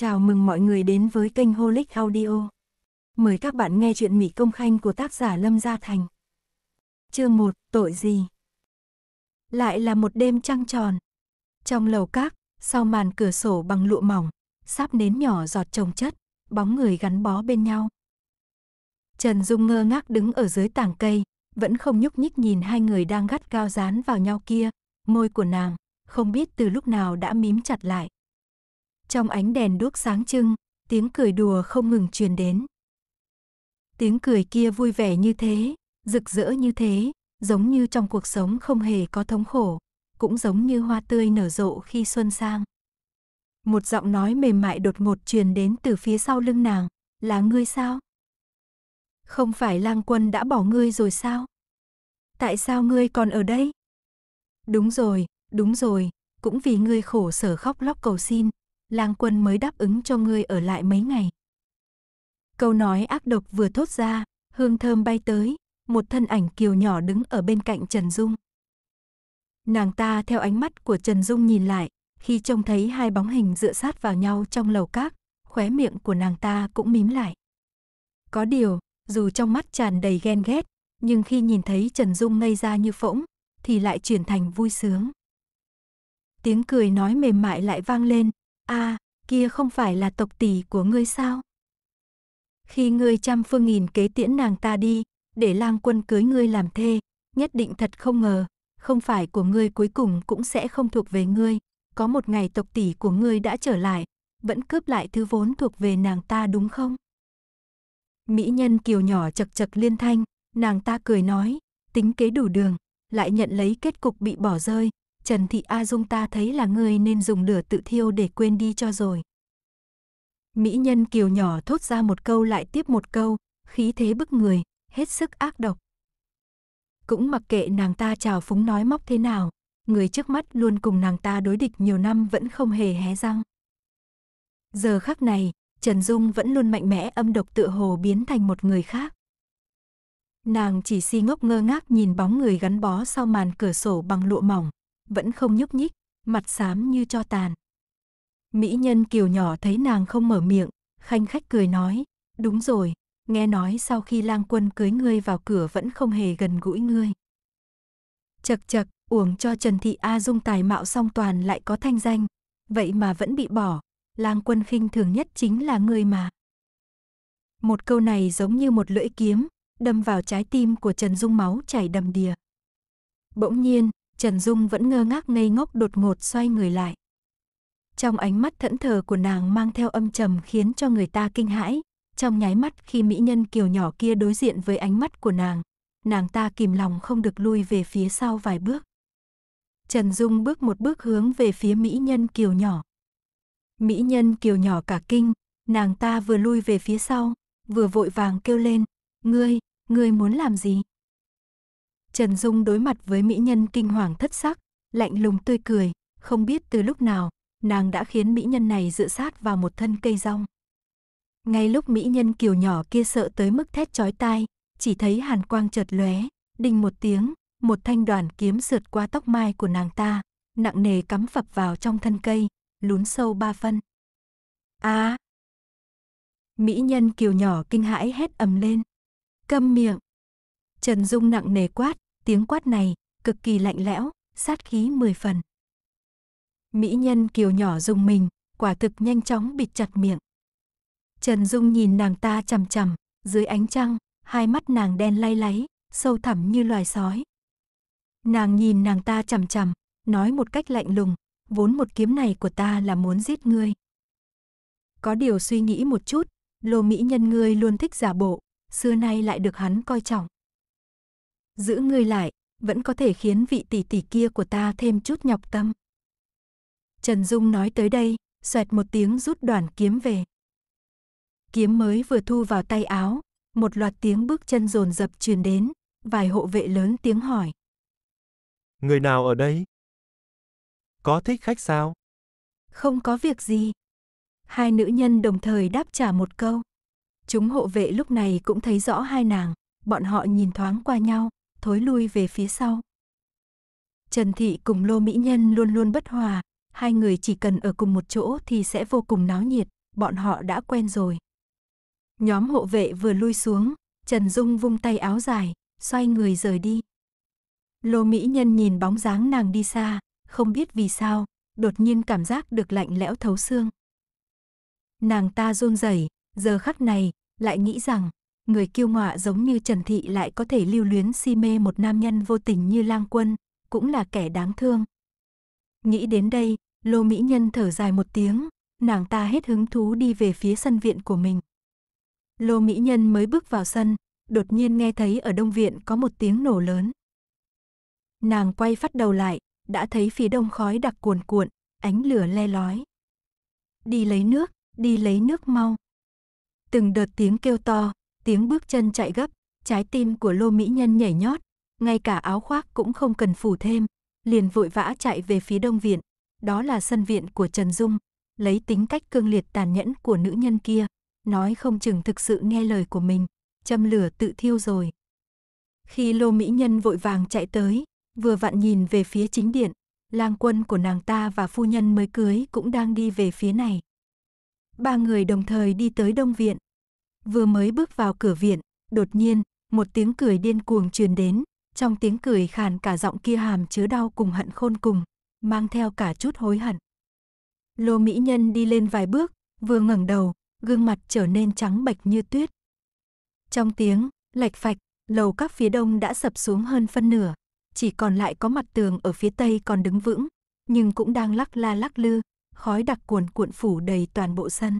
Chào mừng mọi người đến với kênh Holic Audio. Mời các bạn nghe chuyện Mỹ Công Khanh của tác giả Lâm Gia Thành. Chương 1, tội gì? Lại là một đêm trăng tròn. Trong lầu các, sau màn cửa sổ bằng lụa mỏng, sáp nến nhỏ giọt trồng chất, bóng người gắn bó bên nhau. Trần Dung ngơ ngác đứng ở dưới tảng cây, vẫn không nhúc nhích nhìn hai người đang gắt gao dán vào nhau kia, môi của nàng, không biết từ lúc nào đã mím chặt lại, trong ánh đèn đuốc sáng trưng, tiếng cười đùa không ngừng truyền đến. Tiếng cười kia vui vẻ như thế, rực rỡ như thế, giống như trong cuộc sống không hề có thống khổ, cũng giống như hoa tươi nở rộ khi xuân sang. Một giọng nói mềm mại đột ngột truyền đến từ phía sau lưng nàng, là ngươi sao? Không phải lang quân đã bỏ ngươi rồi sao? Tại sao ngươi còn ở đây? Đúng rồi, đúng rồi, cũng vì ngươi khổ sở khóc lóc cầu xin, lang quân mới đáp ứng cho ngươi ở lại mấy ngày. Câu nói ác độc vừa thốt ra, hương thơm bay tới, một thân ảnh kiều nhỏ đứng ở bên cạnh Trần Dung. Nàng ta theo ánh mắt của Trần Dung nhìn lại, khi trông thấy hai bóng hình dựa sát vào nhau trong lầu cát, khóe miệng của nàng ta cũng mím lại. Có điều, dù trong mắt tràn đầy ghen ghét, nhưng khi nhìn thấy Trần Dung ngây ra như phỗng, thì lại chuyển thành vui sướng. Tiếng cười nói mềm mại lại vang lên, a à, kia không phải là tộc tỷ của ngươi sao? Khi ngươi trăm phương nghìn kế tiễn nàng ta đi, để lang quân cưới ngươi làm thê, nhất định thật không ngờ, không phải của ngươi cuối cùng cũng sẽ không thuộc về ngươi. Có một ngày tộc tỷ của ngươi đã trở lại, vẫn cướp lại thứ vốn thuộc về nàng ta đúng không? Mỹ nhân kiều nhỏ chật chật liên thanh, nàng ta cười nói, tính kế đủ đường, lại nhận lấy kết cục bị bỏ rơi, Trần Thị A Dung ta thấy là ngươi nên dùng lửa tự thiêu để quên đi cho rồi. Mỹ nhân kiều nhỏ thốt ra một câu lại tiếp một câu, khí thế bức người, hết sức ác độc. Cũng mặc kệ nàng ta trào phúng nói móc thế nào, người trước mắt luôn cùng nàng ta đối địch nhiều năm vẫn không hề hé răng. Giờ khắc này, Trần Dung vẫn luôn mạnh mẽ âm độc tựa hồ biến thành một người khác. Nàng chỉ si ngốc ngơ ngác nhìn bóng người gắn bó sau màn cửa sổ bằng lụa mỏng, vẫn không nhúc nhích, mặt xám như cho tàn. Mỹ nhân kiều nhỏ thấy nàng không mở miệng, khanh khách cười nói, đúng rồi, nghe nói sau khi lang quân cưới ngươi vào cửa vẫn không hề gần gũi ngươi. Chật chật, uổng cho Trần Thị A Dung tài mạo song toàn lại có thanh danh, vậy mà vẫn bị bỏ, lang quân khinh thường nhất chính là ngươi mà. Một câu này giống như một lưỡi kiếm, đâm vào trái tim của Trần Dung máu chảy đầm đìa. Bỗng nhiên, Trần Dung vẫn ngơ ngác ngây ngốc đột ngột xoay người lại. Trong ánh mắt thẫn thờ của nàng mang theo âm trầm khiến cho người ta kinh hãi, trong nháy mắt khi mỹ nhân kiều nhỏ kia đối diện với ánh mắt của nàng, nàng ta kìm lòng không được lui về phía sau vài bước. Trần Dung bước một bước hướng về phía mỹ nhân kiều nhỏ. Mỹ nhân kiều nhỏ cả kinh, nàng ta vừa lui về phía sau, vừa vội vàng kêu lên, ngươi, ngươi muốn làm gì? Trần Dung đối mặt với mỹ nhân kinh hoàng thất sắc, lạnh lùng tươi cười, không biết từ lúc nào, nàng đã khiến mỹ nhân này dựa sát vào một thân cây rong. Ngay lúc mỹ nhân kiều nhỏ kia sợ tới mức thét chói tai, chỉ thấy hàn quang chợt lóe, đinh một tiếng, một thanh đoàn kiếm sượt qua tóc mai của nàng ta, nặng nề cắm phập vào trong thân cây, lún sâu ba phân. À, mỹ nhân kiều nhỏ kinh hãi hét ầm lên. Câm miệng! Trần Dung nặng nề quát, Tiếng quát này cực kỳ lạnh lẽo, sát khí mười phần. Mỹ nhân kiều nhỏ dùng mình, quả thực nhanh chóng bịt chặt miệng. Trần Dung nhìn nàng ta chằm chằm, dưới ánh trăng, hai mắt nàng đen lay láy, sâu thẳm như loài sói. Nàng nhìn nàng ta chằm chằm, nói một cách lạnh lùng, vốn một kiếm này của ta là muốn giết ngươi. Có điều suy nghĩ một chút, lô mỹ nhân ngươi luôn thích giả bộ, xưa nay lại được hắn coi trọng giữ ngươi lại, vẫn có thể khiến vị tỷ tỷ kia của ta thêm chút nhọc tâm. Trần Dung nói tới đây, xoẹt một tiếng rút đoàn kiếm về. Kiếm mới vừa thu vào tay áo, một loạt tiếng bước chân rồn rập truyền đến, vài hộ vệ lớn tiếng hỏi. Người nào ở đây? Có thích khách sao? Không có việc gì. Hai nữ nhân đồng thời đáp trả một câu. Chúng hộ vệ lúc này cũng thấy rõ hai nàng, bọn họ nhìn thoáng qua nhau, thối lui về phía sau. Trần Thị cùng Lô Mỹ Nhân luôn luôn bất hòa, hai người chỉ cần ở cùng một chỗ thì sẽ vô cùng náo nhiệt, bọn họ đã quen rồi. Nhóm hộ vệ vừa lui xuống, Trần Dung vung tay áo dài, xoay người rời đi. Lô Mỹ Nhân nhìn bóng dáng nàng đi xa, không biết vì sao, đột nhiên cảm giác được lạnh lẽo thấu xương. Nàng ta run rẩy, giờ khắc này lại nghĩ rằng người kiêu ngọa giống như Trần Thị lại có thể lưu luyến si mê một nam nhân vô tình như lang quân, cũng là kẻ đáng thương. Nghĩ đến đây, Lô Mỹ Nhân thở dài một tiếng, nàng ta hết hứng thú đi về phía sân viện của mình. Lô Mỹ Nhân mới bước vào sân, đột nhiên nghe thấy ở đông viện có một tiếng nổ lớn. Nàng quay phát đầu lại, đã thấy phía đông khói đặc cuồn cuộn, ánh lửa le lói. Đi lấy nước, đi lấy nước mau. Từng đợt tiếng kêu to, tiếng bước chân chạy gấp, trái tim của Lô Mỹ Nhân nhảy nhót, ngay cả áo khoác cũng không cần phủ thêm, liền vội vã chạy về phía đông viện, đó là sân viện của Trần Dung, lấy tính cách cương liệt tàn nhẫn của nữ nhân kia, nói không chừng thực sự nghe lời của mình, châm lửa tự thiêu rồi. Khi Lô Mỹ Nhân vội vàng chạy tới, vừa vặn nhìn về phía chính điện, lang quân của nàng ta và phu nhân mới cưới cũng đang đi về phía này. Ba người đồng thời đi tới đông viện, Vừa mới bước vào cửa viện, đột nhiên, một tiếng cười điên cuồng truyền đến, trong tiếng cười khàn cả giọng kia hàm chứa đau cùng hận khôn cùng, mang theo cả chút hối hận. Lô Mỹ Nhân đi lên vài bước, vừa ngẩng đầu, gương mặt trở nên trắng bệch như tuyết. Trong tiếng, lạch phạch, lầu các phía đông đã sập xuống hơn phân nửa, chỉ còn lại có mặt tường ở phía tây còn đứng vững, nhưng cũng đang lắc la lắc lư, khói đặc cuồn cuộn phủ đầy toàn bộ sân.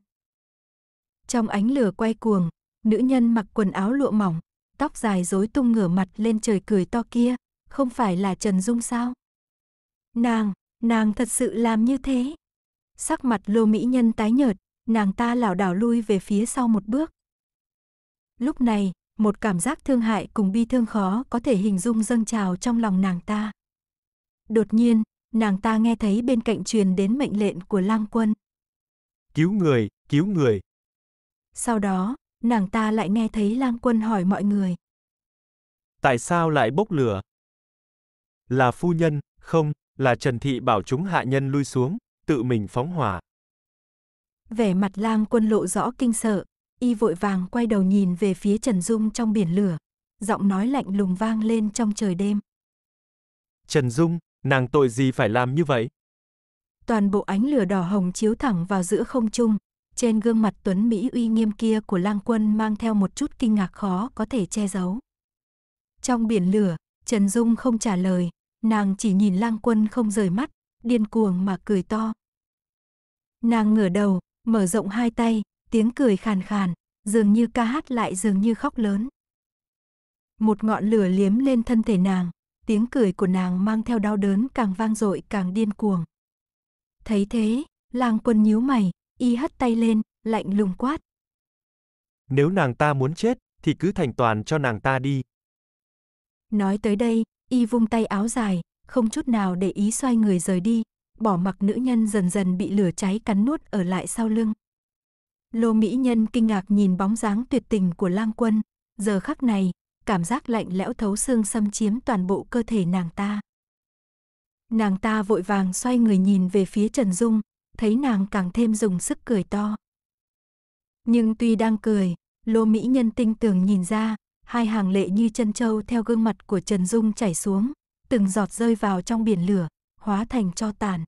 Trong ánh lửa quay cuồng, nữ nhân mặc quần áo lụa mỏng, tóc dài rối tung ngửa mặt lên trời cười to kia, không phải là Trần Dung sao? Nàng, nàng thật sự làm như thế. Sắc mặt lô mỹ nhân tái nhợt, nàng ta lảo đảo lui về phía sau một bước. Lúc này, một cảm giác thương hại cùng bi thương khó có thể hình dung dâng trào trong lòng nàng ta. Đột nhiên, nàng ta nghe thấy bên cạnh truyền đến mệnh lệnh của lang quân. Cứu người, cứu người. Sau đó, nàng ta lại nghe thấy lang quân hỏi mọi người. Tại sao lại bốc lửa? Là phu nhân, không, là Trần Thị bảo chúng hạ nhân lui xuống, tự mình phóng hỏa. Vẻ mặt lang quân lộ rõ kinh sợ, y vội vàng quay đầu nhìn về phía Trần Dung trong biển lửa, giọng nói lạnh lùng vang lên trong trời đêm. Trần Dung, nàng tội gì phải làm như vậy? Toàn bộ ánh lửa đỏ hồng chiếu thẳng vào giữa không trung, trên gương mặt tuấn Mỹ uy nghiêm kia của lang quân mang theo một chút kinh ngạc khó có thể che giấu. Trong biển lửa, Trần Dung không trả lời, nàng chỉ nhìn lang quân không rời mắt, điên cuồng mà cười to. Nàng ngửa đầu, mở rộng hai tay, tiếng cười khàn khàn, dường như ca hát lại dường như khóc lớn. Một ngọn lửa liếm lên thân thể nàng, tiếng cười của nàng mang theo đau đớn càng vang dội càng điên cuồng. Thấy thế, lang quân nhíu mày, Y hất tay lên, lạnh lùng quát. Nếu nàng ta muốn chết, thì cứ thành toàn cho nàng ta đi. Nói tới đây, Y vung tay áo dài, không chút nào để ý xoay người rời đi, bỏ mặc nữ nhân dần dần bị lửa cháy cắn nuốt ở lại sau lưng. Lô Mỹ Nhân kinh ngạc nhìn bóng dáng tuyệt tình của lang quân, giờ khắc này, cảm giác lạnh lẽo thấu xương xâm chiếm toàn bộ cơ thể nàng ta. Nàng ta vội vàng xoay người nhìn về phía Trần Dung, thấy nàng càng thêm dùng sức cười to. Nhưng tuy đang cười, lô mỹ nhân tinh tường nhìn ra, hai hàng lệ như chân châu theo gương mặt của Trần Dung chảy xuống, từng giọt rơi vào trong biển lửa, hóa thành cho tàn.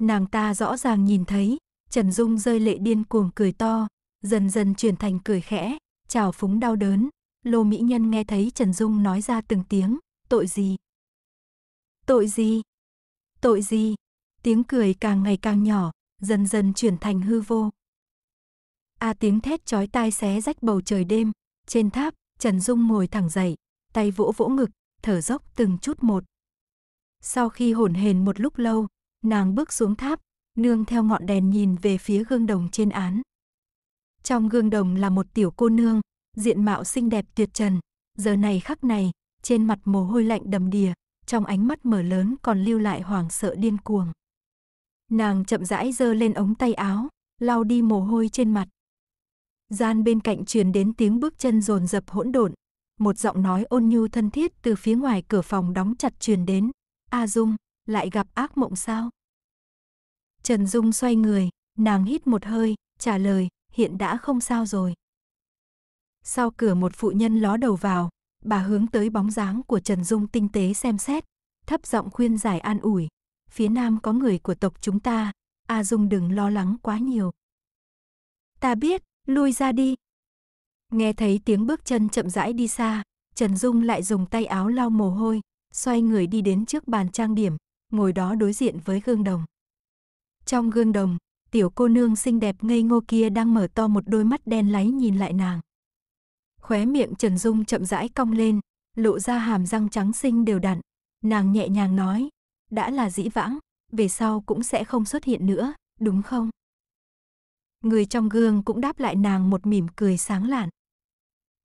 Nàng ta rõ ràng nhìn thấy, Trần Dung rơi lệ điên cuồng cười to, dần dần chuyển thành cười khẽ, trào phúng đau đớn. Lô Mỹ Nhân nghe thấy Trần Dung nói ra từng tiếng, tội gì? Tội gì? Tội gì? tiếng cười càng ngày càng nhỏ, dần dần chuyển thành hư vô. A à, tiếng thét chói tai xé rách bầu trời đêm, trên tháp, Trần Dung ngồi thẳng dậy, tay vỗ vỗ ngực, thở dốc từng chút một. Sau khi hổn hển một lúc lâu, nàng bước xuống tháp, nương theo ngọn đèn nhìn về phía gương đồng trên án. Trong gương đồng là một tiểu cô nương, diện mạo xinh đẹp tuyệt trần, giờ này khắc này, trên mặt mồ hôi lạnh đầm đìa, trong ánh mắt mở lớn còn lưu lại hoảng sợ điên cuồng. Nàng chậm rãi giơ lên ống tay áo, lau đi mồ hôi trên mặt. Gian bên cạnh truyền đến tiếng bước chân rồn rập hỗn độn. Một giọng nói ôn nhu thân thiết từ phía ngoài cửa phòng đóng chặt truyền đến. A Dung, lại gặp ác mộng sao? Trần Dung xoay người, nàng hít một hơi, trả lời, hiện đã không sao rồi. Sau cửa một phụ nhân ló đầu vào, bà hướng tới bóng dáng của Trần Dung tinh tế xem xét, thấp giọng khuyên giải an ủi, phía nam có người của tộc chúng ta, A Dung đừng lo lắng quá nhiều. Ta biết, lui ra đi. Nghe thấy tiếng bước chân chậm rãi đi xa, Trần Dung lại dùng tay áo lau mồ hôi, xoay người đi đến trước bàn trang điểm, ngồi đó đối diện với gương đồng. Trong gương đồng, tiểu cô nương xinh đẹp ngây ngô kia đang mở to một đôi mắt đen láy nhìn lại nàng. Khóe miệng Trần Dung chậm rãi cong lên, lộ ra hàm răng trắng xinh đều đặn, nàng nhẹ nhàng nói, đã là dĩ vãng, về sau cũng sẽ không xuất hiện nữa, đúng không? Người trong gương cũng đáp lại nàng một mỉm cười sáng lạn.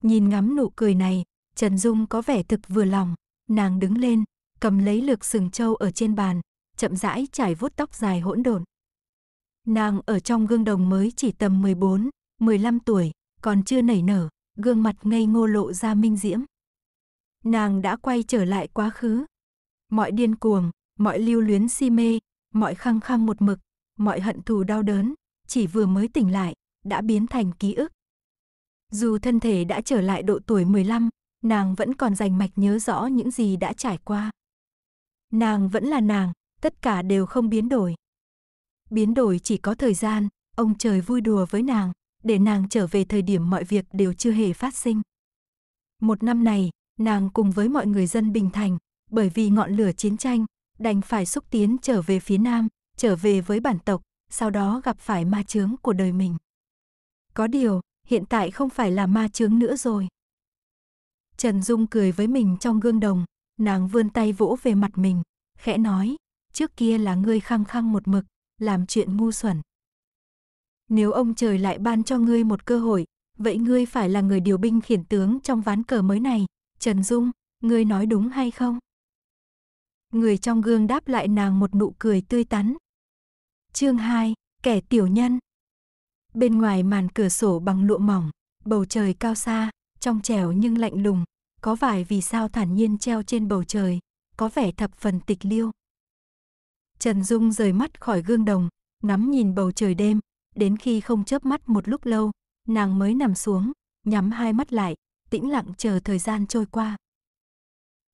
Nhìn ngắm nụ cười này, Trần Dung có vẻ thực vừa lòng, nàng đứng lên, cầm lấy lược sừng trâu ở trên bàn, chậm rãi trải vuốt tóc dài hỗn độn. Nàng ở trong gương đồng mới chỉ tầm 14, 15 tuổi, còn chưa nảy nở, gương mặt ngây ngô lộ ra minh diễm. Nàng đã quay trở lại quá khứ. Mọi điên cuồng, mọi lưu luyến si mê, mọi khăng khăng một mực, mọi hận thù đau đớn, chỉ vừa mới tỉnh lại, đã biến thành ký ức. Dù thân thể đã trở lại độ tuổi 15, nàng vẫn còn rành mạch nhớ rõ những gì đã trải qua. Nàng vẫn là nàng, tất cả đều không biến đổi. Biến đổi chỉ có thời gian, ông trời vui đùa với nàng, để nàng trở về thời điểm mọi việc đều chưa hề phát sinh. Một năm này, nàng cùng với mọi người dân Bình Thành, bởi vì ngọn lửa chiến tranh, đành phải xúc tiến trở về phía nam, trở về với bản tộc, sau đó gặp phải ma chướng của đời mình. Có điều, hiện tại không phải là ma chướng nữa rồi. Trần Dung cười với mình trong gương đồng, nàng vươn tay vỗ về mặt mình, khẽ nói, trước kia là ngươi khăng khăng một mực, làm chuyện ngu xuẩn. Nếu ông trời lại ban cho ngươi một cơ hội, vậy ngươi phải là người điều binh khiển tướng trong ván cờ mới này, Trần Dung, ngươi nói đúng hay không? người trong gương đáp lại nàng một nụ cười tươi tắn. Chương 2, kẻ tiểu nhân. Bên ngoài màn cửa sổ bằng lụa mỏng, bầu trời cao xa, trong trẻo nhưng lạnh lùng, có vài vì sao thản nhiên treo trên bầu trời, có vẻ thập phần tịch liêu. Trần Dung rời mắt khỏi gương đồng, ngắm nhìn bầu trời đêm, đến khi không chớp mắt một lúc lâu, nàng mới nằm xuống, nhắm hai mắt lại, tĩnh lặng chờ thời gian trôi qua.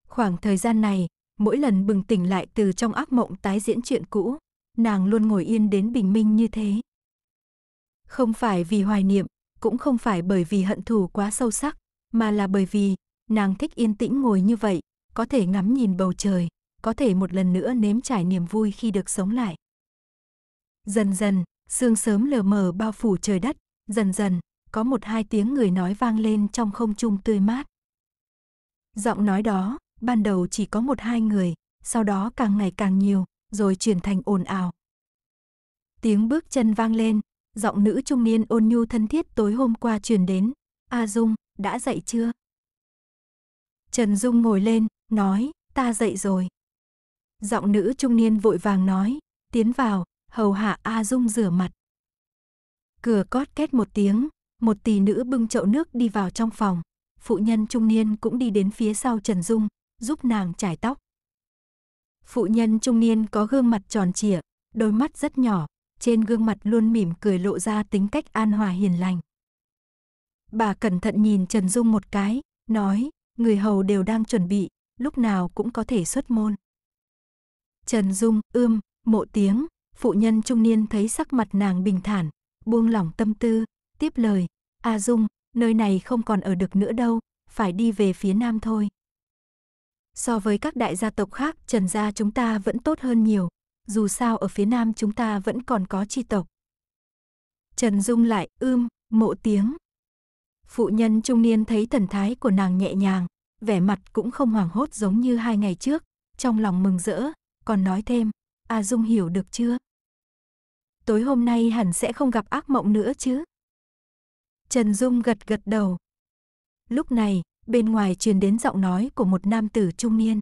Khoảng thời gian này, mỗi lần bừng tỉnh lại từ trong ác mộng tái diễn chuyện cũ, nàng luôn ngồi yên đến bình minh như thế. Không phải vì hoài niệm, cũng không phải bởi vì hận thù quá sâu sắc, mà là bởi vì nàng thích yên tĩnh ngồi như vậy, có thể ngắm nhìn bầu trời, có thể một lần nữa nếm trải niềm vui khi được sống lại. Dần dần, sương sớm lờ mờ bao phủ trời đất, dần dần, có một hai tiếng người nói vang lên trong không trung tươi mát. Giọng nói đó, ban đầu chỉ có một hai người, sau đó càng ngày càng nhiều, rồi chuyển thành ồn ào. Tiếng bước chân vang lên, giọng nữ trung niên ôn nhu thân thiết tối hôm qua truyền đến, "A Dung, đã dậy chưa?" Trần Dung ngồi lên, nói, "Ta dậy rồi." Giọng nữ trung niên vội vàng nói, "Tiến vào, hầu hạ A Dung rửa mặt." Cửa cót két một tiếng, một tỷ nữ bưng chậu nước đi vào trong phòng, phụ nhân trung niên cũng đi đến phía sau Trần Dung, giúp nàng chải tóc. Phụ nhân trung niên có gương mặt tròn trịa, đôi mắt rất nhỏ, trên gương mặt luôn mỉm cười lộ ra tính cách an hòa hiền lành. Bà cẩn thận nhìn Trần Dung một cái, nói, người hầu đều đang chuẩn bị, lúc nào cũng có thể xuất môn. Trần Dung, ươm, mộ tiếng, phụ nhân trung niên thấy sắc mặt nàng bình thản, buông lỏng tâm tư, tiếp lời, A Dung, nơi này không còn ở được nữa đâu, phải đi về phía nam thôi. So với các đại gia tộc khác, Trần gia chúng ta vẫn tốt hơn nhiều. Dù sao ở phía nam chúng ta vẫn còn có chi tộc. Trần Dung lại ưm, mộ tiếng. Phụ nhân trung niên thấy thần thái của nàng nhẹ nhàng, vẻ mặt cũng không hoảng hốt giống như hai ngày trước, trong lòng mừng rỡ, còn nói thêm, A à Dung hiểu được chưa? Tối hôm nay hẳn sẽ không gặp ác mộng nữa chứ? Trần Dung gật gật đầu. Lúc này, bên ngoài truyền đến giọng nói của một nam tử trung niên.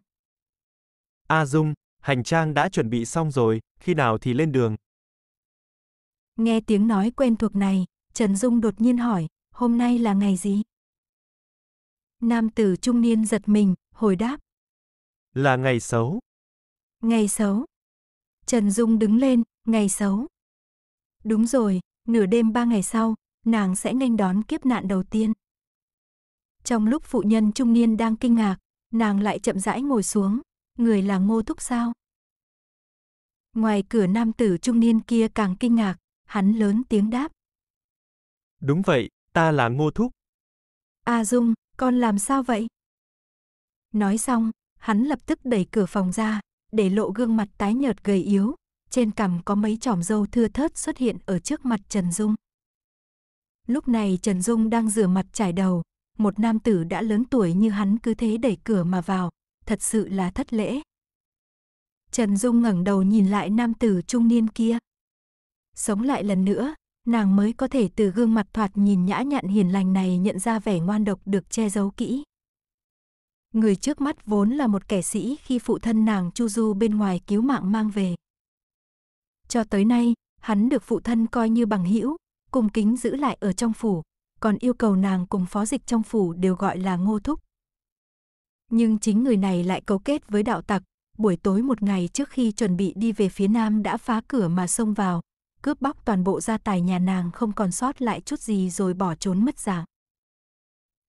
A à Dung, hành trang đã chuẩn bị xong rồi, khi nào thì lên đường? Nghe tiếng nói quen thuộc này, Trần Dung đột nhiên hỏi, hôm nay là ngày gì? Nam tử trung niên giật mình, hồi đáp. Là ngày xấu. Ngày xấu. Trần Dung đứng lên, ngày xấu. Đúng rồi, nửa đêm ba ngày sau, nàng sẽ nhanh đón kiếp nạn đầu tiên. Trong lúc phụ nhân trung niên đang kinh ngạc, nàng lại chậm rãi ngồi xuống, người là ngô thúc sao? Ngoài cửa nam tử trung niên kia càng kinh ngạc, hắn lớn tiếng đáp. Đúng vậy, ta là ngô thúc. A à Dung, con làm sao vậy? Nói xong, hắn lập tức đẩy cửa phòng ra, để lộ gương mặt tái nhợt gầy yếu, trên cằm có mấy chòm râu thưa thớt xuất hiện ở trước mặt Trần Dung. Lúc này Trần Dung đang rửa mặt chải đầu, một nam tử đã lớn tuổi như hắn cứ thế đẩy cửa mà vào, thật sự là thất lễ. Trần Dung ngẩng đầu nhìn lại nam tử trung niên kia. Sống lại lần nữa, nàng mới có thể từ gương mặt thoạt nhìn nhã nhặn hiền lành này nhận ra vẻ ngoan độc được che giấu kỹ. Người trước mắt vốn là một kẻ sĩ khi phụ thân nàng Chu Du bên ngoài cứu mạng mang về. Cho tới nay, hắn được phụ thân coi như bằng hữu, cùng kính giữ lại ở trong phủ, còn yêu cầu nàng cùng phó dịch trong phủ đều gọi là ngô thúc. Nhưng chính người này lại cấu kết với đạo tặc, buổi tối một ngày trước khi chuẩn bị đi về phía nam đã phá cửa mà xông vào, cướp bóc toàn bộ gia tài nhà nàng không còn sót lại chút gì rồi bỏ trốn mất dạng.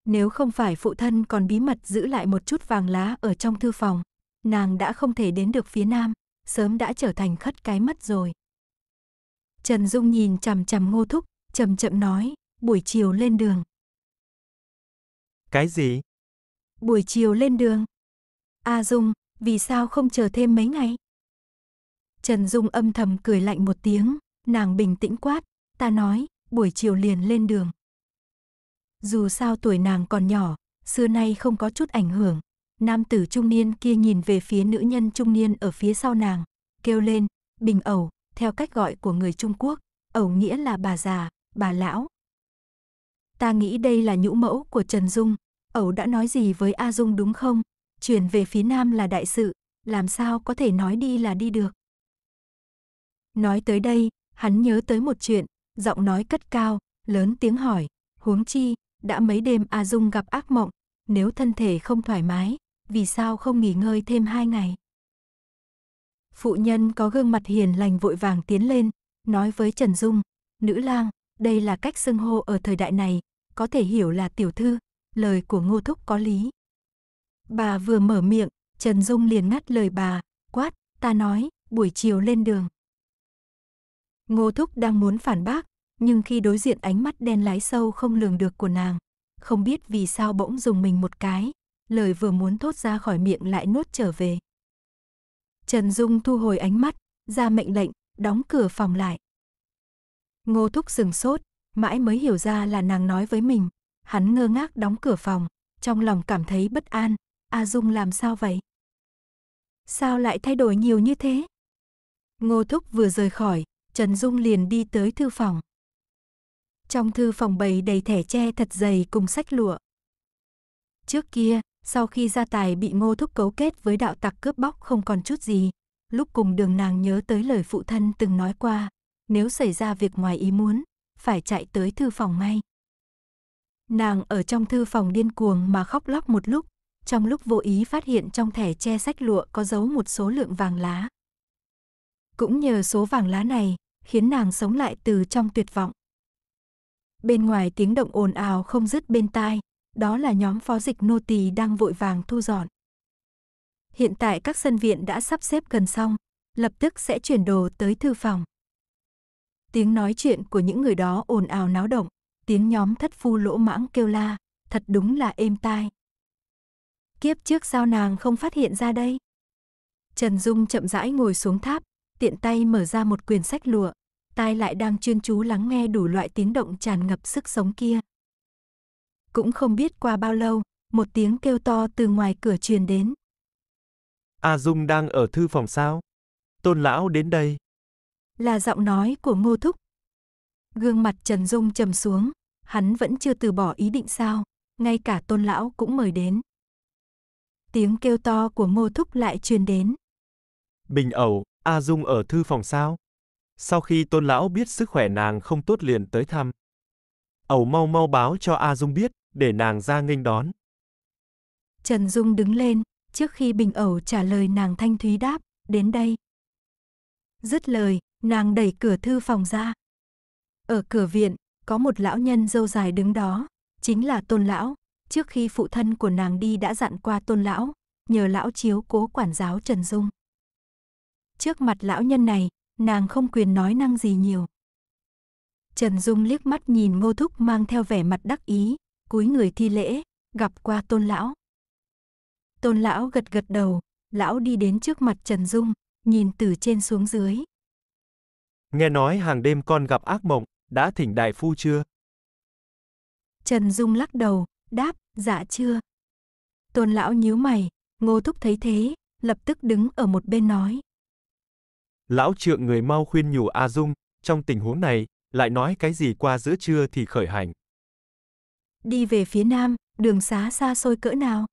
Nếu không phải phụ thân còn bí mật giữ lại một chút vàng lá ở trong thư phòng, nàng đã không thể đến được phía nam, sớm đã trở thành khất cái mất rồi. Trần Dung nhìn chằm chằm Ngô Thúc, chậm chậm nói, buổi chiều lên đường. Cái gì? Buổi chiều lên đường. A à Dung, vì sao không chờ thêm mấy ngày? Trần Dung âm thầm cười lạnh một tiếng, nàng bình tĩnh quát, ta nói, buổi chiều liền lên đường. Dù sao tuổi nàng còn nhỏ, xưa nay không có chút ảnh hưởng. Nam tử trung niên kia nhìn về phía nữ nhân trung niên ở phía sau nàng, kêu lên, bình ẩu, theo cách gọi của người Trung Quốc, ẩu nghĩa là bà già, bà lão, Ta nghĩ đây là nhũ mẫu của Trần Dung. Ẩu đã nói gì với A Dung đúng không? Chuyển về phía Nam là đại sự, làm sao có thể nói đi là đi được. Nói tới đây, hắn nhớ tới một chuyện, giọng nói cất cao, lớn tiếng hỏi, huống chi, đã mấy đêm A Dung gặp ác mộng, nếu thân thể không thoải mái, vì sao không nghỉ ngơi thêm hai ngày? Phụ nhân có gương mặt hiền lành vội vàng tiến lên, nói với Trần Dung, nữ lang, đây là cách xưng hô ở thời đại này, có thể hiểu là tiểu thư, lời của Ngô Thúc có lý. Bà vừa mở miệng, Trần Dung liền ngắt lời bà, quát, ta nói, buổi chiều lên đường. Ngô Thúc đang muốn phản bác, nhưng khi đối diện ánh mắt đen lái sâu không lường được của nàng, không biết vì sao bỗng dùng mình một cái, lời vừa muốn thốt ra khỏi miệng lại nuốt trở về. Trần Dung thu hồi ánh mắt, ra mệnh lệnh, đóng cửa phòng lại. Ngô Thúc dừng sốt, mãi mới hiểu ra là nàng nói với mình. Hắn ngơ ngác đóng cửa phòng, trong lòng cảm thấy bất an, A Dung làm sao vậy? Sao lại thay đổi nhiều như thế? Ngô Thúc vừa rời khỏi, Trần Dung liền đi tới thư phòng. Trong thư phòng bày đầy thẻ tre thật dày cùng sách lụa. Trước kia, sau khi gia tài bị Ngô Thúc cấu kết với đạo tặc cướp bóc không còn chút gì, lúc cùng đường nàng nhớ tới lời phụ thân từng nói qua, nếu xảy ra việc ngoài ý muốn, phải chạy tới thư phòng ngay. Nàng ở trong thư phòng điên cuồng mà khóc lóc một lúc, trong lúc vô ý phát hiện trong thẻ che sách lụa có giấu một số lượng vàng lá. Cũng nhờ số vàng lá này, khiến nàng sống lại từ trong tuyệt vọng. Bên ngoài tiếng động ồn ào không dứt bên tai, đó là nhóm phó dịch nô tỳ đang vội vàng thu dọn. Hiện tại các sân viện đã sắp xếp gần xong, lập tức sẽ chuyển đồ tới thư phòng. Tiếng nói chuyện của những người đó ồn ào náo động, tiếng nhóm thất phu lỗ mãng kêu la, thật đúng là êm tai. Kiếp trước sao nàng không phát hiện ra đây? Trần Dung chậm rãi ngồi xuống tháp, tiện tay mở ra một quyển sách lụa, tai lại đang chuyên chú lắng nghe đủ loại tiếng động tràn ngập sức sống kia. Cũng không biết qua bao lâu, một tiếng kêu to từ ngoài cửa truyền đến. A à Dung đang ở thư phòng sao? Tôn lão đến đây là giọng nói của Ngô Thúc. Gương mặt Trần Dung trầm xuống, hắn vẫn chưa từ bỏ ý định sao, ngay cả tôn lão cũng mời đến. Tiếng kêu to của Ngô Thúc lại truyền đến. Bình ẩu, A Dung ở thư phòng sao? Sau khi tôn lão biết sức khỏe nàng không tốt liền tới thăm. Ẩu mau mau báo cho A Dung biết, để nàng ra nghênh đón. Trần Dung đứng lên, trước khi Bình ẩu trả lời nàng Thanh Thúy đáp, đến đây. Dứt lời, Nàng đẩy cửa thư phòng ra. Ở cửa viện, có một lão nhân dâu dài đứng đó, chính là Tôn lão. Trước khi phụ thân của nàng đi đã dặn qua Tôn lão, nhờ lão chiếu cố quản giáo Trần Dung. Trước mặt lão nhân này, nàng không quyền nói năng gì nhiều. Trần Dung liếc mắt nhìn Ngô Thúc mang theo vẻ mặt đắc ý, cúi người thi lễ, gặp qua Tôn lão. Tôn lão gật gật đầu, lão đi đến trước mặt Trần Dung, nhìn từ trên xuống dưới, Nghe nói hàng đêm con gặp ác mộng, đã thỉnh đại phu chưa? Trần Dung lắc đầu, đáp, dạ chưa. Tôn lão nhíu mày, ngô thúc thấy thế, lập tức đứng ở một bên nói. Lão trượng người mau khuyên nhủ A Dung, trong tình huống này, lại nói cái gì qua giữa trưa thì khởi hành. Đi về phía nam, đường xá xa xôi cỡ nào?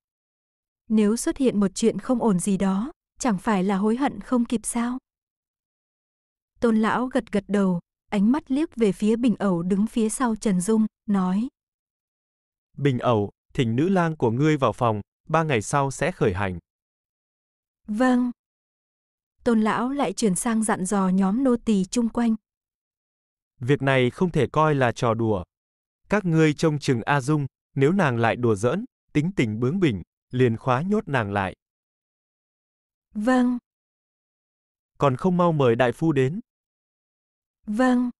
Nếu xuất hiện một chuyện không ổn gì đó, chẳng phải là hối hận không kịp sao? Tôn lão gật gật đầu, ánh mắt liếc về phía bình ẩu đứng phía sau Trần Dung, nói. Bình ẩu, thỉnh nữ lang của ngươi vào phòng, ba ngày sau sẽ khởi hành. Vâng. Tôn lão lại chuyển sang dặn dò nhóm nô tỳ chung quanh. Việc này không thể coi là trò đùa. Các ngươi trông chừng A Dung, nếu nàng lại đùa giỡn, tính tình bướng bỉnh, liền khóa nhốt nàng lại. Vâng. Còn không mau mời đại phu đến, Vâng.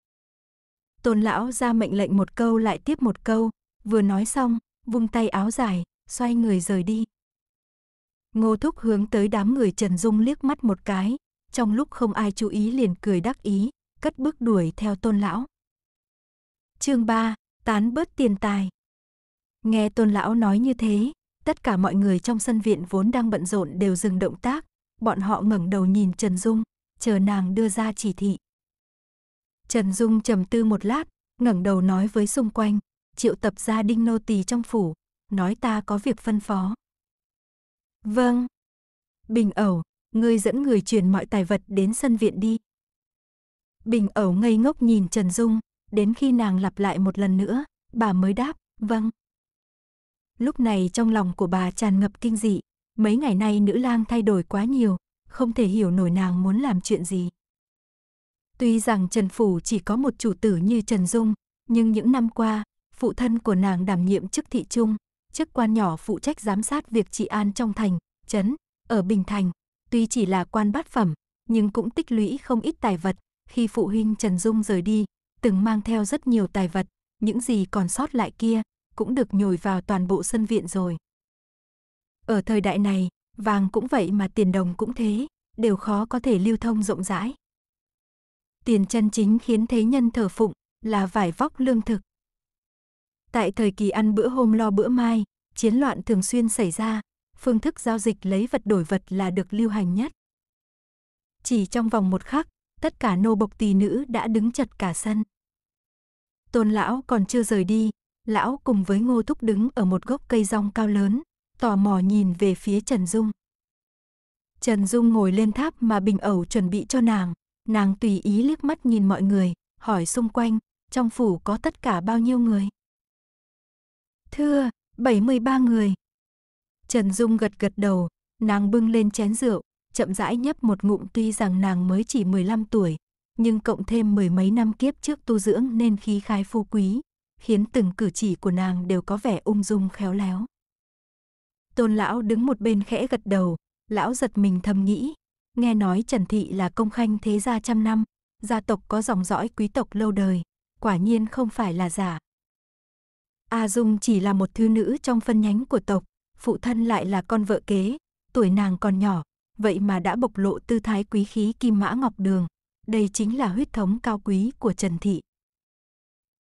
Tôn lão ra mệnh lệnh một câu lại tiếp một câu, vừa nói xong, vung tay áo dài, xoay người rời đi. Ngô Thúc hướng tới đám người Trần Dung liếc mắt một cái, trong lúc không ai chú ý liền cười đắc ý, cất bước đuổi theo tôn lão. chương 3, tán bớt tiền tài. Nghe tôn lão nói như thế, tất cả mọi người trong sân viện vốn đang bận rộn đều dừng động tác, bọn họ ngẩng đầu nhìn Trần Dung, chờ nàng đưa ra chỉ thị. Trần Dung trầm tư một lát, ngẩng đầu nói với xung quanh, triệu tập gia đinh nô tỳ trong phủ, nói ta có việc phân phó. Vâng. Bình ẩu, ngươi dẫn người chuyển mọi tài vật đến sân viện đi. Bình ẩu ngây ngốc nhìn Trần Dung, đến khi nàng lặp lại một lần nữa, bà mới đáp, vâng. Lúc này trong lòng của bà tràn ngập kinh dị, mấy ngày nay nữ lang thay đổi quá nhiều, không thể hiểu nổi nàng muốn làm chuyện gì. Tuy rằng Trần Phủ chỉ có một chủ tử như Trần Dung, nhưng những năm qua, phụ thân của nàng đảm nhiệm chức thị trung, chức quan nhỏ phụ trách giám sát việc trị an trong thành, trấn, ở Bình Thành. Tuy chỉ là quan bát phẩm, nhưng cũng tích lũy không ít tài vật. Khi phụ huynh Trần Dung rời đi, từng mang theo rất nhiều tài vật, những gì còn sót lại kia cũng được nhồi vào toàn bộ sân viện rồi. Ở thời đại này, vàng cũng vậy mà tiền đồng cũng thế, đều khó có thể lưu thông rộng rãi tiền chân chính khiến thế nhân thờ phụng là vải vóc lương thực. Tại thời kỳ ăn bữa hôm lo bữa mai, chiến loạn thường xuyên xảy ra, phương thức giao dịch lấy vật đổi vật là được lưu hành nhất. Chỉ trong vòng một khắc, tất cả nô bộc tỳ nữ đã đứng chật cả sân. Tôn lão còn chưa rời đi, lão cùng với Ngô Thúc đứng ở một gốc cây rong cao lớn, tò mò nhìn về phía Trần Dung. Trần Dung ngồi lên tháp mà bình ẩu chuẩn bị cho nàng, Nàng tùy ý liếc mắt nhìn mọi người, hỏi xung quanh, trong phủ có tất cả bao nhiêu người? Thưa, 73 người. Trần Dung gật gật đầu, nàng bưng lên chén rượu, chậm rãi nhấp một ngụm tuy rằng nàng mới chỉ 15 tuổi, nhưng cộng thêm mười mấy năm kiếp trước tu dưỡng nên khí khái phú quý, khiến từng cử chỉ của nàng đều có vẻ ung dung khéo léo. Tôn lão đứng một bên khẽ gật đầu, lão giật mình thầm nghĩ, nghe nói Trần Thị là công khanh thế gia trăm năm, gia tộc có dòng dõi quý tộc lâu đời, quả nhiên không phải là giả. A Dung chỉ là một thư nữ trong phân nhánh của tộc, phụ thân lại là con vợ kế, tuổi nàng còn nhỏ, vậy mà đã bộc lộ tư thái quý khí kim mã ngọc đường, đây chính là huyết thống cao quý của Trần Thị.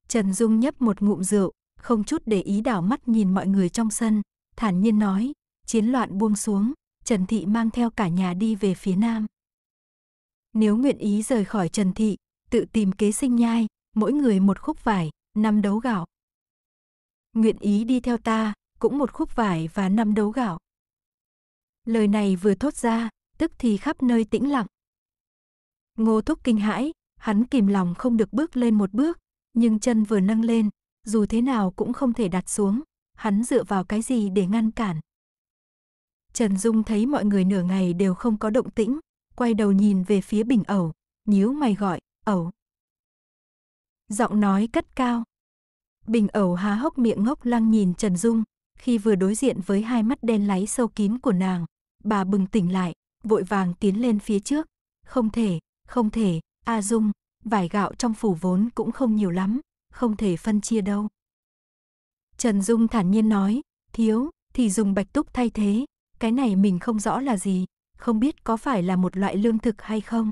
Trần Dung nhấp một ngụm rượu, không chút để ý đảo mắt nhìn mọi người trong sân, thản nhiên nói, chiến loạn buông xuống, Trần Thị mang theo cả nhà đi về phía Nam. Nếu nguyện ý rời khỏi Trần Thị, tự tìm kế sinh nhai, mỗi người một khúc vải, năm đấu gạo. Nguyện ý đi theo ta, cũng một khúc vải và năm đấu gạo. Lời này vừa thốt ra, tức thì khắp nơi tĩnh lặng. Ngô Thúc kinh hãi, hắn kìm lòng không được bước lên một bước, nhưng chân vừa nâng lên, dù thế nào cũng không thể đặt xuống, hắn dựa vào cái gì để ngăn cản. Trần Dung thấy mọi người nửa ngày đều không có động tĩnh, quay đầu nhìn về phía bình ẩu, nhíu mày gọi, ẩu. Giọng nói cất cao. Bình ẩu há hốc miệng ngốc lăng nhìn Trần Dung, khi vừa đối diện với hai mắt đen láy sâu kín của nàng, bà bừng tỉnh lại, vội vàng tiến lên phía trước. Không thể, không thể, A Dung, vải gạo trong phủ vốn cũng không nhiều lắm, không thể phân chia đâu. Trần Dung thản nhiên nói, thiếu, thì dùng bạch túc thay thế, cái này mình không rõ là gì, không biết có phải là một loại lương thực hay không.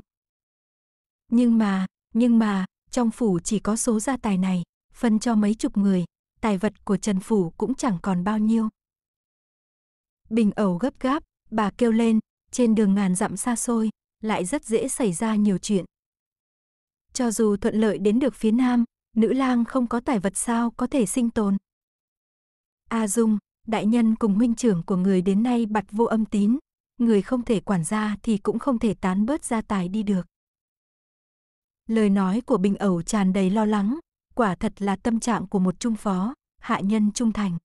Nhưng mà, nhưng mà, trong phủ chỉ có số gia tài này, phân cho mấy chục người, tài vật của Trần Phủ cũng chẳng còn bao nhiêu. Bình ẩu gấp gáp, bà kêu lên, trên đường ngàn dặm xa xôi, lại rất dễ xảy ra nhiều chuyện. Cho dù thuận lợi đến được phía nam, nữ lang không có tài vật sao có thể sinh tồn. A Dung, đại nhân cùng huynh trưởng của người đến nay bặt vô âm tín, người không thể quản gia thì cũng không thể tán bớt gia tài đi được. Lời nói của Bình ẩu tràn đầy lo lắng, quả thật là tâm trạng của một trung phó, hạ nhân trung thành.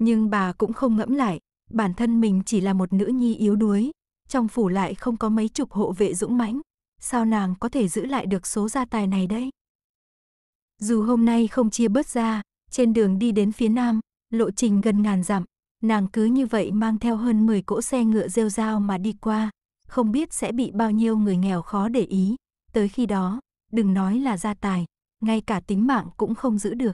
Nhưng bà cũng không ngẫm lại, bản thân mình chỉ là một nữ nhi yếu đuối, trong phủ lại không có mấy chục hộ vệ dũng mãnh, sao nàng có thể giữ lại được số gia tài này đấy? Dù hôm nay không chia bớt ra, trên đường đi đến phía nam, lộ trình gần ngàn dặm, nàng cứ như vậy mang theo hơn 10 cỗ xe ngựa rêu rao mà đi qua, không biết sẽ bị bao nhiêu người nghèo khó để ý, tới khi đó, đừng nói là gia tài, ngay cả tính mạng cũng không giữ được.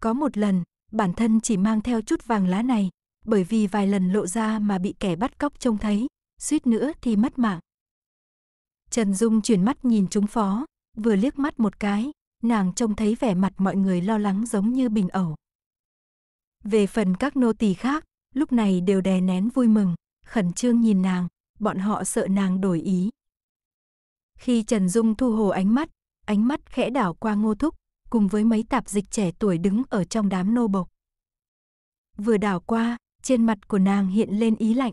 Có một lần, bản thân chỉ mang theo chút vàng lá này, bởi vì vài lần lộ ra mà bị kẻ bắt cóc trông thấy, suýt nữa thì mất mạng. Trần Dung chuyển mắt nhìn chúng phó, vừa liếc mắt một cái, nàng trông thấy vẻ mặt mọi người lo lắng giống như bình ẩu, về phần các nô tỳ khác, lúc này đều đè nén vui mừng, khẩn trương nhìn nàng, bọn họ sợ nàng đổi ý. Khi Trần Dung thu hồ ánh mắt, ánh mắt khẽ đảo qua ngô thúc, cùng với mấy tạp dịch trẻ tuổi đứng ở trong đám nô bộc. Vừa đảo qua, trên mặt của nàng hiện lên ý lạnh.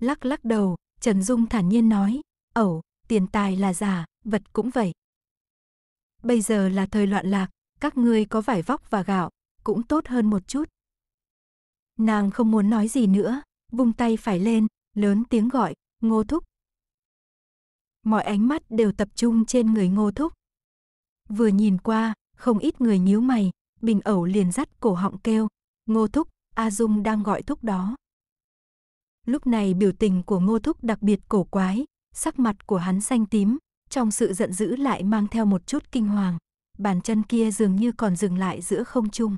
Lắc lắc đầu, Trần Dung thản nhiên nói, ẩu, tiền tài là giả, vật cũng vậy. Bây giờ là thời loạn lạc, các ngươi có vải vóc và gạo, cũng tốt hơn một chút. Nàng không muốn nói gì nữa, vung tay phải lên, lớn tiếng gọi, ngô thúc. Mọi ánh mắt đều tập trung trên người ngô thúc. Vừa nhìn qua, không ít người nhíu mày, bình ẩu liền dắt cổ họng kêu, ngô thúc, A Dung đang gọi thúc đó. Lúc này biểu tình của ngô thúc đặc biệt cổ quái, sắc mặt của hắn xanh tím, trong sự giận dữ lại mang theo một chút kinh hoàng, bàn chân kia dường như còn dừng lại giữa không trung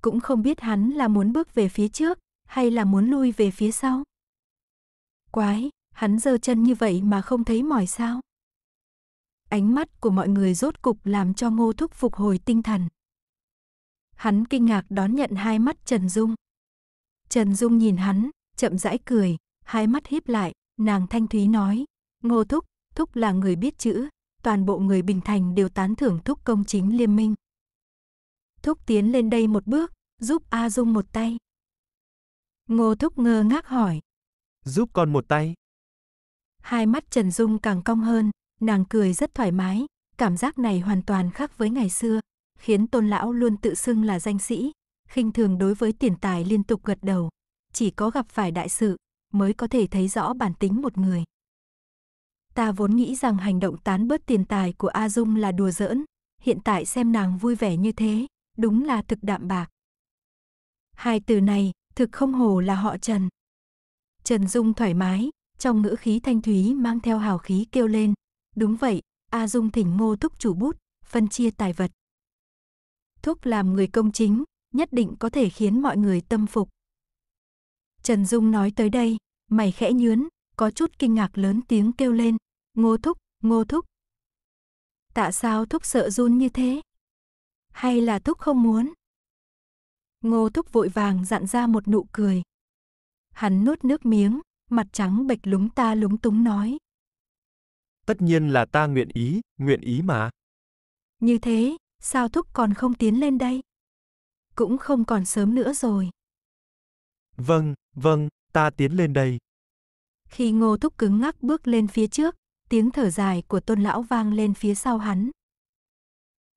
cũng không biết hắn là muốn bước về phía trước hay là muốn lui về phía sau. Quái, hắn giơ chân như vậy mà không thấy mỏi sao? Ánh mắt của mọi người rốt cục làm cho Ngô Thúc phục hồi tinh thần. Hắn kinh ngạc đón nhận hai mắt Trần Dung. Trần Dung nhìn hắn, chậm rãi cười, hai mắt híp lại, nàng thanh thúy nói, Ngô Thúc, Thúc là người biết chữ, toàn bộ người Bình Thành đều tán thưởng Thúc công chính liên minh. Thúc tiến lên đây một bước, giúp A Dung một tay. Ngô Thúc ngơ ngác hỏi. Giúp con một tay. Hai mắt Trần Dung càng cong hơn, nàng cười rất thoải mái, cảm giác này hoàn toàn khác với ngày xưa, khiến tôn lão luôn tự xưng là danh sĩ, khinh thường đối với tiền tài liên tục gật đầu. Chỉ có gặp phải đại sự, mới có thể thấy rõ bản tính một người. Ta vốn nghĩ rằng hành động tán bớt tiền tài của A Dung là đùa giỡn, hiện tại xem nàng vui vẻ như thế, đúng là thực đạm bạc. Hai từ này, thực không hồ là họ Trần. Trần Dung thoải mái, trong ngữ khí thanh thúy mang theo hào khí kêu lên. Đúng vậy, A Dung thỉnh ngô thúc chủ bút, phân chia tài vật. Thúc làm người công chính, nhất định có thể khiến mọi người tâm phục. Trần Dung nói tới đây, mày khẽ nhướn, có chút kinh ngạc lớn tiếng kêu lên. Ngô thúc, ngô thúc. Tại sao thúc sợ run như thế? hay là thúc không muốn? Ngô thúc vội vàng dặn ra một nụ cười. Hắn nuốt nước miếng, mặt trắng bệch lúng ta lúng túng nói. Tất nhiên là ta nguyện ý, nguyện ý mà. Như thế, sao Thúc còn không tiến lên đây? Cũng không còn sớm nữa rồi. Vâng, vâng, ta tiến lên đây. Khi Ngô Thúc cứng ngắc bước lên phía trước, tiếng thở dài của Tôn Lão vang lên phía sau hắn.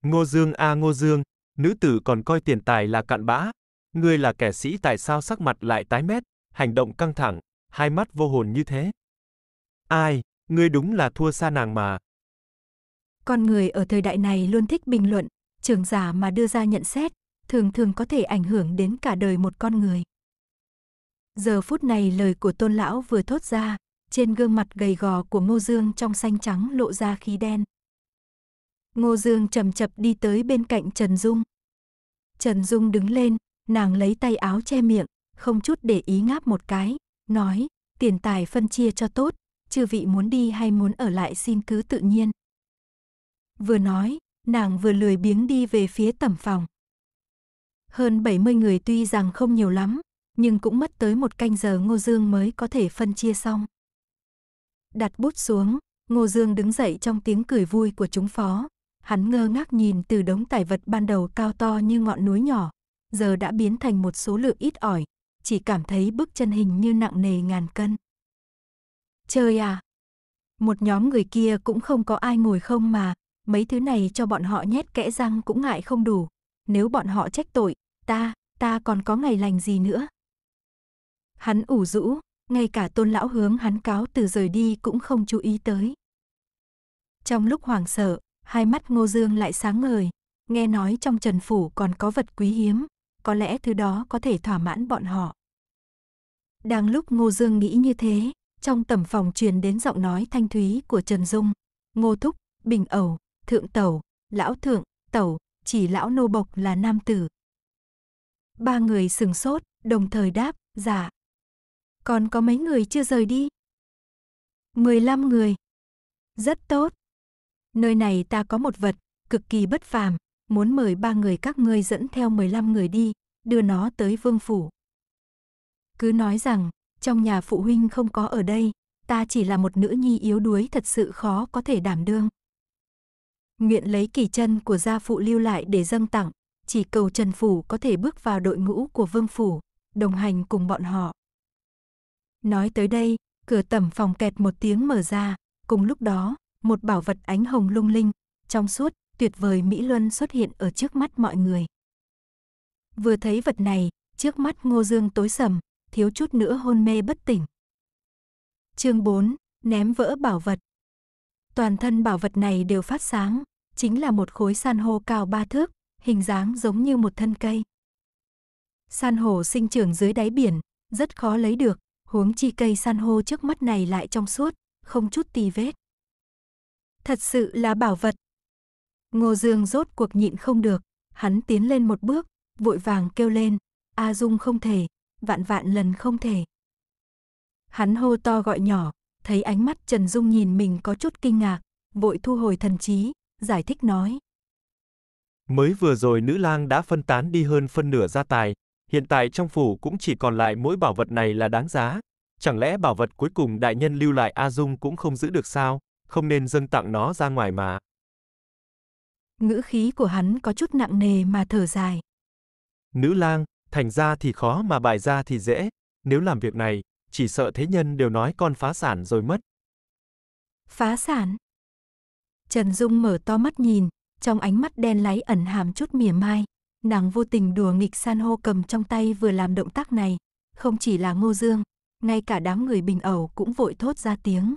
Ngô Dương a à Ngô Dương, nữ tử còn coi tiền tài là cạn bã. Ngươi là kẻ sĩ tại sao sắc mặt lại tái mét, hành động căng thẳng, hai mắt vô hồn như thế? Ai, ngươi đúng là thua xa nàng mà. Con người ở thời đại này luôn thích bình luận, trường giả mà đưa ra nhận xét, thường thường có thể ảnh hưởng đến cả đời một con người. Giờ phút này lời của tôn lão vừa thốt ra, trên gương mặt gầy gò của Ngô Dương trong xanh trắng lộ ra khí đen. Ngô Dương chậm chập đi tới bên cạnh Trần Dung. Trần Dung đứng lên, nàng lấy tay áo che miệng, không chút để ý ngáp một cái, nói, tiền tài phân chia cho tốt, chư vị muốn đi hay muốn ở lại xin cứ tự nhiên. Vừa nói, nàng vừa lười biếng đi về phía tẩm phòng. Hơn 70 người tuy rằng không nhiều lắm, nhưng cũng mất tới một canh giờ Ngô Dương mới có thể phân chia xong. Đặt bút xuống, Ngô Dương đứng dậy trong tiếng cười vui của chúng phó, Hắn ngơ ngác nhìn từ đống tài vật ban đầu cao to như ngọn núi nhỏ, giờ đã biến thành một số lượng ít ỏi, chỉ cảm thấy bước chân hình như nặng nề ngàn cân. Chơi à? Một nhóm người kia cũng không có ai ngồi không mà, mấy thứ này cho bọn họ nhét kẽ răng cũng ngại không đủ. Nếu bọn họ trách tội, ta, ta còn có ngày lành gì nữa. Hắn ủ rũ, ngay cả tôn lão hướng hắn cáo từ rời đi cũng không chú ý tới. Trong lúc hoảng sợ, Hai mắt Ngô Dương lại sáng ngời, nghe nói trong Trần Phủ còn có vật quý hiếm, có lẽ thứ đó có thể thỏa mãn bọn họ. Đang lúc Ngô Dương nghĩ như thế, trong tầm phòng truyền đến giọng nói thanh thúy của Trần Dung, Ngô Thúc, Bình Ẩu, Thượng Tẩu, Lão Thượng, Tẩu, chỉ Lão Nô Bộc là nam tử. Ba người sừng sốt, đồng thời đáp, dạ. Còn có mấy người chưa rời đi? 15 người. Rất tốt. Nơi này ta có một vật, cực kỳ bất phàm, muốn mời ba người các ngươi dẫn theo 15 người đi, đưa nó tới vương phủ. Cứ nói rằng, trong nhà phụ huynh không có ở đây, ta chỉ là một nữ nhi yếu đuối thật sự khó có thể đảm đương. Nguyện lấy kỳ chân của gia phụ lưu lại để dâng tặng, chỉ cầu Trần Phủ có thể bước vào đội ngũ của Vương Phủ, đồng hành cùng bọn họ. Nói tới đây, cửa tẩm phòng kẹt một tiếng mở ra, cùng lúc đó, một bảo vật ánh hồng lung linh, trong suốt, tuyệt vời Mỹ Luân xuất hiện ở trước mắt mọi người. Vừa thấy vật này, trước mắt Ngô Dương tối sầm, thiếu chút nữa hôn mê bất tỉnh. Chương 4, ném vỡ bảo vật. Toàn thân bảo vật này đều phát sáng, chính là một khối san hô cao ba thước, hình dáng giống như một thân cây. San hô sinh trưởng dưới đáy biển, rất khó lấy được, huống chi cây san hô trước mắt này lại trong suốt, không chút tì vết thật sự là bảo vật. Ngô Dương rốt cuộc nhịn không được, hắn tiến lên một bước, vội vàng kêu lên, A Dung không thể, vạn vạn lần không thể. Hắn hô to gọi nhỏ, thấy ánh mắt Trần Dung nhìn mình có chút kinh ngạc, vội thu hồi thần trí, giải thích nói. Mới vừa rồi nữ lang đã phân tán đi hơn phân nửa gia tài, hiện tại trong phủ cũng chỉ còn lại mỗi bảo vật này là đáng giá. Chẳng lẽ bảo vật cuối cùng đại nhân lưu lại A Dung cũng không giữ được sao? không nên dâng tặng nó ra ngoài mà. Ngữ khí của hắn có chút nặng nề mà thở dài. Nữ lang, thành ra thì khó mà bại ra thì dễ, nếu làm việc này, chỉ sợ thế nhân đều nói con phá sản rồi mất. Phá sản? Trần Dung mở to mắt nhìn, trong ánh mắt đen láy ẩn hàm chút mỉa mai. Nàng vô tình đùa nghịch san hô cầm trong tay vừa làm động tác này, không chỉ là Ngô Dương, ngay cả đám người bình ẩu cũng vội thốt ra tiếng.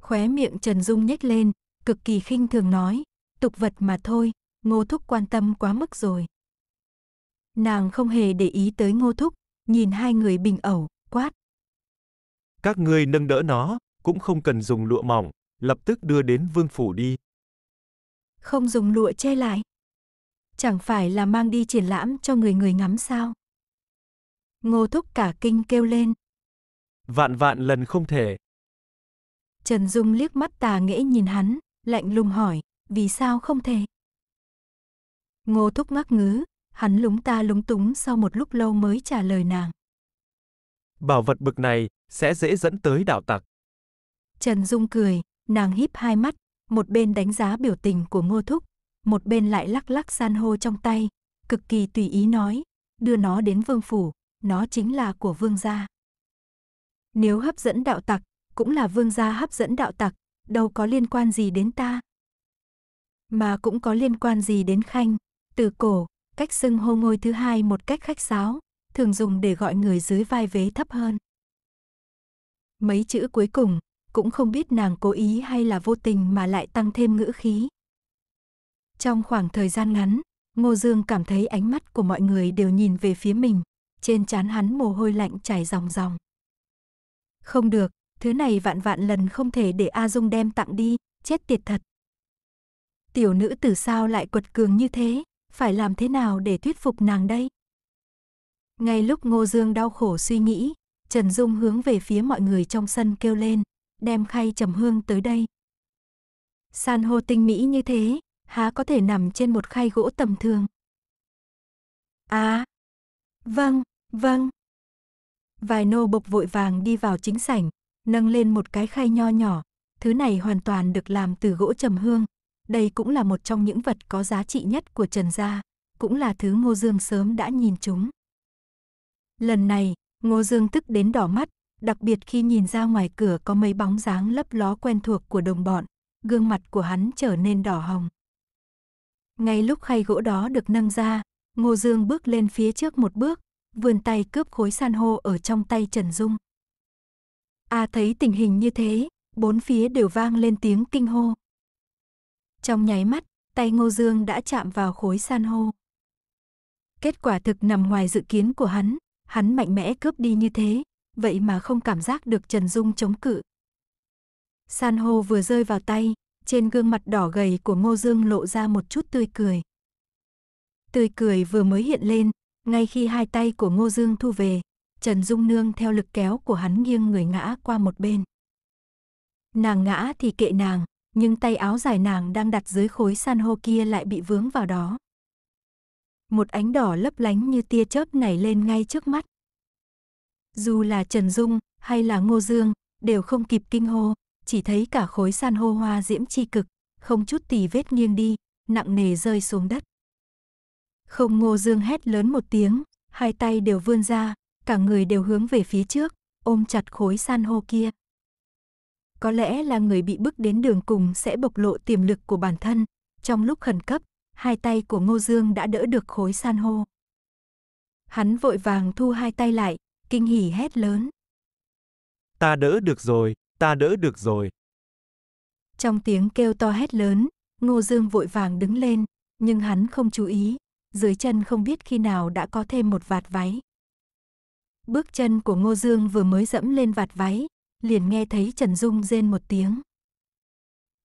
Khóe miệng Trần Dung nhếch lên, cực kỳ khinh thường nói, tục vật mà thôi, ngô thúc quan tâm quá mức rồi. Nàng không hề để ý tới ngô thúc, nhìn hai người bình ẩu, quát. Các ngươi nâng đỡ nó, cũng không cần dùng lụa mỏng, lập tức đưa đến vương phủ đi. Không dùng lụa che lại. Chẳng phải là mang đi triển lãm cho người người ngắm sao? Ngô thúc cả kinh kêu lên. Vạn vạn lần không thể, Trần Dung liếc mắt tà nghễ nhìn hắn, lạnh lùng hỏi, vì sao không thể? Ngô Thúc ngắc ngứ, hắn lúng ta lúng túng sau một lúc lâu mới trả lời nàng. Bảo vật bực này sẽ dễ dẫn tới đạo tặc. Trần Dung cười, nàng híp hai mắt, một bên đánh giá biểu tình của Ngô Thúc, một bên lại lắc lắc san hô trong tay, cực kỳ tùy ý nói, đưa nó đến vương phủ, nó chính là của vương gia. Nếu hấp dẫn đạo tặc, cũng là vương gia hấp dẫn đạo tặc, đâu có liên quan gì đến ta. Mà cũng có liên quan gì đến khanh, từ cổ, cách xưng hô ngôi thứ hai một cách khách sáo, thường dùng để gọi người dưới vai vế thấp hơn. Mấy chữ cuối cùng, cũng không biết nàng cố ý hay là vô tình mà lại tăng thêm ngữ khí. Trong khoảng thời gian ngắn, Ngô Dương cảm thấy ánh mắt của mọi người đều nhìn về phía mình, trên trán hắn mồ hôi lạnh chảy ròng ròng. Không được, Thứ này vạn vạn lần không thể để A Dung đem tặng đi, chết tiệt thật. Tiểu nữ tử sao lại quật cường như thế, phải làm thế nào để thuyết phục nàng đây? Ngay lúc Ngô Dương đau khổ suy nghĩ, Trần Dung hướng về phía mọi người trong sân kêu lên, đem khay trầm hương tới đây. San hô tinh mỹ như thế, há có thể nằm trên một khay gỗ tầm thường. À, vâng, vâng. Vài nô bộc vội vàng đi vào chính sảnh, nâng lên một cái khay nho nhỏ, thứ này hoàn toàn được làm từ gỗ trầm hương. Đây cũng là một trong những vật có giá trị nhất của Trần gia, cũng là thứ Ngô Dương sớm đã nhìn chúng. Lần này, Ngô Dương tức đến đỏ mắt, đặc biệt khi nhìn ra ngoài cửa có mấy bóng dáng lấp ló quen thuộc của đồng bọn, gương mặt của hắn trở nên đỏ hồng. Ngay lúc khay gỗ đó được nâng ra, Ngô Dương bước lên phía trước một bước, vươn tay cướp khối san hô ở trong tay Trần Dung. A à thấy tình hình như thế, bốn phía đều vang lên tiếng kinh hô. Trong nháy mắt, tay Ngô Dương đã chạm vào khối san hô. Kết quả thực nằm ngoài dự kiến của hắn, hắn mạnh mẽ cướp đi như thế, vậy mà không cảm giác được Trần Dung chống cự. San hô vừa rơi vào tay, trên gương mặt đỏ gầy của Ngô Dương lộ ra một chút tươi cười. Tươi cười vừa mới hiện lên, ngay khi hai tay của Ngô Dương thu về, Trần Dung Nương theo lực kéo của hắn nghiêng người ngã qua một bên. Nàng ngã thì kệ nàng, nhưng tay áo dài nàng đang đặt dưới khối san hô kia lại bị vướng vào đó. Một ánh đỏ lấp lánh như tia chớp nảy lên ngay trước mắt. Dù là Trần Dung hay là Ngô Dương đều không kịp kinh hô, chỉ thấy cả khối san hô hoa diễm chi cực, không chút tì vết nghiêng đi, nặng nề rơi xuống đất. Không Ngô Dương hét lớn một tiếng, hai tay đều vươn ra, cả người đều hướng về phía trước, ôm chặt khối san hô kia. Có lẽ là người bị bức đến đường cùng sẽ bộc lộ tiềm lực của bản thân, trong lúc khẩn cấp, hai tay của Ngô Dương đã đỡ được khối san hô. Hắn vội vàng thu hai tay lại, kinh hỉ hét lớn. Ta đỡ được rồi, ta đỡ được rồi. Trong tiếng kêu to hét lớn, Ngô Dương vội vàng đứng lên, nhưng hắn không chú ý, dưới chân không biết khi nào đã có thêm một vạt váy. Bước chân của Ngô Dương vừa mới dẫm lên vạt váy, liền nghe thấy Trần Dung rên một tiếng.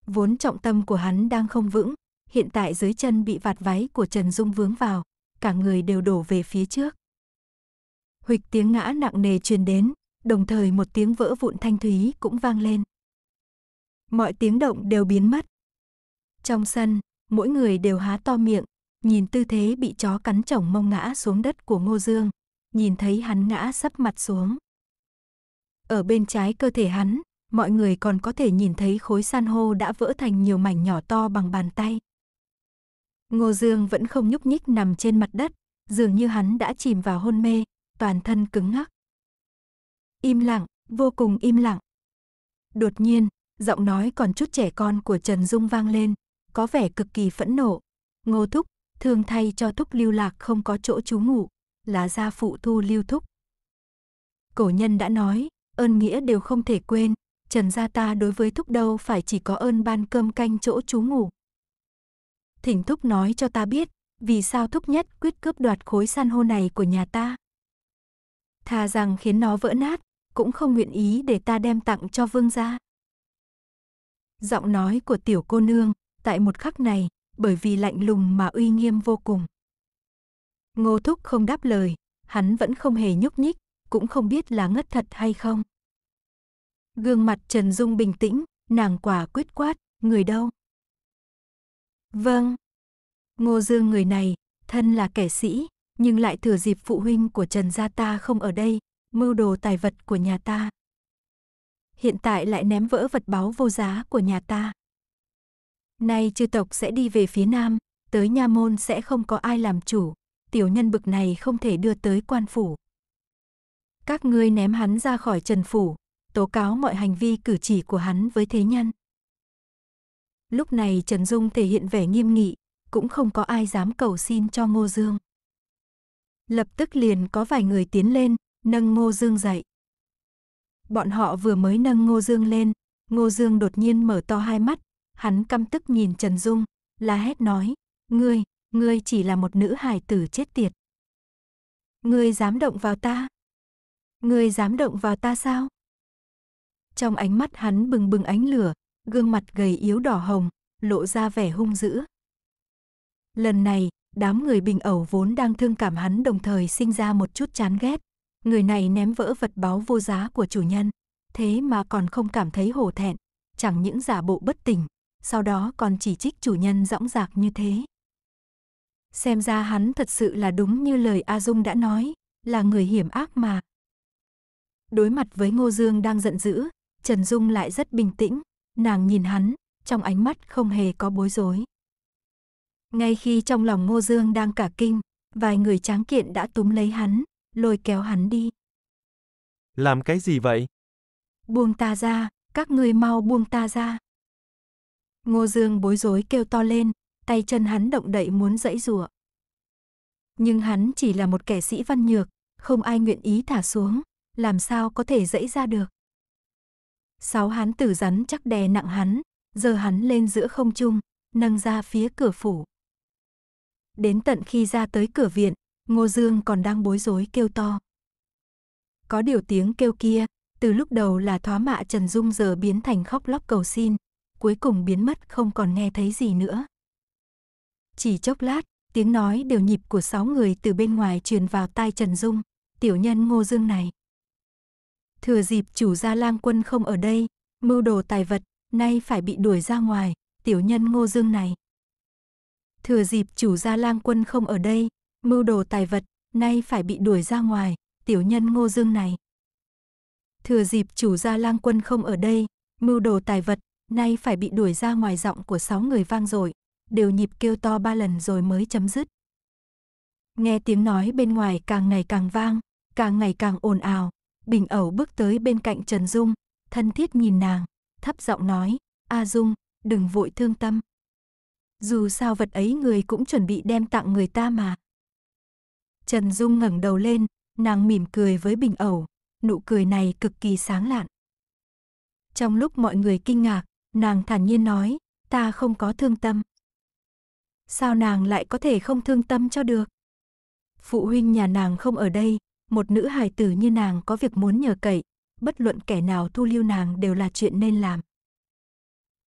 Vốn trọng tâm của hắn đang không vững, hiện tại dưới chân bị vạt váy của Trần Dung vướng vào, cả người đều đổ về phía trước. Huỵch tiếng ngã nặng nề truyền đến, đồng thời một tiếng vỡ vụn thanh thúy cũng vang lên. Mọi tiếng động đều biến mất. Trong sân, mỗi người đều há to miệng, nhìn tư thế bị chó cắn chồng mông ngã xuống đất của Ngô Dương, nhìn thấy hắn ngã sấp mặt xuống. Ở bên trái cơ thể hắn, mọi người còn có thể nhìn thấy khối san hô đã vỡ thành nhiều mảnh nhỏ to bằng bàn tay. Ngô Dương vẫn không nhúc nhích nằm trên mặt đất, dường như hắn đã chìm vào hôn mê, toàn thân cứng ngắc. Im lặng, vô cùng im lặng. Đột nhiên, giọng nói còn chút trẻ con của Trần Dung vang lên, có vẻ cực kỳ phẫn nộ. Ngô Thúc, thương thay cho Thúc lưu lạc không có chỗ trú ngủ là gia phụ thu lưu thúc. Cổ nhân đã nói, ơn nghĩa đều không thể quên, trần gia ta đối với thúc đâu phải chỉ có ơn ban cơm canh chỗ chú ngủ. Thỉnh thúc nói cho ta biết, vì sao thúc nhất quyết cướp đoạt khối san hô này của nhà ta. Thà rằng khiến nó vỡ nát, cũng không nguyện ý để ta đem tặng cho vương gia. Giọng nói của tiểu cô nương, tại một khắc này, bởi vì lạnh lùng mà uy nghiêm vô cùng. Ngô Thúc không đáp lời, hắn vẫn không hề nhúc nhích, cũng không biết là ngất thật hay không. Gương mặt Trần Dung bình tĩnh, nàng quả quyết quát, người đâu? Vâng. Ngô Dương người này, thân là kẻ sĩ, nhưng lại thừa dịp phụ huynh của Trần gia ta không ở đây, mưu đồ tài vật của nhà ta. Hiện tại lại ném vỡ vật báu vô giá của nhà ta. Nay chư tộc sẽ đi về phía nam, tới nha môn sẽ không có ai làm chủ, tiểu nhân bực này không thể đưa tới quan phủ. Các ngươi ném hắn ra khỏi trần phủ, tố cáo mọi hành vi cử chỉ của hắn với thế nhân. Lúc này Trần Dung thể hiện vẻ nghiêm nghị, cũng không có ai dám cầu xin cho Ngô Dương. Lập tức liền có vài người tiến lên, nâng Ngô Dương dậy. Bọn họ vừa mới nâng Ngô Dương lên, Ngô Dương đột nhiên mở to hai mắt, hắn căm tức nhìn Trần Dung, la hét nói, ngươi, Ngươi chỉ là một nữ hài tử chết tiệt. Ngươi dám động vào ta? Ngươi dám động vào ta sao? Trong ánh mắt hắn bừng bừng ánh lửa, gương mặt gầy yếu đỏ hồng, lộ ra vẻ hung dữ. Lần này, đám người bình ẩu vốn đang thương cảm hắn đồng thời sinh ra một chút chán ghét. Người này ném vỡ vật báu vô giá của chủ nhân, thế mà còn không cảm thấy hổ thẹn, chẳng những giả bộ bất tỉnh, sau đó còn chỉ trích chủ nhân dõng dạc như thế. Xem ra hắn thật sự là đúng như lời A Dung đã nói, là người hiểm ác mà. Đối mặt với Ngô Dương đang giận dữ, Trần Dung lại rất bình tĩnh, nàng nhìn hắn, trong ánh mắt không hề có bối rối. Ngay khi trong lòng Ngô Dương đang cả kinh, vài người tráng kiện đã túm lấy hắn, lôi kéo hắn đi. Làm cái gì vậy? Buông ta ra, các ngươi mau buông ta ra. Ngô Dương bối rối kêu to lên, tay chân hắn động đậy muốn dẫy rùa, Nhưng hắn chỉ là một kẻ sĩ văn nhược, không ai nguyện ý thả xuống, làm sao có thể dẫy ra được. Sáu hán tử rắn chắc đè nặng hắn, giờ hắn lên giữa không trung, nâng ra phía cửa phủ. Đến tận khi ra tới cửa viện, Ngô Dương còn đang bối rối kêu to. Có điều tiếng kêu kia, từ lúc đầu là thoá mạ Trần Dung giờ biến thành khóc lóc cầu xin, cuối cùng biến mất không còn nghe thấy gì nữa. Chỉ chốc lát, tiếng nói đều nhịp của sáu người từ bên ngoài truyền vào tai Trần Dung, tiểu nhân ngô dương này. Thừa dịp chủ gia lang quân không ở đây, mưu đồ tài vật, nay phải bị đuổi ra ngoài, tiểu nhân ngô dương này. Thừa dịp chủ gia lang quân không ở đây, mưu đồ tài vật, nay phải bị đuổi ra ngoài, tiểu nhân ngô dương này. Thừa dịp chủ gia lang quân không ở đây, mưu đồ tài vật, nay phải bị đuổi ra ngoài giọng của sáu người vang dội đều nhịp kêu to ba lần rồi mới chấm dứt. Nghe tiếng nói bên ngoài càng ngày càng vang, càng ngày càng ồn ào, Bình ẩu bước tới bên cạnh Trần Dung, thân thiết nhìn nàng, thấp giọng nói, A Dung, đừng vội thương tâm. Dù sao vật ấy người cũng chuẩn bị đem tặng người ta mà. Trần Dung ngẩng đầu lên, nàng mỉm cười với Bình ẩu, nụ cười này cực kỳ sáng lạn. Trong lúc mọi người kinh ngạc, nàng thản nhiên nói, ta không có thương tâm sao nàng lại có thể không thương tâm cho được? Phụ huynh nhà nàng không ở đây, một nữ hài tử như nàng có việc muốn nhờ cậy, bất luận kẻ nào thu lưu nàng đều là chuyện nên làm.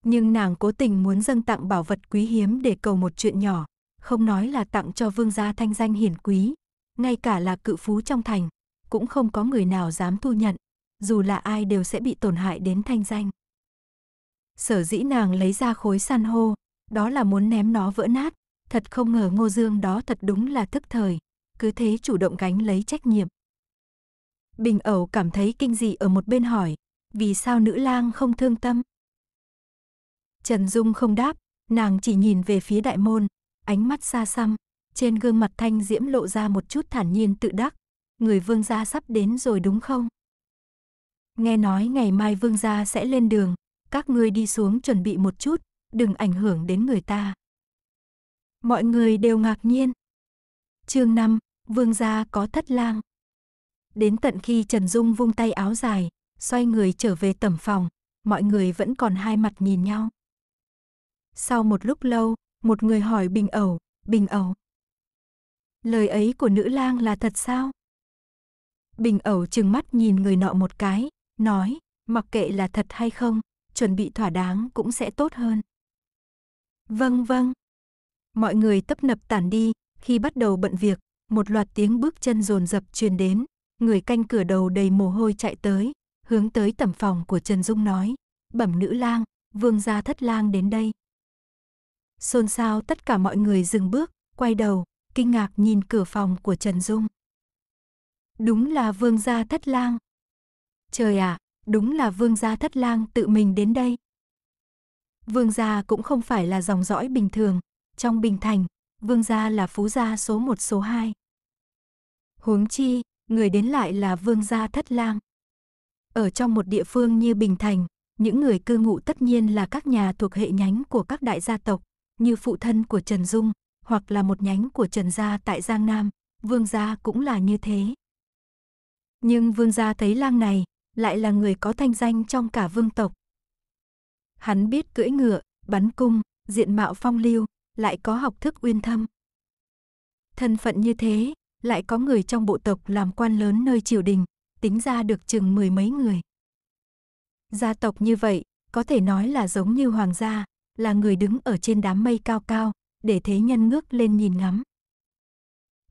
Nhưng nàng cố tình muốn dâng tặng bảo vật quý hiếm để cầu một chuyện nhỏ, không nói là tặng cho vương gia thanh danh hiển quý, ngay cả là cự phú trong thành, cũng không có người nào dám thu nhận, dù là ai đều sẽ bị tổn hại đến thanh danh. Sở dĩ nàng lấy ra khối san hô, đó là muốn ném nó vỡ nát. Thật không ngờ Ngô Dương đó thật đúng là thức thời, cứ thế chủ động gánh lấy trách nhiệm. Bình ẩu cảm thấy kinh dị ở một bên hỏi, vì sao nữ lang không thương tâm? Trần Dung không đáp, nàng chỉ nhìn về phía đại môn, ánh mắt xa xăm, trên gương mặt thanh diễm lộ ra một chút thản nhiên tự đắc. Người vương gia sắp đến rồi đúng không? Nghe nói ngày mai vương gia sẽ lên đường, các ngươi đi xuống chuẩn bị một chút, đừng ảnh hưởng đến người ta. Mọi người đều ngạc nhiên. Chương 5, Vương gia có thất lang. Đến tận khi Trần Dung vung tay áo dài, xoay người trở về tẩm phòng, mọi người vẫn còn hai mặt nhìn nhau. Sau một lúc lâu, một người hỏi Bình ẩu, Bình ẩu. Lời ấy của nữ lang là thật sao? Bình ẩu trừng mắt nhìn người nọ một cái, nói, mặc kệ là thật hay không, chuẩn bị thỏa đáng cũng sẽ tốt hơn. Vâng vâng. Mọi người tấp nập tản đi, khi bắt đầu bận việc, một loạt tiếng bước chân rồn rập truyền đến, người canh cửa đầu đầy mồ hôi chạy tới, hướng tới tầm phòng của Trần Dung nói, bẩm nữ lang, vương gia thất lang đến đây. Xôn xao tất cả mọi người dừng bước, quay đầu, kinh ngạc nhìn cửa phòng của Trần Dung. Đúng là vương gia thất lang. Trời ạ, à, đúng là vương gia thất lang tự mình đến đây. Vương gia cũng không phải là dòng dõi bình thường, trong bình thành, vương gia là phú gia số một số hai. Huống chi, người đến lại là vương gia thất lang. Ở trong một địa phương như Bình Thành, những người cư ngụ tất nhiên là các nhà thuộc hệ nhánh của các đại gia tộc, như phụ thân của Trần Dung, hoặc là một nhánh của Trần gia tại Giang Nam, vương gia cũng là như thế. Nhưng vương gia thấy lang này lại là người có thanh danh trong cả vương tộc, Hắn biết cưỡi ngựa, bắn cung, diện mạo phong lưu, lại có học thức uyên thâm. Thân phận như thế, lại có người trong bộ tộc làm quan lớn nơi triều đình, tính ra được chừng mười mấy người. Gia tộc như vậy, có thể nói là giống như hoàng gia, là người đứng ở trên đám mây cao cao, để thế nhân ngước lên nhìn ngắm.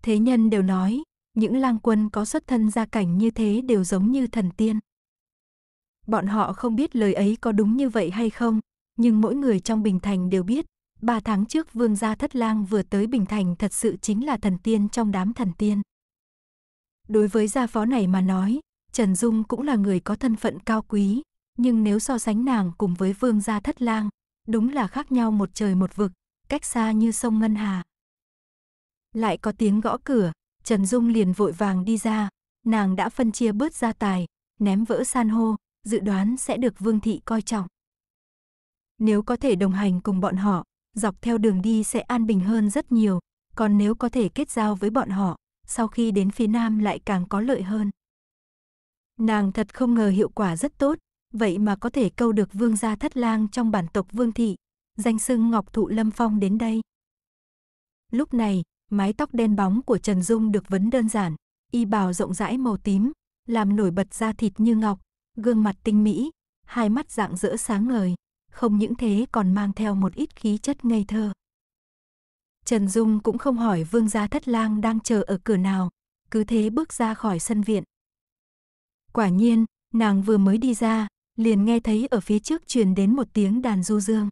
Thế nhân đều nói, những lang quân có xuất thân gia cảnh như thế đều giống như thần tiên. Bọn họ không biết lời ấy có đúng như vậy hay không, nhưng mỗi người trong Bình Thành đều biết, ba tháng trước vương gia thất lang vừa tới Bình Thành thật sự chính là thần tiên trong đám thần tiên. Đối với gia phó này mà nói, Trần Dung cũng là người có thân phận cao quý, nhưng nếu so sánh nàng cùng với vương gia thất lang, đúng là khác nhau một trời một vực, cách xa như sông Ngân Hà. Lại có tiếng gõ cửa, Trần Dung liền vội vàng đi ra, nàng đã phân chia bớt gia tài, ném vỡ san hô, dự đoán sẽ được Vương Thị coi trọng. Nếu có thể đồng hành cùng bọn họ, dọc theo đường đi sẽ an bình hơn rất nhiều, còn nếu có thể kết giao với bọn họ, sau khi đến phía Nam lại càng có lợi hơn. Nàng thật không ngờ hiệu quả rất tốt, vậy mà có thể câu được vương gia thất lang trong bản tộc Vương Thị, danh xưng Ngọc Thụ Lâm Phong đến đây. Lúc này, mái tóc đen bóng của Trần Dung được vấn đơn giản, y bào rộng rãi màu tím, làm nổi bật da thịt như ngọc, gương mặt tinh mỹ, hai mắt dạng dỡ sáng ngời, không những thế còn mang theo một ít khí chất ngây thơ. Trần Dung cũng không hỏi vương gia thất lang đang chờ ở cửa nào, cứ thế bước ra khỏi sân viện. Quả nhiên, nàng vừa mới đi ra, liền nghe thấy ở phía trước truyền đến một tiếng đàn du dương.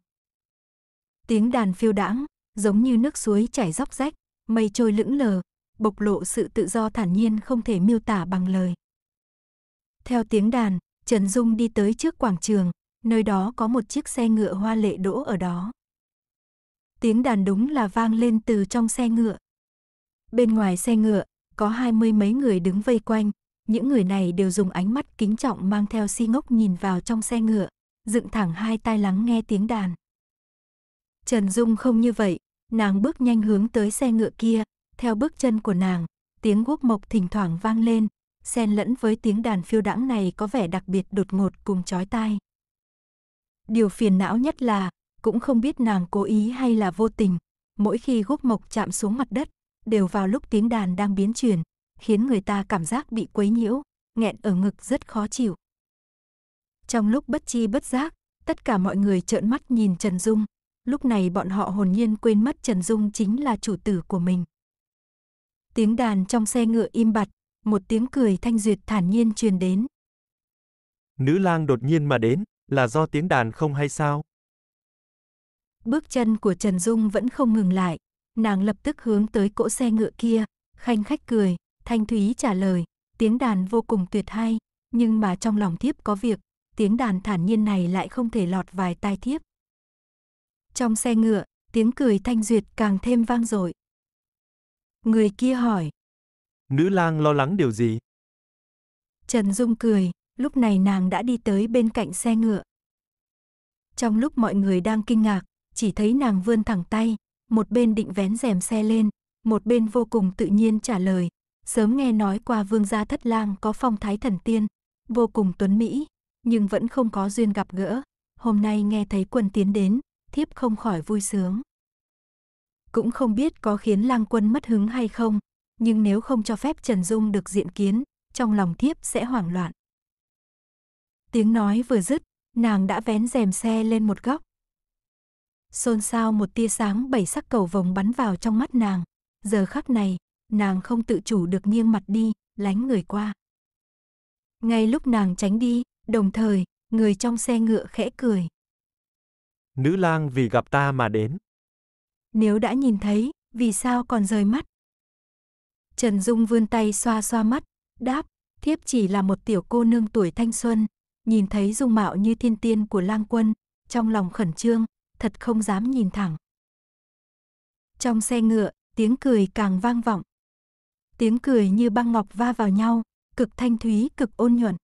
Tiếng đàn phiêu đãng, giống như nước suối chảy róc rách, mây trôi lững lờ, bộc lộ sự tự do thản nhiên không thể miêu tả bằng lời. Theo tiếng đàn, Trần Dung đi tới trước quảng trường, nơi đó có một chiếc xe ngựa hoa lệ đỗ ở đó. Tiếng đàn đúng là vang lên từ trong xe ngựa. Bên ngoài xe ngựa, có hai mươi mấy người đứng vây quanh, những người này đều dùng ánh mắt kính trọng mang theo si ngốc nhìn vào trong xe ngựa, dựng thẳng hai tai lắng nghe tiếng đàn. Trần Dung không như vậy, nàng bước nhanh hướng tới xe ngựa kia, theo bước chân của nàng, tiếng guốc mộc thỉnh thoảng vang lên, xen lẫn với tiếng đàn phiêu đãng này có vẻ đặc biệt đột ngột cùng chói tai. Điều phiền não nhất là, cũng không biết nàng cố ý hay là vô tình, mỗi khi gốc mộc chạm xuống mặt đất, đều vào lúc tiếng đàn đang biến chuyển, khiến người ta cảm giác bị quấy nhiễu, nghẹn ở ngực rất khó chịu. Trong lúc bất chi bất giác, tất cả mọi người trợn mắt nhìn Trần Dung, lúc này bọn họ hồn nhiên quên mất Trần Dung chính là chủ tử của mình. Tiếng đàn trong xe ngựa im bặt, một tiếng cười thanh duyệt thản nhiên truyền đến. Nữ lang đột nhiên mà đến, là do tiếng đàn không hay sao? Bước chân của Trần Dung vẫn không ngừng lại, nàng lập tức hướng tới cỗ xe ngựa kia, khanh khách cười, thanh thúy trả lời, tiếng đàn vô cùng tuyệt hay, nhưng mà trong lòng thiếp có việc, tiếng đàn thản nhiên này lại không thể lọt vài tai thiếp. Trong xe ngựa, tiếng cười thanh duyệt càng thêm vang dội. Người kia hỏi, Nữ lang lo lắng điều gì? Trần Dung cười, lúc này nàng đã đi tới bên cạnh xe ngựa. Trong lúc mọi người đang kinh ngạc, chỉ thấy nàng vươn thẳng tay, một bên định vén rèm xe lên, một bên vô cùng tự nhiên trả lời. Sớm nghe nói qua vương gia thất lang có phong thái thần tiên, vô cùng tuấn mỹ, nhưng vẫn không có duyên gặp gỡ. Hôm nay nghe thấy quân tiến đến, thiếp không khỏi vui sướng. Cũng không biết có khiến lang quân mất hứng hay không, nhưng nếu không cho phép Trần Dung được diện kiến, trong lòng thiếp sẽ hoảng loạn. Tiếng nói vừa dứt, nàng đã vén rèm xe lên một góc. Xôn xao một tia sáng bảy sắc cầu vồng bắn vào trong mắt nàng, giờ khắc này, nàng không tự chủ được nghiêng mặt đi, lánh người qua. Ngay lúc nàng tránh đi, đồng thời, người trong xe ngựa khẽ cười. Nữ lang vì gặp ta mà đến. Nếu đã nhìn thấy, vì sao còn rời mắt? Trần Dung vươn tay xoa xoa mắt, đáp, thiếp chỉ là một tiểu cô nương tuổi thanh xuân, nhìn thấy dung mạo như thiên tiên của lang quân, trong lòng khẩn trương, thật không dám nhìn thẳng. Trong xe ngựa, tiếng cười càng vang vọng. Tiếng cười như băng ngọc va vào nhau, cực thanh thúy, cực ôn nhuận.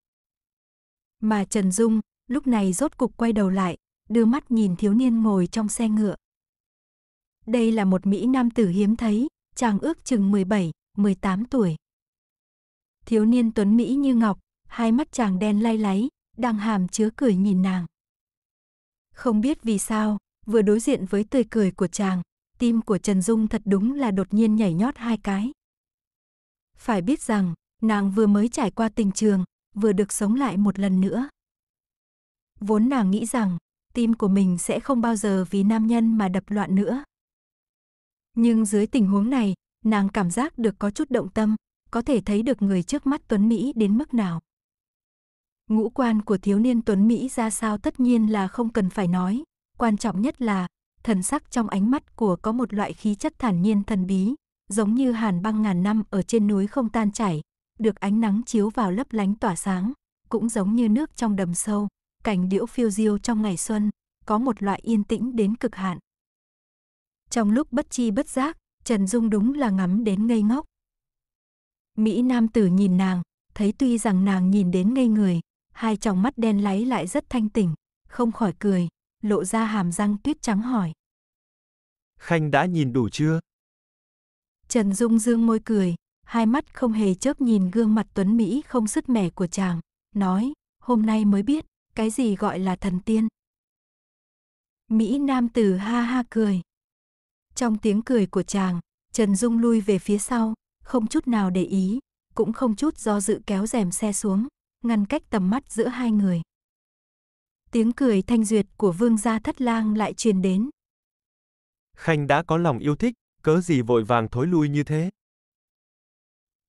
Mà Trần Dung, lúc này rốt cục quay đầu lại, đưa mắt nhìn thiếu niên ngồi trong xe ngựa. Đây là một Mỹ nam tử hiếm thấy, chàng ước chừng 17, 18 tuổi. Thiếu niên tuấn Mỹ như ngọc, hai mắt chàng đen lay láy, đang hàm chứa cười nhìn nàng. Không biết vì sao, vừa đối diện với tươi cười của chàng, tim của Trần Dung thật đúng là đột nhiên nhảy nhót hai cái. Phải biết rằng, nàng vừa mới trải qua tình trường, vừa được sống lại một lần nữa. Vốn nàng nghĩ rằng, tim của mình sẽ không bao giờ vì nam nhân mà đập loạn nữa. Nhưng dưới tình huống này, nàng cảm giác được có chút động tâm, có thể thấy được người trước mắt Tuấn Mỹ đến mức nào. Ngũ quan của thiếu niên Tuấn Mỹ ra sao tất nhiên là không cần phải nói, quan trọng nhất là thần sắc trong ánh mắt của có một loại khí chất thản nhiên thần bí, giống như hàn băng ngàn năm ở trên núi không tan chảy, được ánh nắng chiếu vào lấp lánh tỏa sáng, cũng giống như nước trong đầm sâu, cảnh điễu phiêu diêu trong ngày xuân, có một loại yên tĩnh đến cực hạn. Trong lúc bất chi bất giác, Trần Dung đúng là ngắm đến ngây ngốc. Mỹ Nam tử nhìn nàng, thấy tuy rằng nàng nhìn đến ngây người, hai tròng mắt đen láy lại rất thanh tỉnh, không khỏi cười, lộ ra hàm răng tuyết trắng hỏi. Khanh đã nhìn đủ chưa? Trần Dung dương môi cười, hai mắt không hề chớp nhìn gương mặt tuấn Mỹ không sứt mẻ của chàng, nói, hôm nay mới biết, cái gì gọi là thần tiên. Mỹ Nam tử ha ha cười. Trong tiếng cười của chàng, Trần Dung lui về phía sau, không chút nào để ý, cũng không chút do dự kéo rèm xe xuống, ngăn cách tầm mắt giữa hai người. Tiếng cười thanh duyệt của vương gia thất lang lại truyền đến. Khanh đã có lòng yêu thích, cớ gì vội vàng thối lui như thế?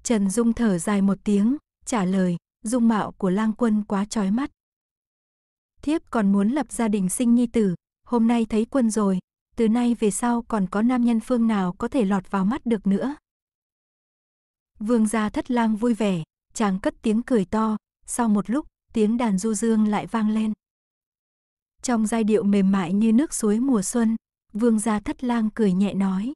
Trần Dung thở dài một tiếng, trả lời, dung mạo của lang quân quá trói mắt. Thiếp còn muốn lập gia đình sinh nhi tử, hôm nay thấy quân rồi, từ nay về sau còn có nam nhân phương nào có thể lọt vào mắt được nữa. Vương gia thất lang vui vẻ, chàng cất tiếng cười to, sau một lúc, tiếng đàn du dương lại vang lên. Trong giai điệu mềm mại như nước suối mùa xuân, vương gia thất lang cười nhẹ nói.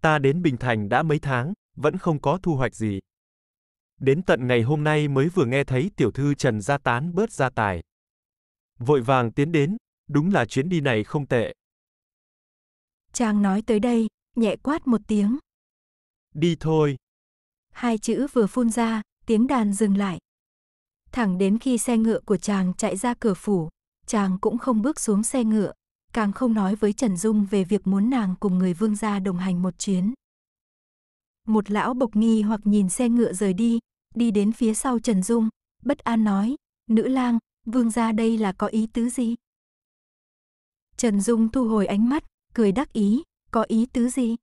Ta đến Bình Thành đã mấy tháng, vẫn không có thu hoạch gì. Đến tận ngày hôm nay mới vừa nghe thấy tiểu thư Trần Gia Tán bớt gia tài. Vội vàng tiến đến, đúng là chuyến đi này không tệ. Chàng nói tới đây, nhẹ quát một tiếng. Đi thôi. Hai chữ vừa phun ra, tiếng đàn dừng lại. Thẳng đến khi xe ngựa của chàng chạy ra cửa phủ, chàng cũng không bước xuống xe ngựa, càng không nói với Trần Dung về việc muốn nàng cùng người vương gia đồng hành một chuyến. Một lão bộc nghi hoặc nhìn xe ngựa rời đi, đi đến phía sau Trần Dung, bất an nói, nữ lang, vương gia đây là có ý tứ gì? Trần Dung thu hồi ánh mắt, cười đắc ý, có ý tứ gì?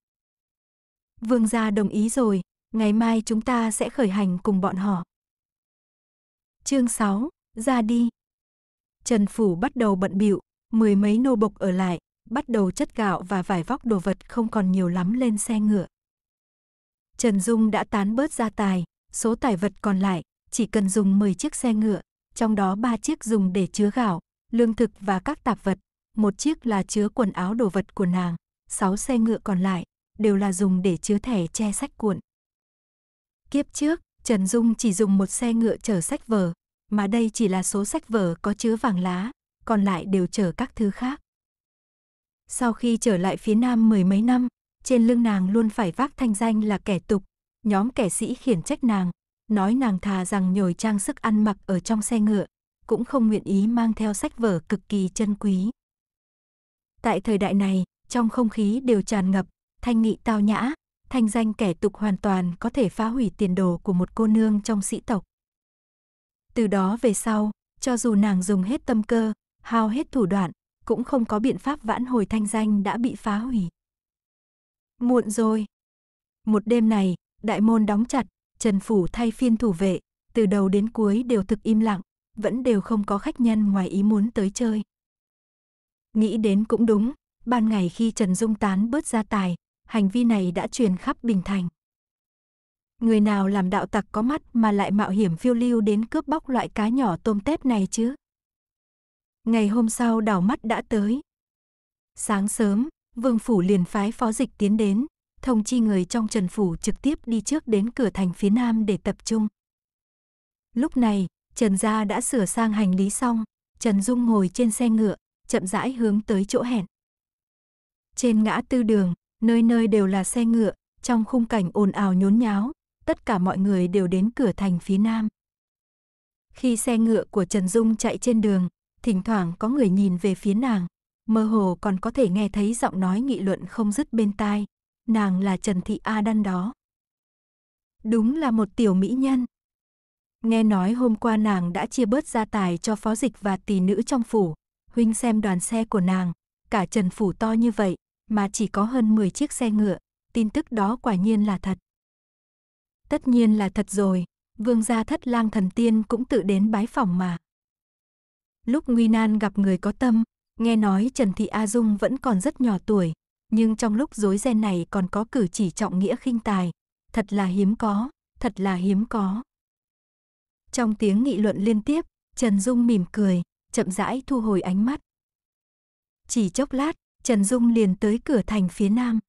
Vương gia đồng ý rồi, ngày mai chúng ta sẽ khởi hành cùng bọn họ. Chương 6, ra đi. Trần Phủ bắt đầu bận bịu, mười mấy nô bộc ở lại, bắt đầu chất gạo và vải vóc đồ vật không còn nhiều lắm lên xe ngựa. Trần Dung đã tán bớt gia tài, số tài vật còn lại, chỉ cần dùng 10 chiếc xe ngựa, trong đó 3 chiếc dùng để chứa gạo, lương thực và các tạp vật, một chiếc là chứa quần áo đồ vật của nàng, sáu xe ngựa còn lại đều là dùng để chứa thẻ che sách cuộn. Kiếp trước, Trần Dung chỉ dùng một xe ngựa chở sách vở, mà đây chỉ là số sách vở có chứa vàng lá, còn lại đều chở các thứ khác. Sau khi trở lại phía Nam mười mấy năm, trên lưng nàng luôn phải vác thanh danh là kẻ tục, nhóm kẻ sĩ khiển trách nàng, nói nàng thà rằng nhồi trang sức ăn mặc ở trong xe ngựa, cũng không nguyện ý mang theo sách vở cực kỳ chân quý. Tại thời đại này, trong không khí đều tràn ngập, thanh nghị tao nhã, thanh danh kẻ tục hoàn toàn có thể phá hủy tiền đồ của một cô nương trong sĩ tộc. Từ đó về sau, cho dù nàng dùng hết tâm cơ, hao hết thủ đoạn, cũng không có biện pháp vãn hồi thanh danh đã bị phá hủy. Muộn rồi. Một đêm này, đại môn đóng chặt, Trần Phủ thay phiên thủ vệ, từ đầu đến cuối đều thực im lặng, vẫn đều không có khách nhân ngoài ý muốn tới chơi. Nghĩ đến cũng đúng, ban ngày khi Trần Dung tán bớt gia tài, hành vi này đã truyền khắp Bình Thành. Người nào làm đạo tặc có mắt mà lại mạo hiểm phiêu lưu đến cướp bóc loại cá nhỏ tôm tép này chứ? Ngày hôm sau đảo mắt đã tới. Sáng sớm, Vương Phủ liền phái phó dịch tiến đến, thông chi người trong Trần Phủ trực tiếp đi trước đến cửa thành phía nam để tập trung. Lúc này, Trần Gia đã sửa sang hành lý xong, Trần Dung ngồi trên xe ngựa, chậm rãi hướng tới chỗ hẹn. Trên ngã tư đường, nơi nơi đều là xe ngựa, trong khung cảnh ồn ào nhốn nháo, tất cả mọi người đều đến cửa thành phía nam. Khi xe ngựa của Trần Dung chạy trên đường, thỉnh thoảng có người nhìn về phía nàng, mơ hồ còn có thể nghe thấy giọng nói nghị luận không dứt bên tai, nàng là Trần Thị A Đan đó. Đúng là một tiểu mỹ nhân. Nghe nói hôm qua nàng đã chia bớt gia tài cho phó dịch và tỷ nữ trong phủ, huynh xem đoàn xe của nàng, cả Trần Phủ to như vậy, mà chỉ có hơn 10 chiếc xe ngựa, tin tức đó quả nhiên là thật. Tất nhiên là thật rồi, vương gia thất lang thần tiên cũng tự đến bái phòng mà. Lúc Nguy Nan gặp người có tâm, nghe nói Trần Thị A Dung vẫn còn rất nhỏ tuổi, nhưng trong lúc rối ren này còn có cử chỉ trọng nghĩa khinh tài, thật là hiếm có, thật là hiếm có. Trong tiếng nghị luận liên tiếp, Trần Dung mỉm cười, chậm rãi thu hồi ánh mắt. Chỉ chốc lát, Trần Dung liền tới cửa thành phía nam.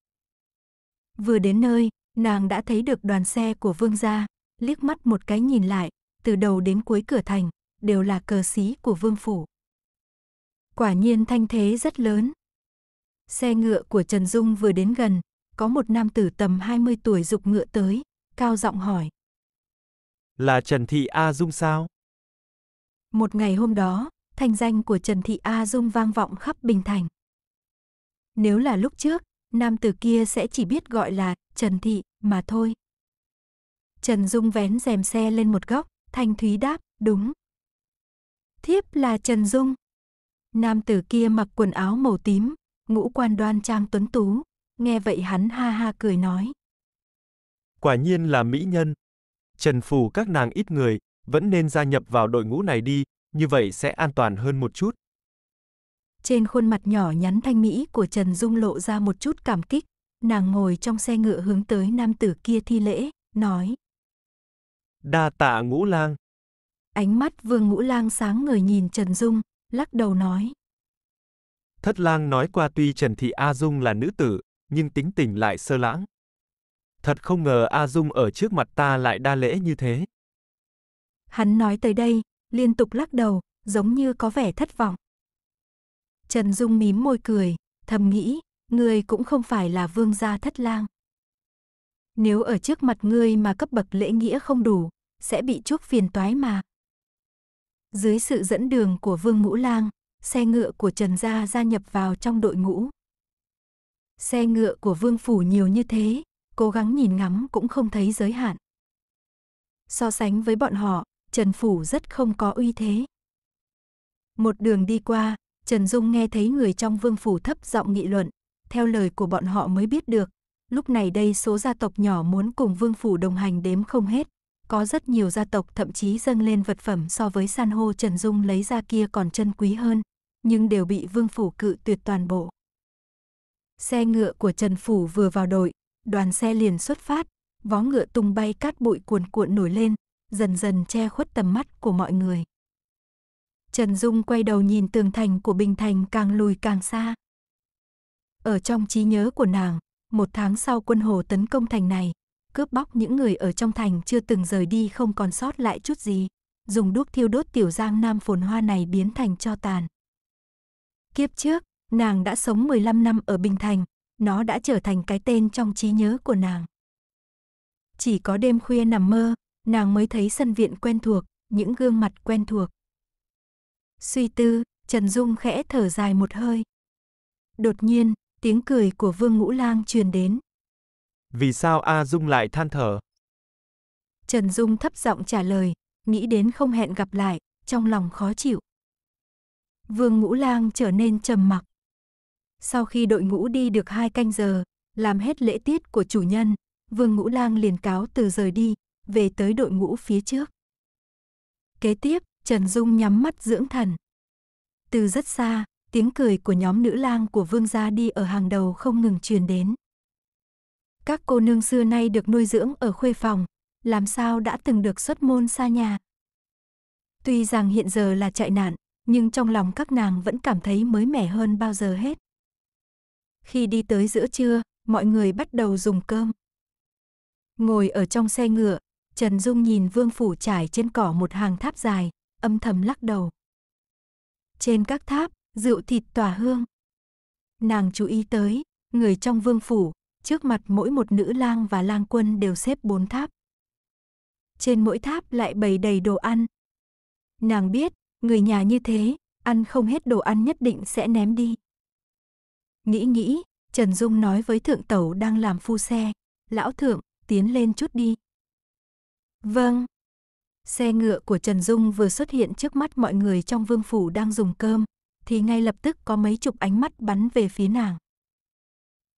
Vừa đến nơi, nàng đã thấy được đoàn xe của vương gia, liếc mắt một cái nhìn lại, từ đầu đến cuối cửa thành, đều là cờ xí của vương phủ. Quả nhiên thanh thế rất lớn. Xe ngựa của Trần Dung vừa đến gần, có một nam tử tầm 20 tuổi dục ngựa tới, cao giọng hỏi. Là Trần Thị A Dung sao? Một ngày hôm đó, thanh danh của Trần Thị A Dung vang vọng khắp Bình Thành. Nếu là lúc trước, nam tử kia sẽ chỉ biết gọi là Trần Thị mà thôi. Trần Dung vén rèm xe lên một góc, Thanh Thúy đáp, đúng. Thiếp là Trần Dung. Nam tử kia mặc quần áo màu tím, ngũ quan đoan trang tuấn tú, nghe vậy hắn ha ha cười nói. Quả nhiên là mỹ nhân. Trần Phủ các nàng ít người, vẫn nên gia nhập vào đội ngũ này đi, như vậy sẽ an toàn hơn một chút. Trên khuôn mặt nhỏ nhắn thanh mỹ của Trần Dung lộ ra một chút cảm kích, nàng ngồi trong xe ngựa hướng tới nam tử kia thi lễ, nói. Đa tạ ngũ lang. Ánh mắt vương ngũ lang sáng ngời nhìn Trần Dung, lắc đầu nói. Thất lang nói qua tuy Trần Thị A Dung là nữ tử, nhưng tính tình lại sơ lãng. Thật không ngờ A Dung ở trước mặt ta lại đa lễ như thế. Hắn nói tới đây, liên tục lắc đầu, giống như có vẻ thất vọng. Trần Dung mím môi cười, thầm nghĩ, ngươi cũng không phải là vương gia thất lang. Nếu ở trước mặt ngươi mà cấp bậc lễ nghĩa không đủ, sẽ bị chuốc phiền toái mà. Dưới sự dẫn đường của Vương Ngũ Lang, xe ngựa của Trần Gia gia nhập vào trong đội ngũ. Xe ngựa của Vương Phủ nhiều như thế, cố gắng nhìn ngắm cũng không thấy giới hạn. So sánh với bọn họ, Trần Phủ rất không có uy thế. Một đường đi qua, Trần Dung nghe thấy người trong vương phủ thấp giọng nghị luận, theo lời của bọn họ mới biết được, lúc này đây số gia tộc nhỏ muốn cùng vương phủ đồng hành đếm không hết, có rất nhiều gia tộc thậm chí dâng lên vật phẩm so với san hô Trần Dung lấy ra kia còn chân quý hơn, nhưng đều bị vương phủ cự tuyệt toàn bộ. Xe ngựa của Trần Phủ vừa vào đội, đoàn xe liền xuất phát, vó ngựa tung bay cát bụi cuồn cuộn nổi lên, dần dần che khuất tầm mắt của mọi người. Trần Dung quay đầu nhìn tường thành của Bình Thành càng lùi càng xa. Ở trong trí nhớ của nàng, một tháng sau quân hồ tấn công thành này, cướp bóc những người ở trong thành chưa từng rời đi không còn sót lại chút gì, dùng đuốc thiêu đốt tiểu giang nam phồn hoa này biến thành cho tàn. Kiếp trước, nàng đã sống 15 năm ở Bình Thành, nó đã trở thành cái tên trong trí nhớ của nàng. Chỉ có đêm khuya nằm mơ, nàng mới thấy sân viện quen thuộc, những gương mặt quen thuộc. Suy tư, Trần Dung khẽ thở dài một hơi. Đột nhiên, tiếng cười của Vương Ngũ Lang truyền đến. Vì sao A Dung lại than thở? Trần Dung thấp giọng trả lời, nghĩ đến không hẹn gặp lại, trong lòng khó chịu. Vương Ngũ Lang trở nên trầm mặc. Sau khi đội ngũ đi được hai canh giờ, làm hết lễ tiết của chủ nhân, Vương Ngũ Lang liền cáo từ rời đi, về tới đội ngũ phía trước. Kế tiếp, Trần Dung nhắm mắt dưỡng thần. Từ rất xa, tiếng cười của nhóm nữ lang của vương gia đi ở hàng đầu không ngừng truyền đến. Các cô nương xưa nay được nuôi dưỡng ở khuê phòng, làm sao đã từng được xuất môn xa nhà. Tuy rằng hiện giờ là chạy nạn, nhưng trong lòng các nàng vẫn cảm thấy mới mẻ hơn bao giờ hết. Khi đi tới giữa trưa, mọi người bắt đầu dùng cơm. Ngồi ở trong xe ngựa, Trần Dung nhìn vương phủ trải trên cỏ một hàng tháp dài, âm thầm lắc đầu. Trên các tháp, rượu thịt tỏa hương. Nàng chú ý tới, người trong vương phủ, trước mặt mỗi một nữ lang và lang quân đều xếp bốn tháp. Trên mỗi tháp lại bày đầy đồ ăn. Nàng biết, người nhà như thế, ăn không hết đồ ăn nhất định sẽ ném đi. Nghĩ nghĩ, Trần Dung nói với thượng tẩu đang làm phu xe, lão thượng, tiến lên chút đi. Vâng. Xe ngựa của Trần Dung vừa xuất hiện trước mắt mọi người trong vương phủ đang dùng cơm, thì ngay lập tức có mấy chục ánh mắt bắn về phía nàng.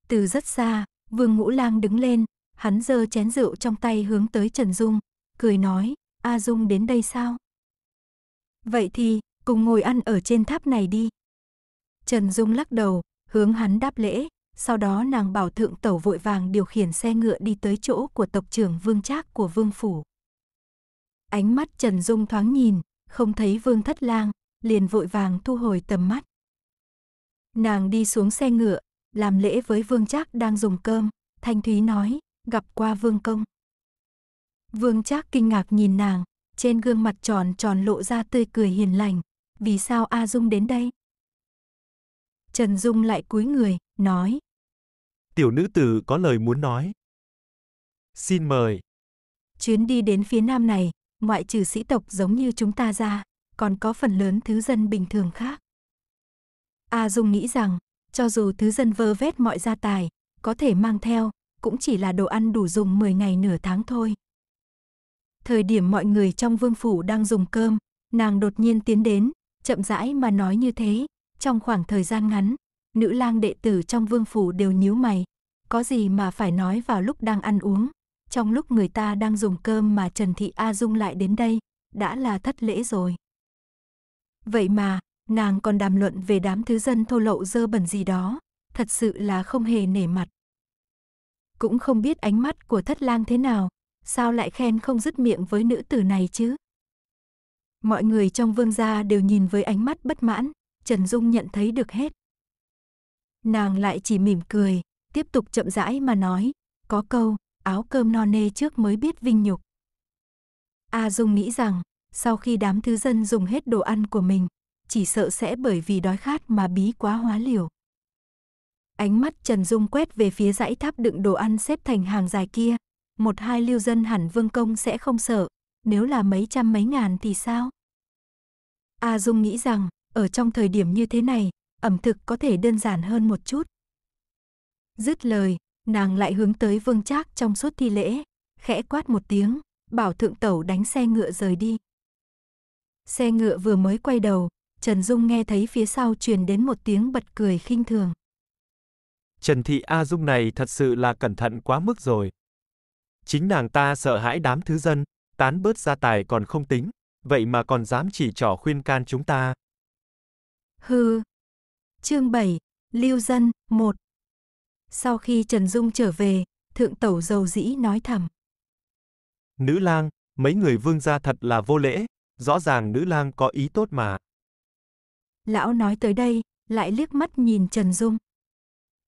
Từ rất xa, Vương Ngũ Lang đứng lên, hắn giơ chén rượu trong tay hướng tới Trần Dung, cười nói, A Dung đến đây sao? Vậy thì, cùng ngồi ăn ở trên tháp này đi. Trần Dung lắc đầu, hướng hắn đáp lễ, sau đó nàng bảo thượng tẩu vội vàng điều khiển xe ngựa đi tới chỗ của tộc trưởng Vương Trác của Vương Phủ. Ánh mắt Trần Dung thoáng nhìn, không thấy Vương Thất Lang, liền vội vàng thu hồi tầm mắt. Nàng đi xuống xe ngựa, làm lễ với Vương Trác đang dùng cơm, Thanh Thúy nói, gặp qua Vương Công. Vương Trác kinh ngạc nhìn nàng, trên gương mặt tròn tròn lộ ra tươi cười hiền lành, vì sao A Dung đến đây? Trần Dung lại cúi người, nói. Tiểu nữ tử có lời muốn nói. Xin mời. Chuyến đi đến phía nam này, ngoại trừ sĩ tộc giống như chúng ta ra, còn có phần lớn thứ dân bình thường khác. A à Dung nghĩ rằng, cho dù thứ dân vơ vét mọi gia tài, có thể mang theo, cũng chỉ là đồ ăn đủ dùng 10 ngày nửa tháng thôi. Thời điểm mọi người trong vương phủ đang dùng cơm, nàng đột nhiên tiến đến, chậm rãi mà nói như thế, trong khoảng thời gian ngắn, nữ lang đệ tử trong vương phủ đều nhíu mày, có gì mà phải nói vào lúc đang ăn uống trong lúc người ta đang dùng cơm mà Trần Thị A Dung lại đến đây, đã là thất lễ rồi. Vậy mà, nàng còn đàm luận về đám thứ dân thô lậu dơ bẩn gì đó, thật sự là không hề nể mặt. Cũng không biết ánh mắt của thất lang thế nào, sao lại khen không dứt miệng với nữ tử này chứ. Mọi người trong vương gia đều nhìn với ánh mắt bất mãn, Trần Dung nhận thấy được hết. Nàng lại chỉ mỉm cười, tiếp tục chậm rãi mà nói, có câu, áo cơm no nê trước mới biết vinh nhục. A Dung nghĩ rằng, sau khi đám thứ dân dùng hết đồ ăn của mình, chỉ sợ sẽ bởi vì đói khát mà bí quá hóa liều. Ánh mắt Trần Dung quét về phía dãy tháp đựng đồ ăn xếp thành hàng dài kia, một hai lưu dân hẳn vương công sẽ không sợ, nếu là mấy trăm mấy ngàn thì sao? A Dung nghĩ rằng, ở trong thời điểm như thế này, ẩm thực có thể đơn giản hơn một chút. Dứt lời, Nàng lại hướng tới vương trác trong suốt thi lễ, khẽ quát một tiếng, bảo thượng tẩu đánh xe ngựa rời đi. Xe ngựa vừa mới quay đầu, Trần Dung nghe thấy phía sau truyền đến một tiếng bật cười khinh thường. Trần Thị A Dung này thật sự là cẩn thận quá mức rồi. Chính nàng ta sợ hãi đám thứ dân, tán bớt gia tài còn không tính, vậy mà còn dám chỉ trỏ khuyên can chúng ta. Hừ. Chương 7, Lưu Dân, 1 sau khi Trần Dung trở về, thượng tẩu dầu dĩ nói thầm. Nữ lang, mấy người vương gia thật là vô lễ, rõ ràng nữ lang có ý tốt mà. Lão nói tới đây, lại liếc mắt nhìn Trần Dung.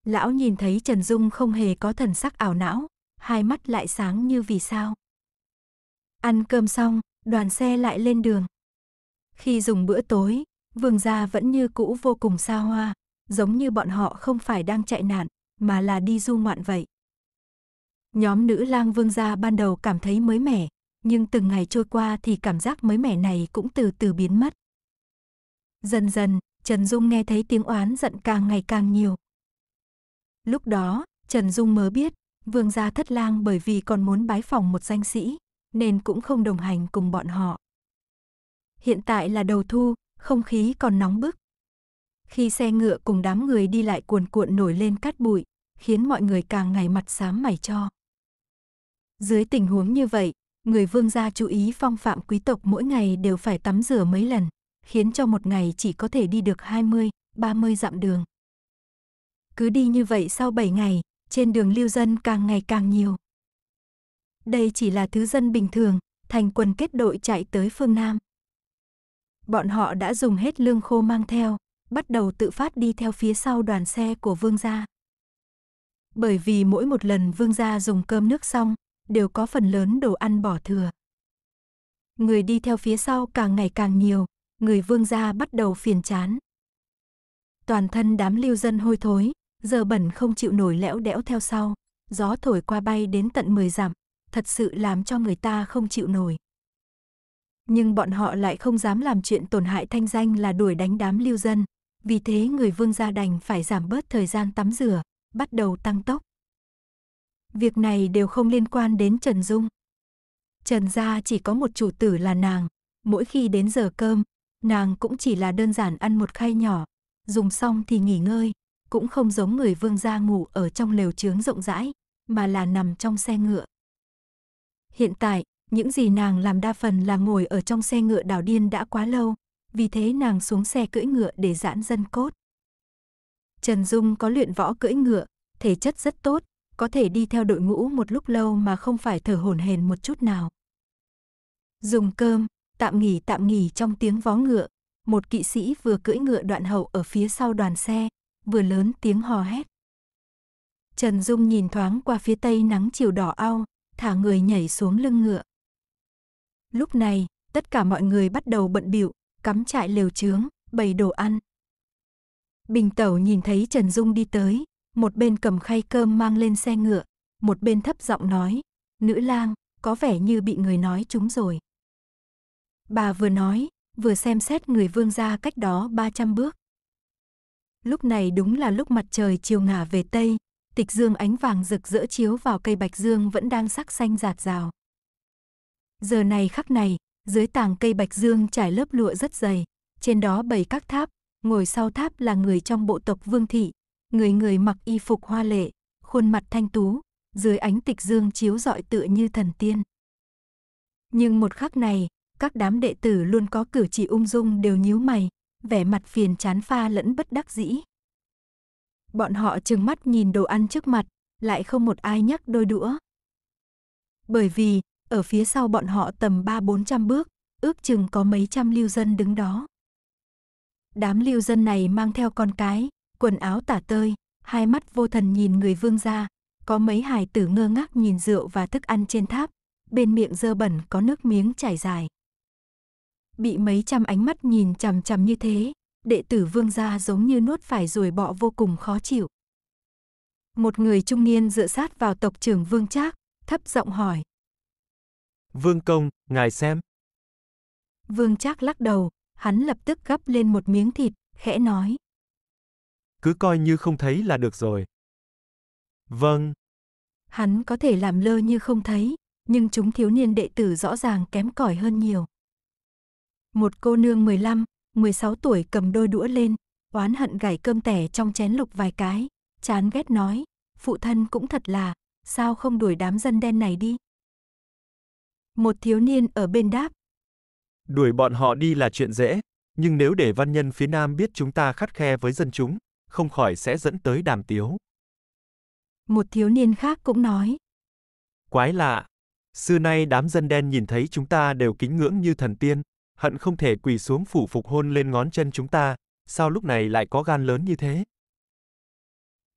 Lão nhìn thấy Trần Dung không hề có thần sắc ảo não, hai mắt lại sáng như vì sao. Ăn cơm xong, đoàn xe lại lên đường. Khi dùng bữa tối, vương gia vẫn như cũ vô cùng xa hoa, giống như bọn họ không phải đang chạy nạn, mà là đi du ngoạn vậy. Nhóm nữ lang vương gia ban đầu cảm thấy mới mẻ, nhưng từng ngày trôi qua thì cảm giác mới mẻ này cũng từ từ biến mất. Dần dần, Trần Dung nghe thấy tiếng oán giận càng ngày càng nhiều. Lúc đó, Trần Dung mới biết, vương gia thất lang bởi vì còn muốn bái phòng một danh sĩ, nên cũng không đồng hành cùng bọn họ. Hiện tại là đầu thu, không khí còn nóng bức, khi xe ngựa cùng đám người đi lại cuồn cuộn nổi lên cát bụi, khiến mọi người càng ngày mặt xám mày cho. Dưới tình huống như vậy, người vương gia chú ý phong phạm quý tộc mỗi ngày đều phải tắm rửa mấy lần, khiến cho một ngày chỉ có thể đi được 20, 30 dặm đường. Cứ đi như vậy sau 7 ngày, trên đường lưu dân càng ngày càng nhiều. Đây chỉ là thứ dân bình thường, thành quần kết đội chạy tới phương Nam. Bọn họ đã dùng hết lương khô mang theo, bắt đầu tự phát đi theo phía sau đoàn xe của vương gia. Bởi vì mỗi một lần vương gia dùng cơm nước xong, đều có phần lớn đồ ăn bỏ thừa. Người đi theo phía sau càng ngày càng nhiều, người vương gia bắt đầu phiền chán. Toàn thân đám lưu dân hôi thối, giờ bẩn không chịu nổi lẽo đẽo theo sau, gió thổi qua bay đến tận 10 dặm, thật sự làm cho người ta không chịu nổi. Nhưng bọn họ lại không dám làm chuyện tổn hại thanh danh là đuổi đánh đám lưu dân, vì thế người vương gia đành phải giảm bớt thời gian tắm rửa, bắt đầu tăng tốc. Việc này đều không liên quan đến Trần Dung. Trần gia chỉ có một chủ tử là nàng, mỗi khi đến giờ cơm, nàng cũng chỉ là đơn giản ăn một khay nhỏ, dùng xong thì nghỉ ngơi, cũng không giống người vương gia ngủ ở trong lều trướng rộng rãi, mà là nằm trong xe ngựa. Hiện tại, những gì nàng làm đa phần là ngồi ở trong xe ngựa đảo điên đã quá lâu, vì thế nàng xuống xe cưỡi ngựa để giãn dân cốt. Trần Dung có luyện võ cưỡi ngựa, thể chất rất tốt, có thể đi theo đội ngũ một lúc lâu mà không phải thở hổn hển một chút nào. Dùng cơm, tạm nghỉ tạm nghỉ trong tiếng vó ngựa, một kỵ sĩ vừa cưỡi ngựa đoạn hậu ở phía sau đoàn xe, vừa lớn tiếng hò hét. Trần Dung nhìn thoáng qua phía tây nắng chiều đỏ ao, thả người nhảy xuống lưng ngựa. Lúc này, tất cả mọi người bắt đầu bận bịu, cắm trại lều trướng, bày đồ ăn. Bình tẩu nhìn thấy Trần Dung đi tới, một bên cầm khay cơm mang lên xe ngựa, một bên thấp giọng nói, nữ lang, có vẻ như bị người nói chúng rồi. Bà vừa nói, vừa xem xét người vương gia cách đó 300 bước. Lúc này đúng là lúc mặt trời chiều ngả về Tây, tịch dương ánh vàng rực rỡ chiếu vào cây bạch dương vẫn đang sắc xanh giạt rào. Giờ này khắc này, dưới tàng cây bạch dương trải lớp lụa rất dày, trên đó bày các tháp, ngồi sau tháp là người trong bộ tộc Vương thị, người người mặc y phục hoa lệ, khuôn mặt thanh tú, dưới ánh tịch dương chiếu rọi tựa như thần tiên. Nhưng một khắc này, các đám đệ tử luôn có cử chỉ ung dung đều nhíu mày, vẻ mặt phiền chán pha lẫn bất đắc dĩ. Bọn họ trừng mắt nhìn đồ ăn trước mặt, lại không một ai nhắc đôi đũa. Bởi vì, ở phía sau bọn họ tầm ba bốn trăm bước, ước chừng có mấy trăm lưu dân đứng đó. Đám lưu dân này mang theo con cái, quần áo tả tơi, hai mắt vô thần nhìn người vương gia, có mấy hài tử ngơ ngác nhìn rượu và thức ăn trên tháp, bên miệng dơ bẩn có nước miếng chảy dài. Bị mấy trăm ánh mắt nhìn chằm chằm như thế, đệ tử vương gia giống như nuốt phải rồi bọ vô cùng khó chịu. Một người trung niên dựa sát vào tộc trưởng vương trác, thấp giọng hỏi, Vương Công, ngài xem. Vương Trác lắc đầu, hắn lập tức gấp lên một miếng thịt, khẽ nói. Cứ coi như không thấy là được rồi. Vâng. Hắn có thể làm lơ như không thấy, nhưng chúng thiếu niên đệ tử rõ ràng kém cỏi hơn nhiều. Một cô nương 15, 16 tuổi cầm đôi đũa lên, oán hận gảy cơm tẻ trong chén lục vài cái, chán ghét nói, phụ thân cũng thật là, sao không đuổi đám dân đen này đi. Một thiếu niên ở bên đáp. Đuổi bọn họ đi là chuyện dễ, nhưng nếu để văn nhân phía Nam biết chúng ta khắt khe với dân chúng, không khỏi sẽ dẫn tới đàm tiếu. Một thiếu niên khác cũng nói. Quái lạ, xưa nay đám dân đen nhìn thấy chúng ta đều kính ngưỡng như thần tiên, hận không thể quỳ xuống phủ phục hôn lên ngón chân chúng ta, sao lúc này lại có gan lớn như thế?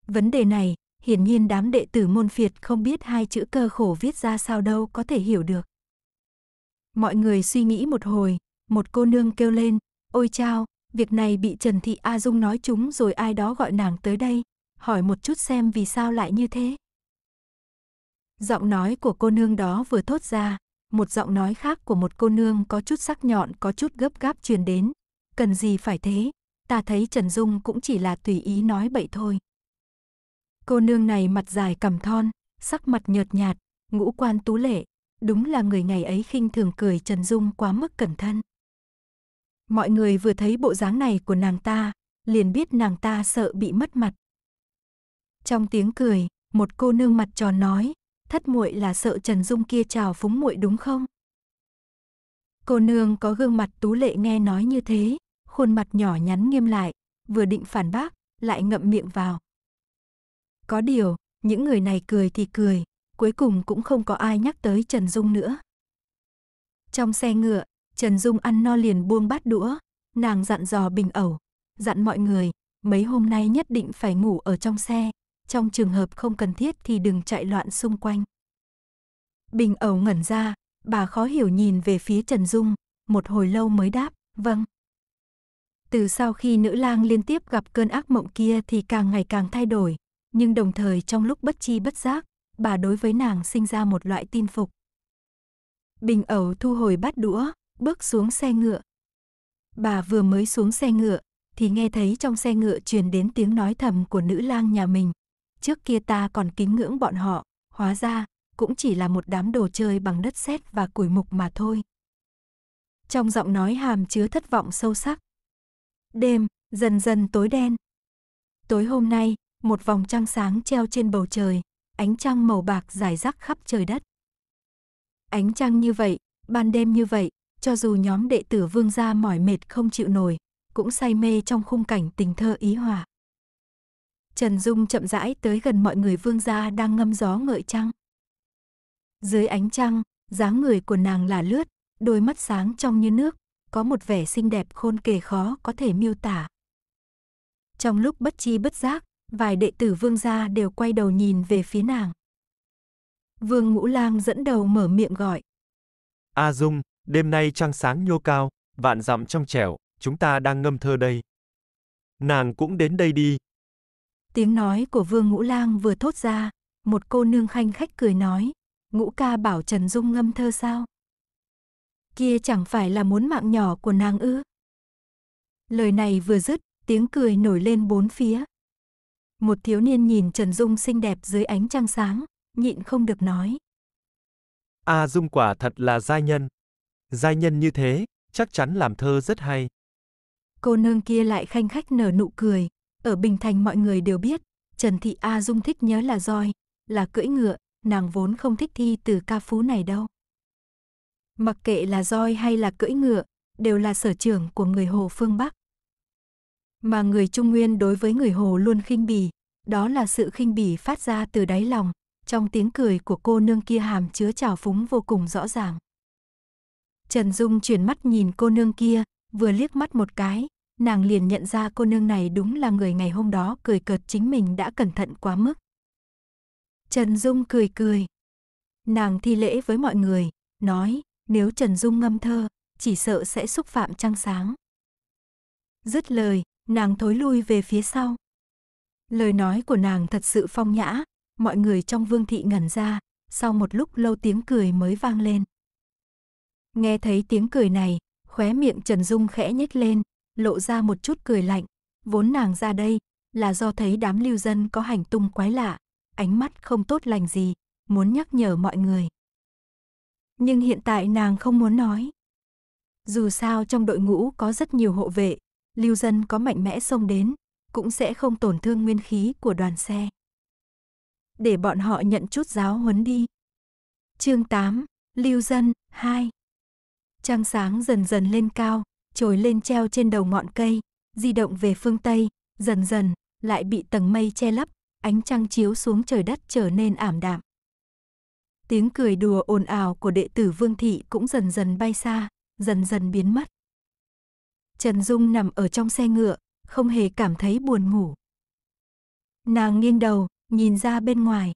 Vấn đề này, hiển nhiên đám đệ tử môn phiệt không biết hai chữ cơ khổ viết ra sao đâu có thể hiểu được. Mọi người suy nghĩ một hồi, một cô nương kêu lên, ôi chao, việc này bị Trần Thị A Dung nói chúng rồi ai đó gọi nàng tới đây, hỏi một chút xem vì sao lại như thế. Giọng nói của cô nương đó vừa thốt ra, một giọng nói khác của một cô nương có chút sắc nhọn có chút gấp gáp truyền đến. Cần gì phải thế, ta thấy Trần Dung cũng chỉ là tùy ý nói bậy thôi. Cô nương này mặt dài cằm thon, sắc mặt nhợt nhạt, ngũ quan tú lệ, Đúng là người ngày ấy khinh thường cười Trần Dung quá mức cẩn thận. Mọi người vừa thấy bộ dáng này của nàng ta, liền biết nàng ta sợ bị mất mặt. Trong tiếng cười, một cô nương mặt tròn nói, thất muội là sợ Trần Dung kia trào phúng muội đúng không? Cô nương có gương mặt tú lệ nghe nói như thế, khuôn mặt nhỏ nhắn nghiêm lại, vừa định phản bác, lại ngậm miệng vào. Có điều, những người này cười thì cười, cuối cùng cũng không có ai nhắc tới Trần Dung nữa. Trong xe ngựa, Trần Dung ăn no liền buông bát đũa, nàng dặn dò bình ẩu, dặn mọi người, mấy hôm nay nhất định phải ngủ ở trong xe, trong trường hợp không cần thiết thì đừng chạy loạn xung quanh. Bình ẩu ngẩn ra, bà khó hiểu nhìn về phía Trần Dung, một hồi lâu mới đáp, vâng. Từ sau khi nữ lang liên tiếp gặp cơn ác mộng kia thì càng ngày càng thay đổi, nhưng đồng thời trong lúc bất chi bất giác, bà đối với nàng sinh ra một loại tin phục. Bình ẩu thu hồi bát đũa, bước xuống xe ngựa. Bà vừa mới xuống xe ngựa, thì nghe thấy trong xe ngựa truyền đến tiếng nói thầm của nữ lang nhà mình. Trước kia ta còn kính ngưỡng bọn họ, hóa ra cũng chỉ là một đám đồ chơi bằng đất sét và củi mục mà thôi. Trong giọng nói hàm chứa thất vọng sâu sắc. Đêm dần dần tối đen. Tối hôm nay, một vòng trăng sáng treo trên bầu trời, ánh trăng màu bạc dài rác khắp trời đất. Ánh trăng như vậy, ban đêm như vậy, cho dù nhóm đệ tử vương gia mỏi mệt không chịu nổi, cũng say mê trong khung cảnh tình thơ ý hòa. Trần Dung chậm rãi tới gần mọi người vương gia đang ngâm gió ngợi trăng. Dưới ánh trăng, dáng người của nàng là lướt, đôi mắt sáng trong như nước, có một vẻ xinh đẹp khôn kề khó có thể miêu tả. Trong lúc bất chi bất giác, vài đệ tử vương gia đều quay đầu nhìn về phía nàng. Vương Ngũ Lang dẫn đầu mở miệng gọi. A à Dung, đêm nay trăng sáng nhô cao, vạn dặm trong trẻo, chúng ta đang ngâm thơ đây. Nàng cũng đến đây đi. Tiếng nói của Vương Ngũ Lang vừa thốt ra, một cô nương khanh khách cười nói, Ngũ ca bảo Trần Dung ngâm thơ sao? Kia chẳng phải là muốn mạng nhỏ của nàng ư? Lời này vừa dứt, tiếng cười nổi lên bốn phía. Một thiếu niên nhìn Trần Dung xinh đẹp dưới ánh trăng sáng, nhịn không được nói. A à, Dung quả thật là giai nhân. Giai nhân như thế, chắc chắn làm thơ rất hay. Cô nương kia lại khanh khách nở nụ cười. Ở Bình Thành mọi người đều biết, Trần Thị A Dung thích nhớ là roi, là cưỡi ngựa, nàng vốn không thích thi từ ca phú này đâu. Mặc kệ là roi hay là cưỡi ngựa, đều là sở trường của người Hồ phương Bắc mà người Trung Nguyên đối với người Hồ luôn khinh bỉ, đó là sự khinh bỉ phát ra từ đáy lòng, trong tiếng cười của cô nương kia hàm chứa trào phúng vô cùng rõ ràng. Trần Dung chuyển mắt nhìn cô nương kia, vừa liếc mắt một cái, nàng liền nhận ra cô nương này đúng là người ngày hôm đó cười cợt chính mình đã cẩn thận quá mức. Trần Dung cười cười. Nàng thi lễ với mọi người, nói, nếu Trần Dung ngâm thơ, chỉ sợ sẽ xúc phạm trăng sáng. Dứt lời, Nàng thối lui về phía sau. Lời nói của nàng thật sự phong nhã, mọi người trong vương thị ngẩn ra, sau một lúc lâu tiếng cười mới vang lên. Nghe thấy tiếng cười này, khóe miệng Trần Dung khẽ nhếch lên, lộ ra một chút cười lạnh, vốn nàng ra đây là do thấy đám lưu dân có hành tung quái lạ, ánh mắt không tốt lành gì, muốn nhắc nhở mọi người. Nhưng hiện tại nàng không muốn nói. Dù sao trong đội ngũ có rất nhiều hộ vệ, lưu dân có mạnh mẽ xông đến, cũng sẽ không tổn thương nguyên khí của đoàn xe. Để bọn họ nhận chút giáo huấn đi. Chương 8, Lưu dân 2. Trăng sáng dần dần lên cao, trồi lên treo trên đầu ngọn cây, di động về phương tây, dần dần lại bị tầng mây che lấp, ánh trăng chiếu xuống trời đất trở nên ảm đạm. Tiếng cười đùa ồn ào của đệ tử Vương thị cũng dần dần bay xa, dần dần biến mất. Trần Dung nằm ở trong xe ngựa, không hề cảm thấy buồn ngủ. Nàng nghiêng đầu, nhìn ra bên ngoài.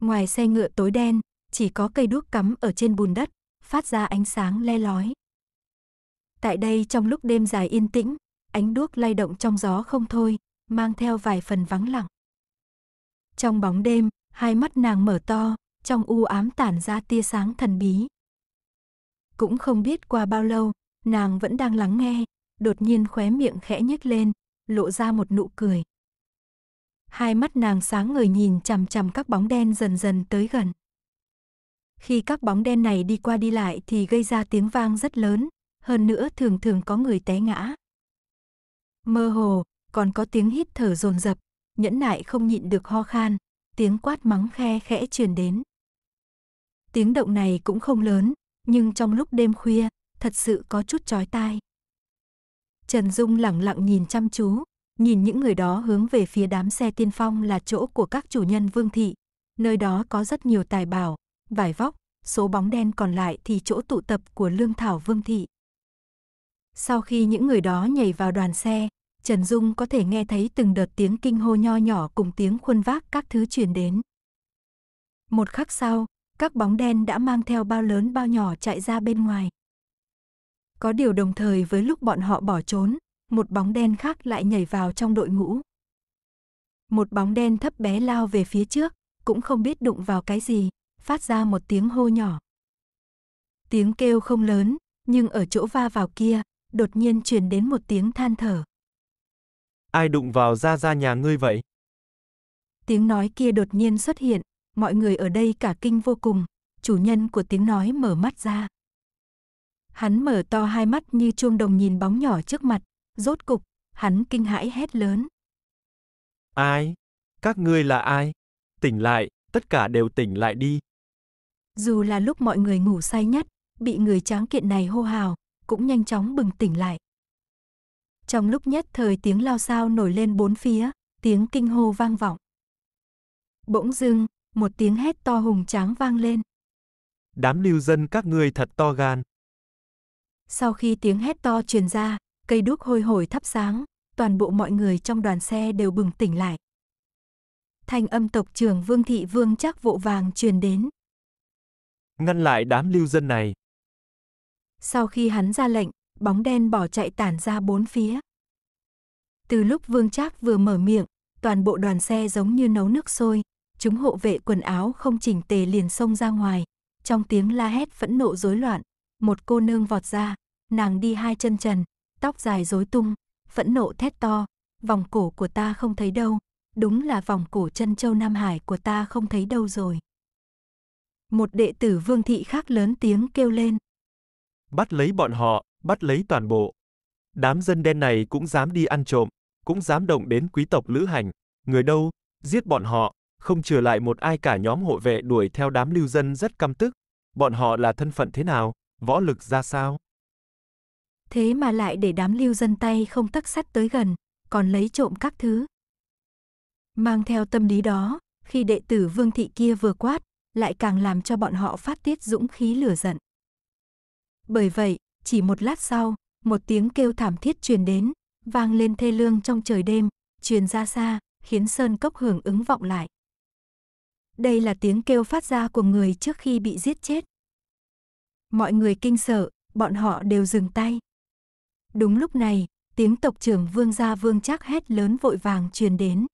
Ngoài xe ngựa tối đen, chỉ có cây đuốc cắm ở trên bùn đất, phát ra ánh sáng le lói. Tại đây trong lúc đêm dài yên tĩnh, ánh đuốc lay động trong gió không thôi, mang theo vài phần vắng lặng. Trong bóng đêm, hai mắt nàng mở to, trong u ám tản ra tia sáng thần bí. Cũng không biết qua bao lâu, Nàng vẫn đang lắng nghe, đột nhiên khóe miệng khẽ nhếch lên, lộ ra một nụ cười. Hai mắt nàng sáng ngời nhìn chằm chằm các bóng đen dần dần tới gần. Khi các bóng đen này đi qua đi lại thì gây ra tiếng vang rất lớn, hơn nữa thường thường có người té ngã. Mơ hồ, còn có tiếng hít thở rồn rập, nhẫn nại không nhịn được ho khan, tiếng quát mắng khe khẽ truyền đến. Tiếng động này cũng không lớn, nhưng trong lúc đêm khuya, thật sự có chút chói tai. Trần Dung lẳng lặng nhìn chăm chú, nhìn những người đó hướng về phía đám xe tiên phong là chỗ của các chủ nhân vương thị. Nơi đó có rất nhiều tài bảo, vải vóc, số bóng đen còn lại thì chỗ tụ tập của lương thảo vương thị. Sau khi những người đó nhảy vào đoàn xe, Trần Dung có thể nghe thấy từng đợt tiếng kinh hô nho nhỏ cùng tiếng khuôn vác các thứ truyền đến. Một khắc sau, các bóng đen đã mang theo bao lớn bao nhỏ chạy ra bên ngoài. Có điều đồng thời với lúc bọn họ bỏ trốn, một bóng đen khác lại nhảy vào trong đội ngũ. Một bóng đen thấp bé lao về phía trước, cũng không biết đụng vào cái gì, phát ra một tiếng hô nhỏ. Tiếng kêu không lớn, nhưng ở chỗ va vào kia, đột nhiên truyền đến một tiếng than thở. Ai đụng vào ra ra nhà ngươi vậy? Tiếng nói kia đột nhiên xuất hiện, mọi người ở đây cả kinh vô cùng, chủ nhân của tiếng nói mở mắt ra. Hắn mở to hai mắt như chuông đồng nhìn bóng nhỏ trước mặt, rốt cục, hắn kinh hãi hét lớn. Ai? Các ngươi là ai? Tỉnh lại, tất cả đều tỉnh lại đi. Dù là lúc mọi người ngủ say nhất, bị người tráng kiện này hô hào, cũng nhanh chóng bừng tỉnh lại. Trong lúc nhất thời tiếng lao sao nổi lên bốn phía, tiếng kinh hô vang vọng. Bỗng dưng, một tiếng hét to hùng tráng vang lên. Đám lưu dân các ngươi thật to gan. Sau khi tiếng hét to truyền ra, cây đuốc hôi hổi thắp sáng, toàn bộ mọi người trong đoàn xe đều bừng tỉnh lại. Thanh âm tộc trưởng Vương Thị Vương chắc vộ vàng truyền đến. Ngăn lại đám lưu dân này. Sau khi hắn ra lệnh, bóng đen bỏ chạy tản ra bốn phía. Từ lúc Vương Trác vừa mở miệng, toàn bộ đoàn xe giống như nấu nước sôi, chúng hộ vệ quần áo không chỉnh tề liền xông ra ngoài, trong tiếng la hét phẫn nộ rối loạn, một cô nương vọt ra, nàng đi hai chân trần, tóc dài rối tung, phẫn nộ thét to, vòng cổ của ta không thấy đâu, đúng là vòng cổ chân châu Nam Hải của ta không thấy đâu rồi. Một đệ tử vương thị khác lớn tiếng kêu lên. Bắt lấy bọn họ, bắt lấy toàn bộ. Đám dân đen này cũng dám đi ăn trộm, cũng dám động đến quý tộc lữ hành, người đâu, giết bọn họ, không trừ lại một ai cả nhóm hộ vệ đuổi theo đám lưu dân rất căm tức. Bọn họ là thân phận thế nào, võ lực ra sao? thế mà lại để đám lưu dân tay không tắc sắt tới gần, còn lấy trộm các thứ. Mang theo tâm lý đó, khi đệ tử Vương thị kia vừa quát, lại càng làm cho bọn họ phát tiết dũng khí lửa giận. Bởi vậy, chỉ một lát sau, một tiếng kêu thảm thiết truyền đến, vang lên thê lương trong trời đêm, truyền ra xa, khiến sơn cốc hưởng ứng vọng lại. Đây là tiếng kêu phát ra của người trước khi bị giết chết. Mọi người kinh sợ, bọn họ đều dừng tay. Đúng lúc này, tiếng tộc trưởng vương gia vương chắc hét lớn vội vàng truyền đến.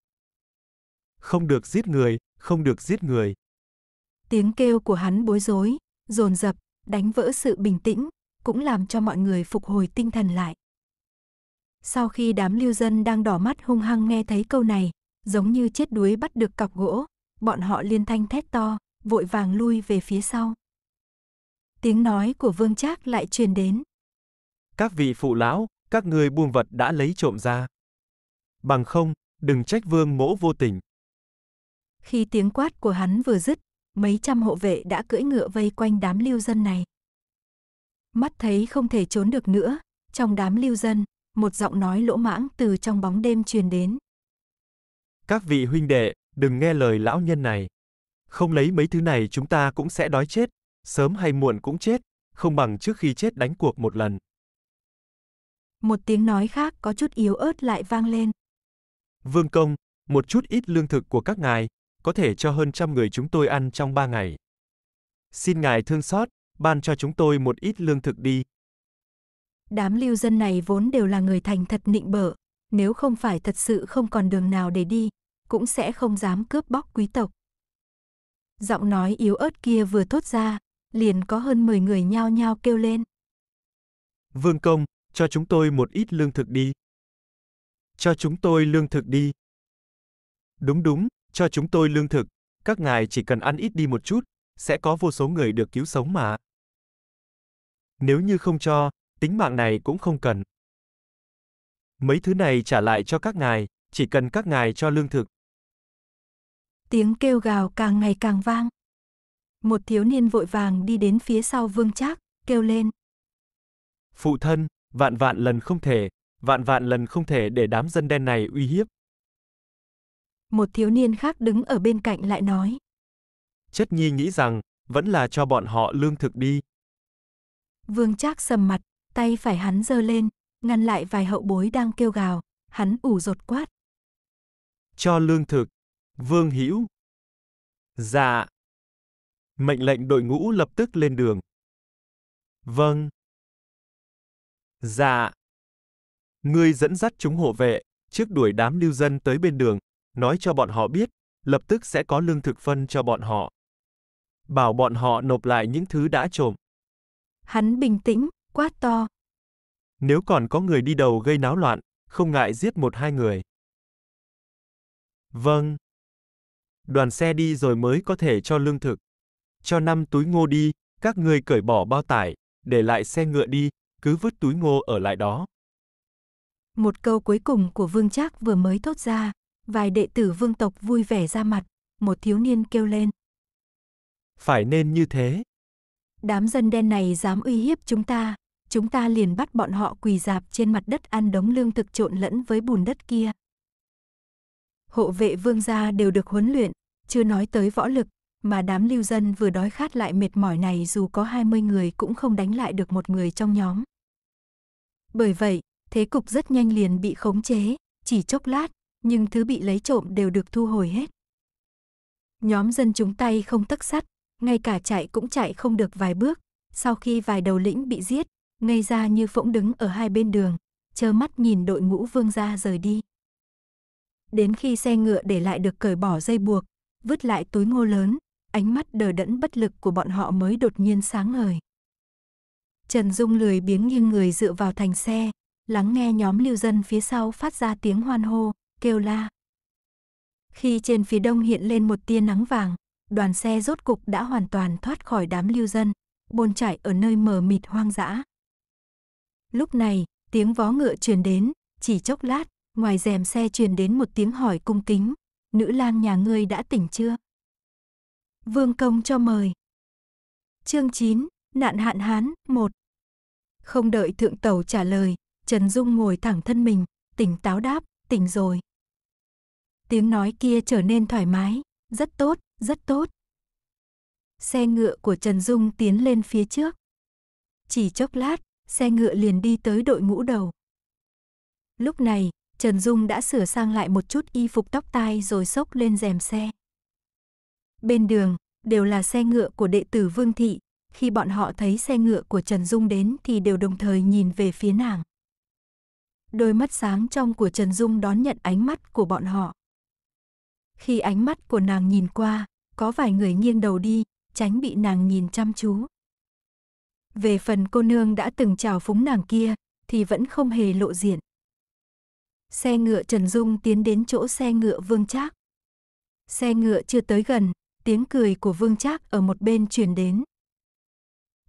Không được giết người, không được giết người. Tiếng kêu của hắn bối rối, dồn dập, đánh vỡ sự bình tĩnh, cũng làm cho mọi người phục hồi tinh thần lại. Sau khi đám lưu dân đang đỏ mắt hung hăng nghe thấy câu này, giống như chết đuối bắt được cọc gỗ, bọn họ liên thanh thét to, vội vàng lui về phía sau. Tiếng nói của Vương Trác lại truyền đến. Các vị phụ lão, các ngươi buông vật đã lấy trộm ra. Bằng không, đừng trách vương mỗ vô tình. Khi tiếng quát của hắn vừa dứt, mấy trăm hộ vệ đã cưỡi ngựa vây quanh đám lưu dân này. Mắt thấy không thể trốn được nữa, trong đám lưu dân, một giọng nói lỗ mãng từ trong bóng đêm truyền đến. Các vị huynh đệ, đừng nghe lời lão nhân này. Không lấy mấy thứ này chúng ta cũng sẽ đói chết, sớm hay muộn cũng chết, không bằng trước khi chết đánh cuộc một lần. Một tiếng nói khác có chút yếu ớt lại vang lên. Vương công, một chút ít lương thực của các ngài, có thể cho hơn trăm người chúng tôi ăn trong ba ngày. Xin ngài thương xót, ban cho chúng tôi một ít lương thực đi. Đám lưu dân này vốn đều là người thành thật nịnh bợ, nếu không phải thật sự không còn đường nào để đi, cũng sẽ không dám cướp bóc quý tộc. Giọng nói yếu ớt kia vừa thốt ra, liền có hơn 10 người nhao nhao kêu lên. Vương công, cho chúng tôi một ít lương thực đi. Cho chúng tôi lương thực đi. Đúng đúng, cho chúng tôi lương thực. Các ngài chỉ cần ăn ít đi một chút, sẽ có vô số người được cứu sống mà. Nếu như không cho, tính mạng này cũng không cần. Mấy thứ này trả lại cho các ngài, chỉ cần các ngài cho lương thực. Tiếng kêu gào càng ngày càng vang. Một thiếu niên vội vàng đi đến phía sau Vương Trác, kêu lên. Phụ thân, vạn vạn lần không thể, vạn vạn lần không thể để đám dân đen này uy hiếp. Một thiếu niên khác đứng ở bên cạnh lại nói. Chất nhi nghĩ rằng, vẫn là cho bọn họ lương thực đi. Vương Trác sầm mặt, tay phải hắn giơ lên, ngăn lại vài hậu bối đang kêu gào, hắn ủ rột quát. Cho lương thực, Vương Hữu. Dạ. Mệnh lệnh đội ngũ lập tức lên đường. Vâng. Dạ. Ngươi dẫn dắt chúng hộ vệ, trước đuổi đám lưu dân tới bên đường, nói cho bọn họ biết, lập tức sẽ có lương thực phân cho bọn họ. Bảo bọn họ nộp lại những thứ đã trộm. Hắn bình tĩnh, quát to. Nếu còn có người đi đầu gây náo loạn, không ngại giết một hai người. Vâng. Đoàn xe đi rồi mới có thể cho lương thực. Cho năm túi ngô đi, các người cởi bỏ bao tải, để lại xe ngựa đi, cứ vứt túi ngô ở lại đó. Một câu cuối cùng của Vương Trác vừa mới thốt ra, vài đệ tử vương tộc vui vẻ ra mặt, một thiếu niên kêu lên. Phải nên như thế. Đám dân đen này dám uy hiếp chúng ta, chúng ta liền bắt bọn họ quỳ dạp trên mặt đất ăn đống lương thực trộn lẫn với bùn đất kia. Hộ vệ vương gia đều được huấn luyện, chưa nói tới võ lực, mà đám lưu dân vừa đói khát lại mệt mỏi này dù có 20 người cũng không đánh lại được một người trong nhóm. Bởi vậy, thế cục rất nhanh liền bị khống chế, chỉ chốc lát, nhưng thứ bị lấy trộm đều được thu hồi hết. Nhóm dân chúng tay không tất sắt, ngay cả chạy cũng chạy không được vài bước, sau khi vài đầu lĩnh bị giết, ngây ra như phỗng đứng ở hai bên đường, chơ mắt nhìn đội ngũ vương gia rời đi. Đến khi xe ngựa để lại được cởi bỏ dây buộc, vứt lại túi ngô lớn, ánh mắt đờ đẫn bất lực của bọn họ mới đột nhiên sáng ngời. Trần Dung lười biếng nghiêng người dựa vào thành xe, lắng nghe nhóm lưu dân phía sau phát ra tiếng hoan hô, kêu la. Khi trên phía đông hiện lên một tia nắng vàng, đoàn xe rốt cục đã hoàn toàn thoát khỏi đám lưu dân, bôn trải ở nơi mờ mịt hoang dã. Lúc này, tiếng vó ngựa truyền đến, chỉ chốc lát, ngoài rèm xe truyền đến một tiếng hỏi cung kính, nữ lang nhà ngươi đã tỉnh chưa? Vương công cho mời. Chương 9, nạn hạn hán 1. Không đợi thượng tẩu trả lời, Trần Dung ngồi thẳng thân mình, tỉnh táo đáp, tỉnh rồi. Tiếng nói kia trở nên thoải mái, rất tốt, rất tốt. Xe ngựa của Trần Dung tiến lên phía trước. Chỉ chốc lát, xe ngựa liền đi tới đội ngũ đầu. Lúc này, Trần Dung đã sửa sang lại một chút y phục tóc tai rồi xốc lên rèm xe. Bên đường, đều là xe ngựa của đệ tử Vương Thị, khi bọn họ thấy xe ngựa của Trần Dung đến thì đều đồng thời nhìn về phía nàng. Đôi mắt sáng trong của Trần Dung đón nhận ánh mắt của bọn họ. Khi ánh mắt của nàng nhìn qua, có vài người nghiêng đầu đi, tránh bị nàng nhìn chăm chú. Về phần cô nương đã từng chào phúng nàng kia, thì vẫn không hề lộ diện. Xe ngựa Trần Dung tiến đến chỗ xe ngựa Vương Trác. Xe ngựa chưa tới gần, tiếng cười của Vương Trác ở một bên truyền đến.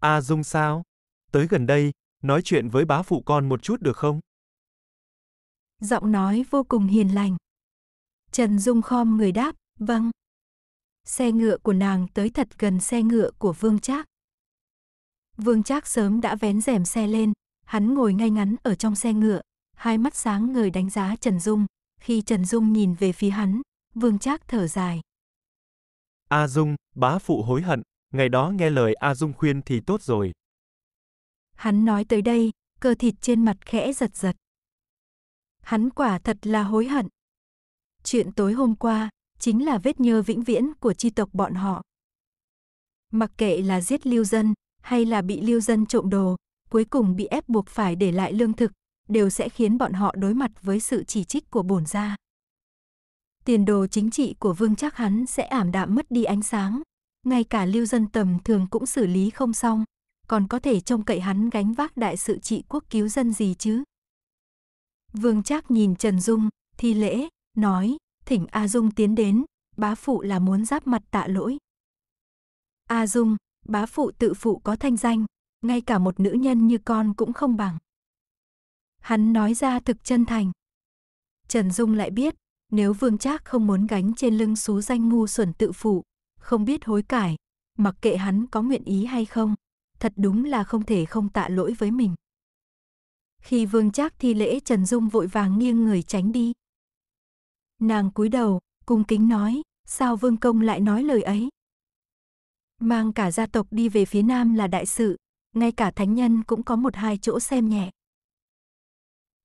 A à, Dung sao? Tới gần đây, nói chuyện với bá phụ con một chút được không? Giọng nói vô cùng hiền lành. Trần Dung khom người đáp, vâng. Xe ngựa của nàng tới thật gần xe ngựa của Vương Trác. Vương Trác sớm đã vén rèm xe lên, hắn ngồi ngay ngắn ở trong xe ngựa, hai mắt sáng ngời đánh giá Trần Dung. Khi Trần Dung nhìn về phía hắn, Vương Trác thở dài. A Dung, bá phụ hối hận, ngày đó nghe lời A Dung khuyên thì tốt rồi. Hắn nói tới đây, cơ thịt trên mặt khẽ giật giật. Hắn quả thật là hối hận. Chuyện tối hôm qua chính là vết nhơ vĩnh viễn của chi tộc bọn họ. Mặc kệ là giết lưu dân hay là bị lưu dân trộm đồ, cuối cùng bị ép buộc phải để lại lương thực, đều sẽ khiến bọn họ đối mặt với sự chỉ trích của bổn gia tiền đồ chính trị của Vương chắc hắn sẽ ảm đạm mất đi ánh sáng. Ngay cả lưu dân tầm thường cũng xử lý không xong, còn có thể trông cậy hắn gánh vác đại sự trị quốc cứu dân gì chứ. Vương chắc nhìn Trần Dung, thi lễ, nói, thỉnh A Dung tiến đến, bá phụ là muốn giáp mặt tạ lỗi. A Dung, bá phụ tự phụ có thanh danh, ngay cả một nữ nhân như con cũng không bằng. Hắn nói ra thực chân thành. Trần Dung lại biết, nếu Vương Trác không muốn gánh trên lưng xú danh ngu xuẩn tự phụ, không biết hối cải, mặc kệ hắn có nguyện ý hay không, thật đúng là không thể không tạ lỗi với mình. Khi Vương Trác thi lễ Trần Dung vội vàng nghiêng người tránh đi. Nàng cúi đầu, cung kính nói, sao Vương Công lại nói lời ấy? Mang cả gia tộc đi về phía Nam là đại sự, ngay cả thánh nhân cũng có một hai chỗ xem nhẹ.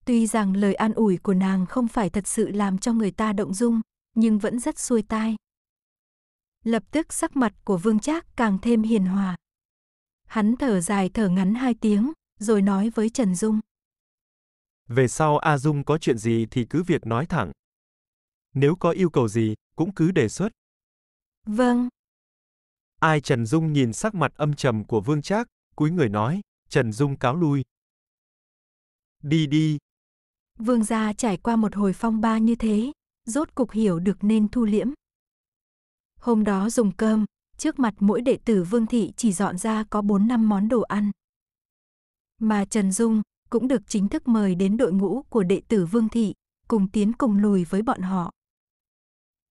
Tuy rằng lời an ủi của nàng không phải thật sự làm cho người ta động dung, nhưng vẫn rất xuôi tai. Lập tức sắc mặt của Vương Trác càng thêm hiền hòa. Hắn thở dài thở ngắn hai tiếng, rồi nói với Trần Dung. Về sau A Dung có chuyện gì thì cứ việc nói thẳng. Nếu có yêu cầu gì, cũng cứ đề xuất. Vâng. Ai Trần Dung nhìn sắc mặt âm trầm của Vương Trác, cúi người nói, Trần Dung cáo lui. Đi đi, Vương gia trải qua một hồi phong ba như thế, rốt cục hiểu được nên thu liễm. Hôm đó dùng cơm, trước mặt mỗi đệ tử Vương thị chỉ dọn ra có 4 năm món đồ ăn. Mà Trần Dung cũng được chính thức mời đến đội ngũ của đệ tử Vương thị, cùng tiến cùng lùi với bọn họ.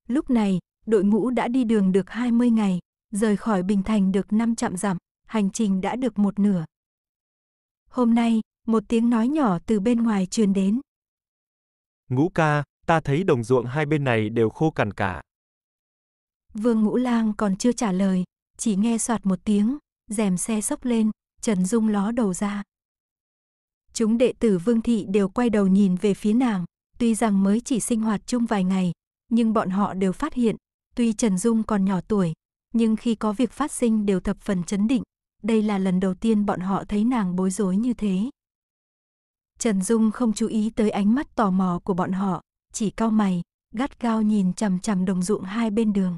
Lúc này, đội ngũ đã đi đường được 20 ngày, rời khỏi Bình Thành được 5 chặng giảm, hành trình đã được một nửa. Hôm nay, một tiếng nói nhỏ từ bên ngoài truyền đến, Ngũ ca, ta thấy đồng ruộng hai bên này đều khô cằn cả. Vương Ngũ Lang còn chưa trả lời, chỉ nghe soạt một tiếng, rèm xe sốc lên, Trần Dung ló đầu ra. Chúng đệ tử Vương Thị đều quay đầu nhìn về phía nàng, tuy rằng mới chỉ sinh hoạt chung vài ngày, nhưng bọn họ đều phát hiện, tuy Trần Dung còn nhỏ tuổi, nhưng khi có việc phát sinh đều thập phần chấn định, đây là lần đầu tiên bọn họ thấy nàng bối rối như thế. Trần Dung không chú ý tới ánh mắt tò mò của bọn họ, chỉ cau mày, gắt gao nhìn chằm chằm đồng ruộng hai bên đường.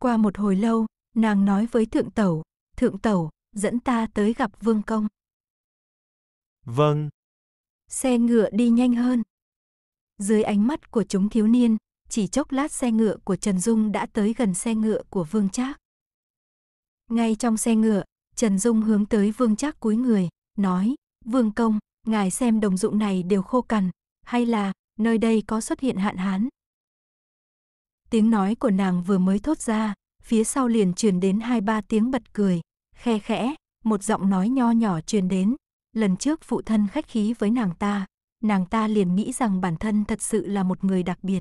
Qua một hồi lâu, nàng nói với thượng tẩu, thượng tẩu, dẫn ta tới gặp vương công. Vâng. Xe ngựa đi nhanh hơn. Dưới ánh mắt của chúng thiếu niên, chỉ chốc lát xe ngựa của Trần Dung đã tới gần xe ngựa của Vương Trác. Ngay trong xe ngựa, Trần Dung hướng tới Vương Trác cúi người, nói, Vương Công, Ngài xem đồng dụng này đều khô cằn, hay là nơi đây có xuất hiện hạn hán. Tiếng nói của nàng vừa mới thốt ra, phía sau liền truyền đến hai ba tiếng bật cười, khe khẽ, một giọng nói nho nhỏ truyền đến, lần trước phụ thân khách khí với nàng ta, nàng ta liền nghĩ rằng bản thân thật sự là một người đặc biệt.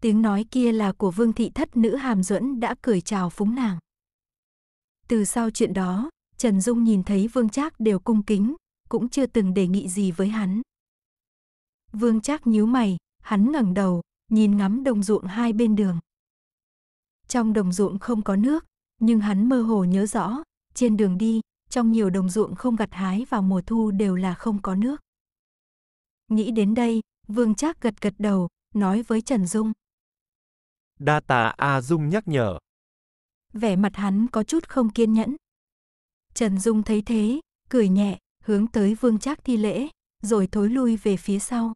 Tiếng nói kia là của vương thị thất nữ hàm duẫn đã cười chào phúng nàng. Từ sau chuyện đó, Trần Dung nhìn thấy vương trác đều cung kính, cũng chưa từng đề nghị gì với hắn. Vương Trác nhíu mày, hắn ngẩng đầu, nhìn ngắm đồng ruộng hai bên đường. Trong đồng ruộng không có nước, nhưng hắn mơ hồ nhớ rõ, trên đường đi, trong nhiều đồng ruộng không gặt hái vào mùa thu đều là không có nước. Nghĩ đến đây, Vương Trác gật gật đầu, nói với Trần Dung. Đa tà A Dung nhắc nhở. Vẻ mặt hắn có chút không kiên nhẫn. Trần Dung thấy thế, cười nhẹ, hướng tới vương trác thi lễ, rồi thối lui về phía sau.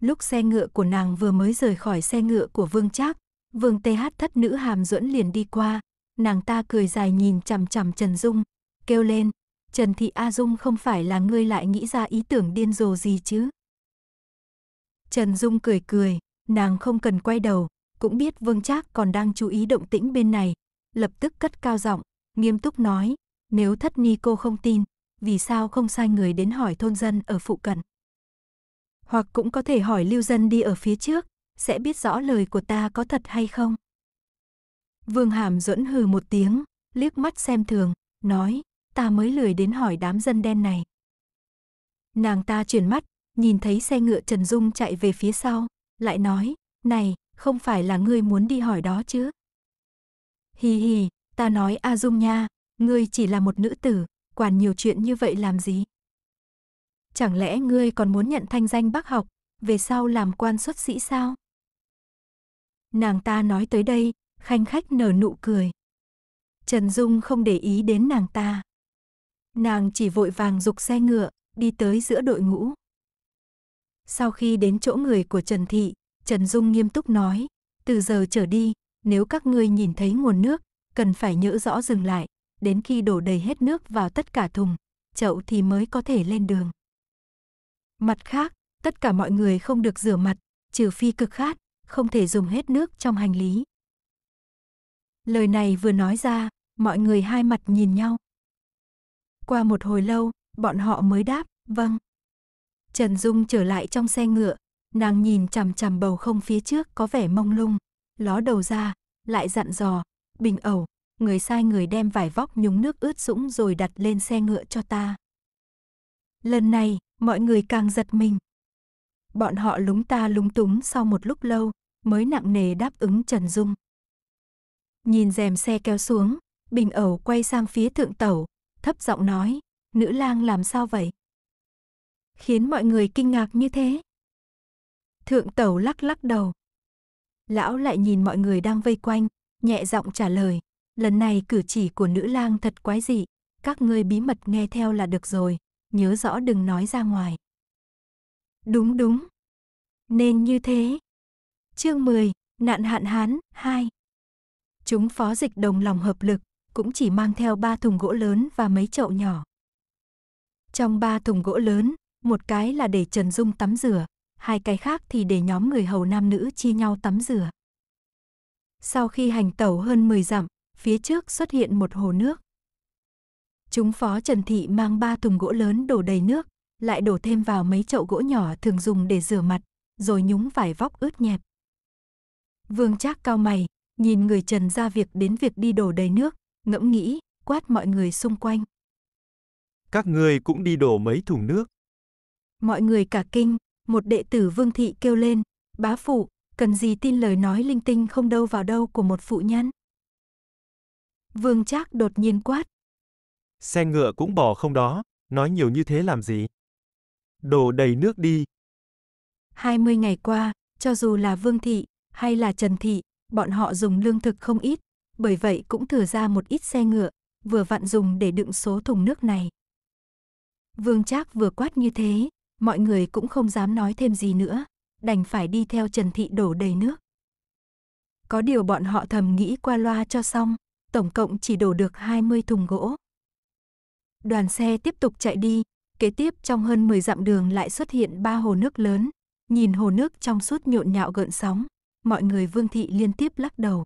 Lúc xe ngựa của nàng vừa mới rời khỏi xe ngựa của vương trác, vương tê thất nữ hàm duẫn liền đi qua, nàng ta cười dài nhìn chằm chằm Trần Dung, kêu lên, Trần Thị A Dung không phải là ngươi lại nghĩ ra ý tưởng điên rồ gì chứ? Trần Dung cười cười, nàng không cần quay đầu, cũng biết Vương Trác còn đang chú ý động tĩnh bên này, lập tức cất cao giọng, nghiêm túc nói, nếu thất ni cô không tin, vì sao không sai người đến hỏi thôn dân ở phụ cận. Hoặc cũng có thể hỏi lưu dân đi ở phía trước, sẽ biết rõ lời của ta có thật hay không. Vương Hàm duẫn hừ một tiếng, liếc mắt xem thường, nói, ta mới lười đến hỏi đám dân đen này. Nàng ta chuyển mắt, nhìn thấy xe ngựa Trần Dung chạy về phía sau, lại nói, này, không phải là ngươi muốn đi hỏi đó chứ? Hì hì, ta nói A Dung nha, ngươi chỉ là một nữ tử, quản nhiều chuyện như vậy làm gì? Chẳng lẽ ngươi còn muốn nhận thanh danh bác học, về sau làm quan xuất sĩ sao? Nàng ta nói tới đây, khanh khách nở nụ cười. Trần Dung không để ý đến nàng ta. Nàng chỉ vội vàng dục xe ngựa, đi tới giữa đội ngũ. Sau khi đến chỗ người của Trần Thị, Trần Dung nghiêm túc nói, từ giờ trở đi, nếu các ngươi nhìn thấy nguồn nước, cần phải nhớ rõ dừng lại, đến khi đổ đầy hết nước vào tất cả thùng, chậu thì mới có thể lên đường. Mặt khác, tất cả mọi người không được rửa mặt, trừ phi cực khát, không thể dùng hết nước trong hành lý. Lời này vừa nói ra, mọi người hai mặt nhìn nhau. Qua một hồi lâu, bọn họ mới đáp, vâng. Trần Dung trở lại trong xe ngựa, nàng nhìn chằm chằm bầu không phía trước có vẻ mông lung, ló đầu ra, lại dặn dò, bình ẩu, người sai người đem vải vóc nhúng nước ướt sũng rồi đặt lên xe ngựa cho ta. Lần này, mọi người càng giật mình. Bọn họ lúng ta lúng túng sau một lúc lâu, mới nặng nề đáp ứng Trần Dung. Nhìn rèm xe kéo xuống, Bình ẩu quay sang phía thượng tẩu, thấp giọng nói, nữ lang làm sao vậy? Khiến mọi người kinh ngạc như thế. Thượng tẩu lắc lắc đầu. Lão lại nhìn mọi người đang vây quanh, nhẹ giọng trả lời, lần này cử chỉ của nữ lang thật quái dị, các ngươi bí mật nghe theo là được rồi, nhớ rõ đừng nói ra ngoài. Đúng đúng. Nên như thế. Chương 10, nạn hạn hán 2. Chúng phó dịch đồng lòng hợp lực, cũng chỉ mang theo ba thùng gỗ lớn và mấy chậu nhỏ. Trong ba thùng gỗ lớn, một cái là để Trần Dung tắm rửa, hai cái khác thì để nhóm người hầu nam nữ chia nhau tắm rửa. Sau khi hành tẩu hơn 10 dặm, phía trước xuất hiện một hồ nước. Chúng phó Trần Thị mang ba thùng gỗ lớn đổ đầy nước, lại đổ thêm vào mấy chậu gỗ nhỏ thường dùng để rửa mặt, rồi nhúng vải vóc ướt nhẹp. Vương Trác cao mày, nhìn người Trần ra việc đến việc đi đổ đầy nước, ngẫm nghĩ, quát mọi người xung quanh. Các người cũng đi đổ mấy thùng nước. Mọi người cả kinh, một đệ tử Vương Thị kêu lên, bá phụ, cần gì tin lời nói linh tinh không đâu vào đâu của một phụ nhân. Vương Trác đột nhiên quát. Xe ngựa cũng bỏ không đó, nói nhiều như thế làm gì? Đổ đầy nước đi. 20 ngày qua, cho dù là Vương Thị hay là Trần Thị, bọn họ dùng lương thực không ít, bởi vậy cũng thừa ra một ít xe ngựa, vừa vặn dùng để đựng số thùng nước này. Vương Trác vừa quát như thế, mọi người cũng không dám nói thêm gì nữa, đành phải đi theo Trần Thị đổ đầy nước. Có điều bọn họ thầm nghĩ qua loa cho xong tổng cộng chỉ đổ được 20 thùng gỗ. Đoàn xe tiếp tục chạy đi, kế tiếp trong hơn 10 dặm đường lại xuất hiện ba hồ nước lớn, nhìn hồ nước trong suốt nhộn nhạo gợn sóng, mọi người Vương thị liên tiếp lắc đầu.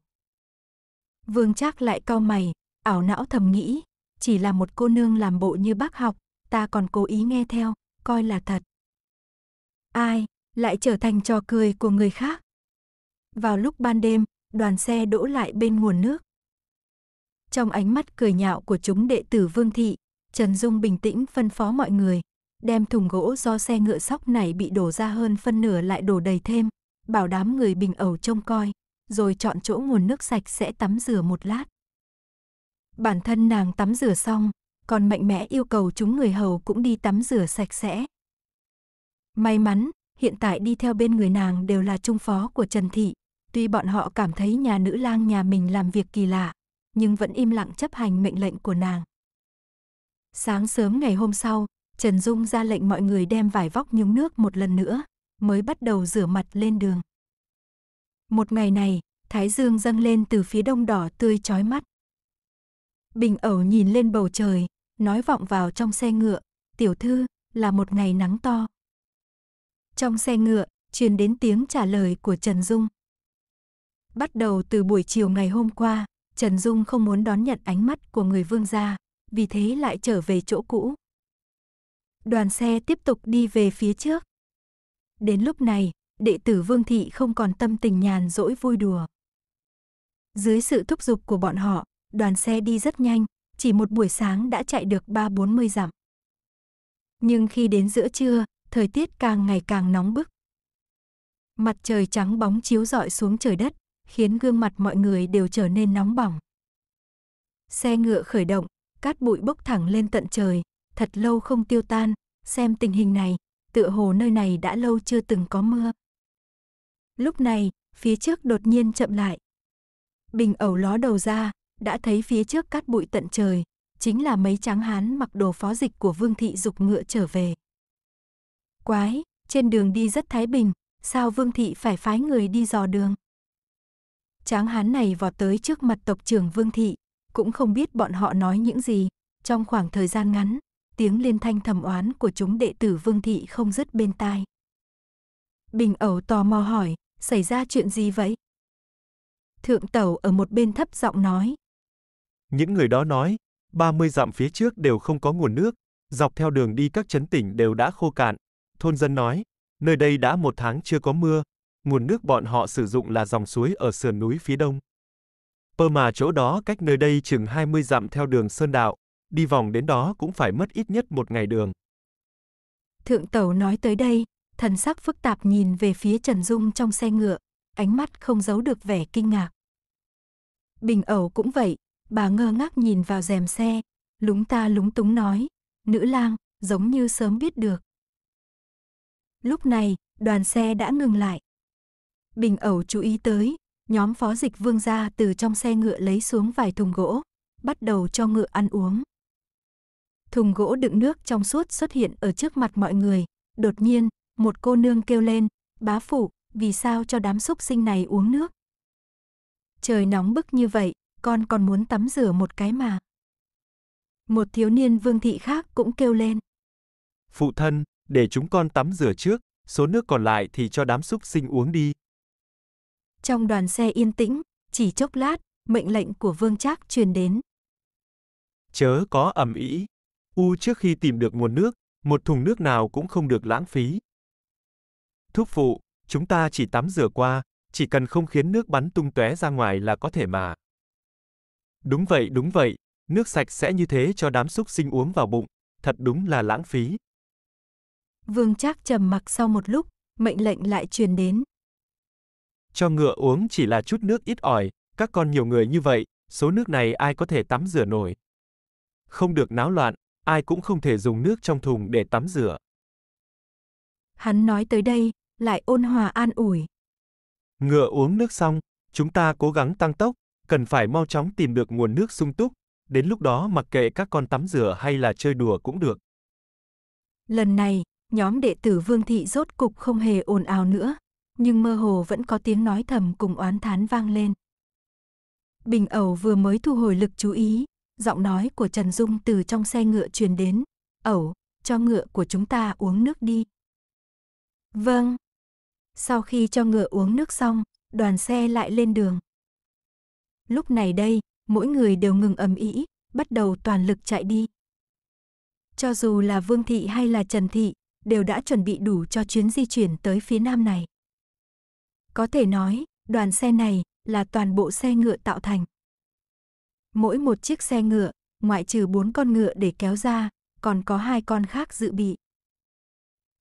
Vương Trác lại cau mày, ảo não thầm nghĩ, chỉ là một cô nương làm bộ như bác học, ta còn cố ý nghe theo, coi là thật. Ai lại trở thành trò cười của người khác? Vào lúc ban đêm, đoàn xe đỗ lại bên nguồn nước. Trong ánh mắt cười nhạo của chúng đệ tử Vương Thị, Trần Dung bình tĩnh phân phó mọi người, đem thùng gỗ do xe ngựa sóc này bị đổ ra hơn phân nửa lại đổ đầy thêm, bảo đám người bình ẩu trông coi, rồi chọn chỗ nguồn nước sạch sẽ tắm rửa một lát. Bản thân nàng tắm rửa xong, còn mạnh mẽ yêu cầu chúng người hầu cũng đi tắm rửa sạch sẽ. May mắn, hiện tại đi theo bên người nàng đều là trung phó của Trần Thị, tuy bọn họ cảm thấy nhà nữ lang nhà mình làm việc kỳ lạ, nhưng vẫn im lặng chấp hành mệnh lệnh của nàng. Sáng sớm ngày hôm sau, Trần Dung ra lệnh mọi người đem vải vóc nhúng nước một lần nữa, mới bắt đầu rửa mặt lên đường. Một ngày này, thái dương dâng lên từ phía đông đỏ tươi chói mắt. Bình ẩu nhìn lên bầu trời, nói vọng vào trong xe ngựa, tiểu thư, là một ngày nắng to. Trong xe ngựa, truyền đến tiếng trả lời của Trần Dung. Bắt đầu từ buổi chiều ngày hôm qua, Trần Dung không muốn đón nhận ánh mắt của người vương gia, vì thế lại trở về chỗ cũ. Đoàn xe tiếp tục đi về phía trước. Đến lúc này, đệ tử Vương Thị không còn tâm tình nhàn rỗi vui đùa. Dưới sự thúc giục của bọn họ, đoàn xe đi rất nhanh, chỉ một buổi sáng đã chạy được 3-40 dặm. Nhưng khi đến giữa trưa, thời tiết càng ngày càng nóng bức. Mặt trời trắng bóng chiếu rọi xuống trời đất, khiến gương mặt mọi người đều trở nên nóng bỏng. Xe ngựa khởi động, cát bụi bốc thẳng lên tận trời, thật lâu không tiêu tan, xem tình hình này, tựa hồ nơi này đã lâu chưa từng có mưa. Lúc này, phía trước đột nhiên chậm lại. Bình ẩu ló đầu ra, đã thấy phía trước cát bụi tận trời, chính là mấy tráng hán mặc đồ phó dịch của Vương Thị dục ngựa trở về. Quái, trên đường đi rất thái bình, sao Vương Thị phải phái người đi dò đường? Tráng hán này vọt tới trước mặt tộc trưởng Vương Thị, cũng không biết bọn họ nói những gì. Trong khoảng thời gian ngắn, tiếng liên thanh thầm oán của chúng đệ tử Vương Thị không dứt bên tai. Bình ẩu tò mò hỏi, xảy ra chuyện gì vậy? Thượng tẩu ở một bên thấp giọng nói. Những người đó nói, 30 dặm phía trước đều không có nguồn nước, dọc theo đường đi các chấn tỉnh đều đã khô cạn. Thôn dân nói, nơi đây đã một tháng chưa có mưa, nguồn nước bọn họ sử dụng là dòng suối ở sườn núi phía đông. Pơ mà chỗ đó cách nơi đây chừng 20 dặm theo đường Sơn Đạo, đi vòng đến đó cũng phải mất ít nhất một ngày đường. Thượng Tẩu nói tới đây, thần sắc phức tạp nhìn về phía Trần Dung trong xe ngựa, ánh mắt không giấu được vẻ kinh ngạc. Bình ẩu cũng vậy, bà ngơ ngác nhìn vào rèm xe, lúng ta lúng túng nói, nữ lang, giống như sớm biết được. Lúc này, đoàn xe đã ngừng lại. Bình ẩu chú ý tới, nhóm phó dịch vương ra từ trong xe ngựa lấy xuống vài thùng gỗ, bắt đầu cho ngựa ăn uống. Thùng gỗ đựng nước trong suốt xuất hiện ở trước mặt mọi người, đột nhiên, một cô nương kêu lên, bá phụ, vì sao cho đám súc sinh này uống nước? Trời nóng bức như vậy, con còn muốn tắm rửa một cái mà. Một thiếu niên vương thị khác cũng kêu lên. Phụ thân, để chúng con tắm rửa trước, số nước còn lại thì cho đám súc sinh uống đi. Trong đoàn xe yên tĩnh, chỉ chốc lát, mệnh lệnh của Vương Trác truyền đến. Chớ có ầm ý U trước khi tìm được nguồn nước, một thùng nước nào cũng không được lãng phí. Thúc phụ, chúng ta chỉ tắm rửa qua, chỉ cần không khiến nước bắn tung tóe ra ngoài là có thể mà. Đúng vậy, đúng vậy, nước sạch sẽ như thế cho đám súc sinh uống vào bụng, thật đúng là lãng phí. Vương Trác trầm mặc sau một lúc, mệnh lệnh lại truyền đến, cho ngựa uống chỉ là chút nước ít ỏi, các con nhiều người như vậy, số nước này ai có thể tắm rửa nổi. Không được náo loạn, ai cũng không thể dùng nước trong thùng để tắm rửa. Hắn nói tới đây, lại ôn hòa an ủi. Ngựa uống nước xong, chúng ta cố gắng tăng tốc, cần phải mau chóng tìm được nguồn nước sung túc, đến lúc đó mặc kệ các con tắm rửa hay là chơi đùa cũng được. Lần này, nhóm đệ tử Vương Thị rốt cục không hề ồn ào nữa nhưng mơ hồ vẫn có tiếng nói thầm cùng oán thán vang lên. Bình ẩu vừa mới thu hồi lực chú ý, giọng nói của Trần Dung từ trong xe ngựa truyền đến, ẩu, cho ngựa của chúng ta uống nước đi. Vâng. Sau khi cho ngựa uống nước xong, đoàn xe lại lên đường. Lúc này đây, mỗi người đều ngừng ầm ĩ, bắt đầu toàn lực chạy đi. Cho dù là Vương Thị hay là Trần Thị, đều đã chuẩn bị đủ cho chuyến di chuyển tới phía nam này. Có thể nói, đoàn xe này là toàn bộ xe ngựa tạo thành. Mỗi một chiếc xe ngựa, ngoại trừ bốn con ngựa để kéo ra, còn có hai con khác dự bị.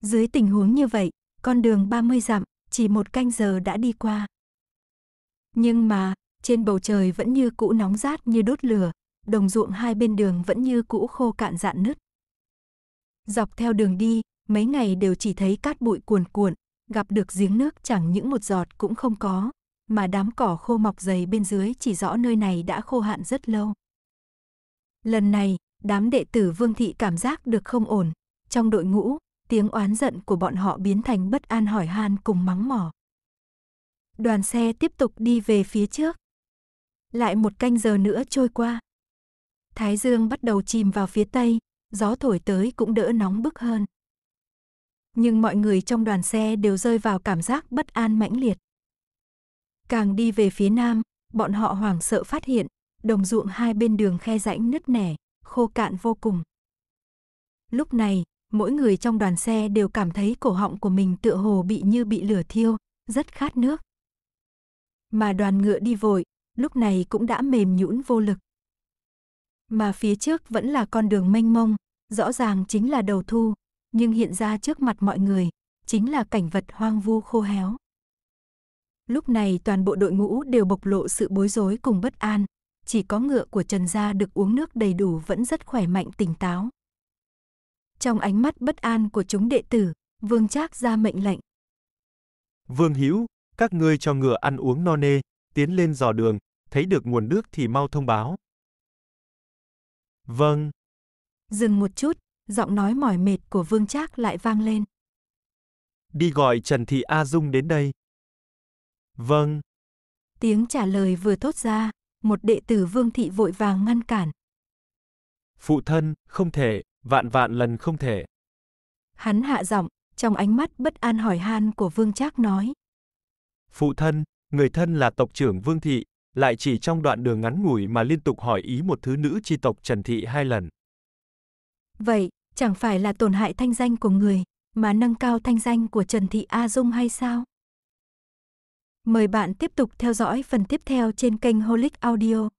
Dưới tình huống như vậy, con đường 30 dặm, chỉ một canh giờ đã đi qua. Nhưng mà, trên bầu trời vẫn như cũ nóng rát như đốt lửa, đồng ruộng hai bên đường vẫn như cũ khô cạn dạn nứt. Dọc theo đường đi, mấy ngày đều chỉ thấy cát bụi cuồn cuộn, gặp được giếng nước chẳng những một giọt cũng không có, mà đám cỏ khô mọc dày bên dưới chỉ rõ nơi này đã khô hạn rất lâu. Lần này, đám đệ tử Vương thị cảm giác được không ổn, trong đội ngũ, tiếng oán giận của bọn họ biến thành bất an hỏi han cùng mắng mỏ. Đoàn xe tiếp tục đi về phía trước. Lại một canh giờ nữa trôi qua. Thái dương bắt đầu chìm vào phía tây, gió thổi tới cũng đỡ nóng bức hơn nhưng mọi người trong đoàn xe đều rơi vào cảm giác bất an mãnh liệt. Càng đi về phía nam, bọn họ hoảng sợ phát hiện, đồng ruộng hai bên đường khe rãnh nứt nẻ, khô cạn vô cùng. Lúc này, mỗi người trong đoàn xe đều cảm thấy cổ họng của mình tựa hồ bị như bị lửa thiêu, rất khát nước. Mà đoàn ngựa đi vội, lúc này cũng đã mềm nhũn vô lực. Mà phía trước vẫn là con đường mênh mông, rõ ràng chính là đầu thu, nhưng hiện ra trước mặt mọi người chính là cảnh vật hoang vu khô héo. Lúc này toàn bộ đội ngũ đều bộc lộ sự bối rối cùng bất an, chỉ có ngựa của Trần Gia được uống nước đầy đủ vẫn rất khỏe mạnh tỉnh táo. Trong ánh mắt bất an của chúng đệ tử, Vương Trác ra mệnh lệnh. Vương Hữu, các ngươi cho ngựa ăn uống no nê, tiến lên dò đường, thấy được nguồn nước thì mau thông báo. Vâng. Dừng một chút, giọng nói mỏi mệt của Vương Trác lại vang lên. Đi gọi Trần Thị A Dung đến đây. Vâng. Tiếng trả lời vừa thốt ra, một đệ tử Vương Thị vội vàng ngăn cản. Phụ thân, không thể, vạn vạn lần không thể. Hắn hạ giọng, trong ánh mắt bất an hỏi han của Vương Trác nói. Phụ thân, người thân là tộc trưởng Vương Thị, lại chỉ trong đoạn đường ngắn ngủi mà liên tục hỏi ý một thứ nữ chi tộc Trần Thị hai lần. Vậy, chẳng phải là tổn hại thanh danh của người, mà nâng cao thanh danh của Trần Thị A Dung hay sao? Mời bạn tiếp tục theo dõi phần tiếp theo trên kênh Holic Audio.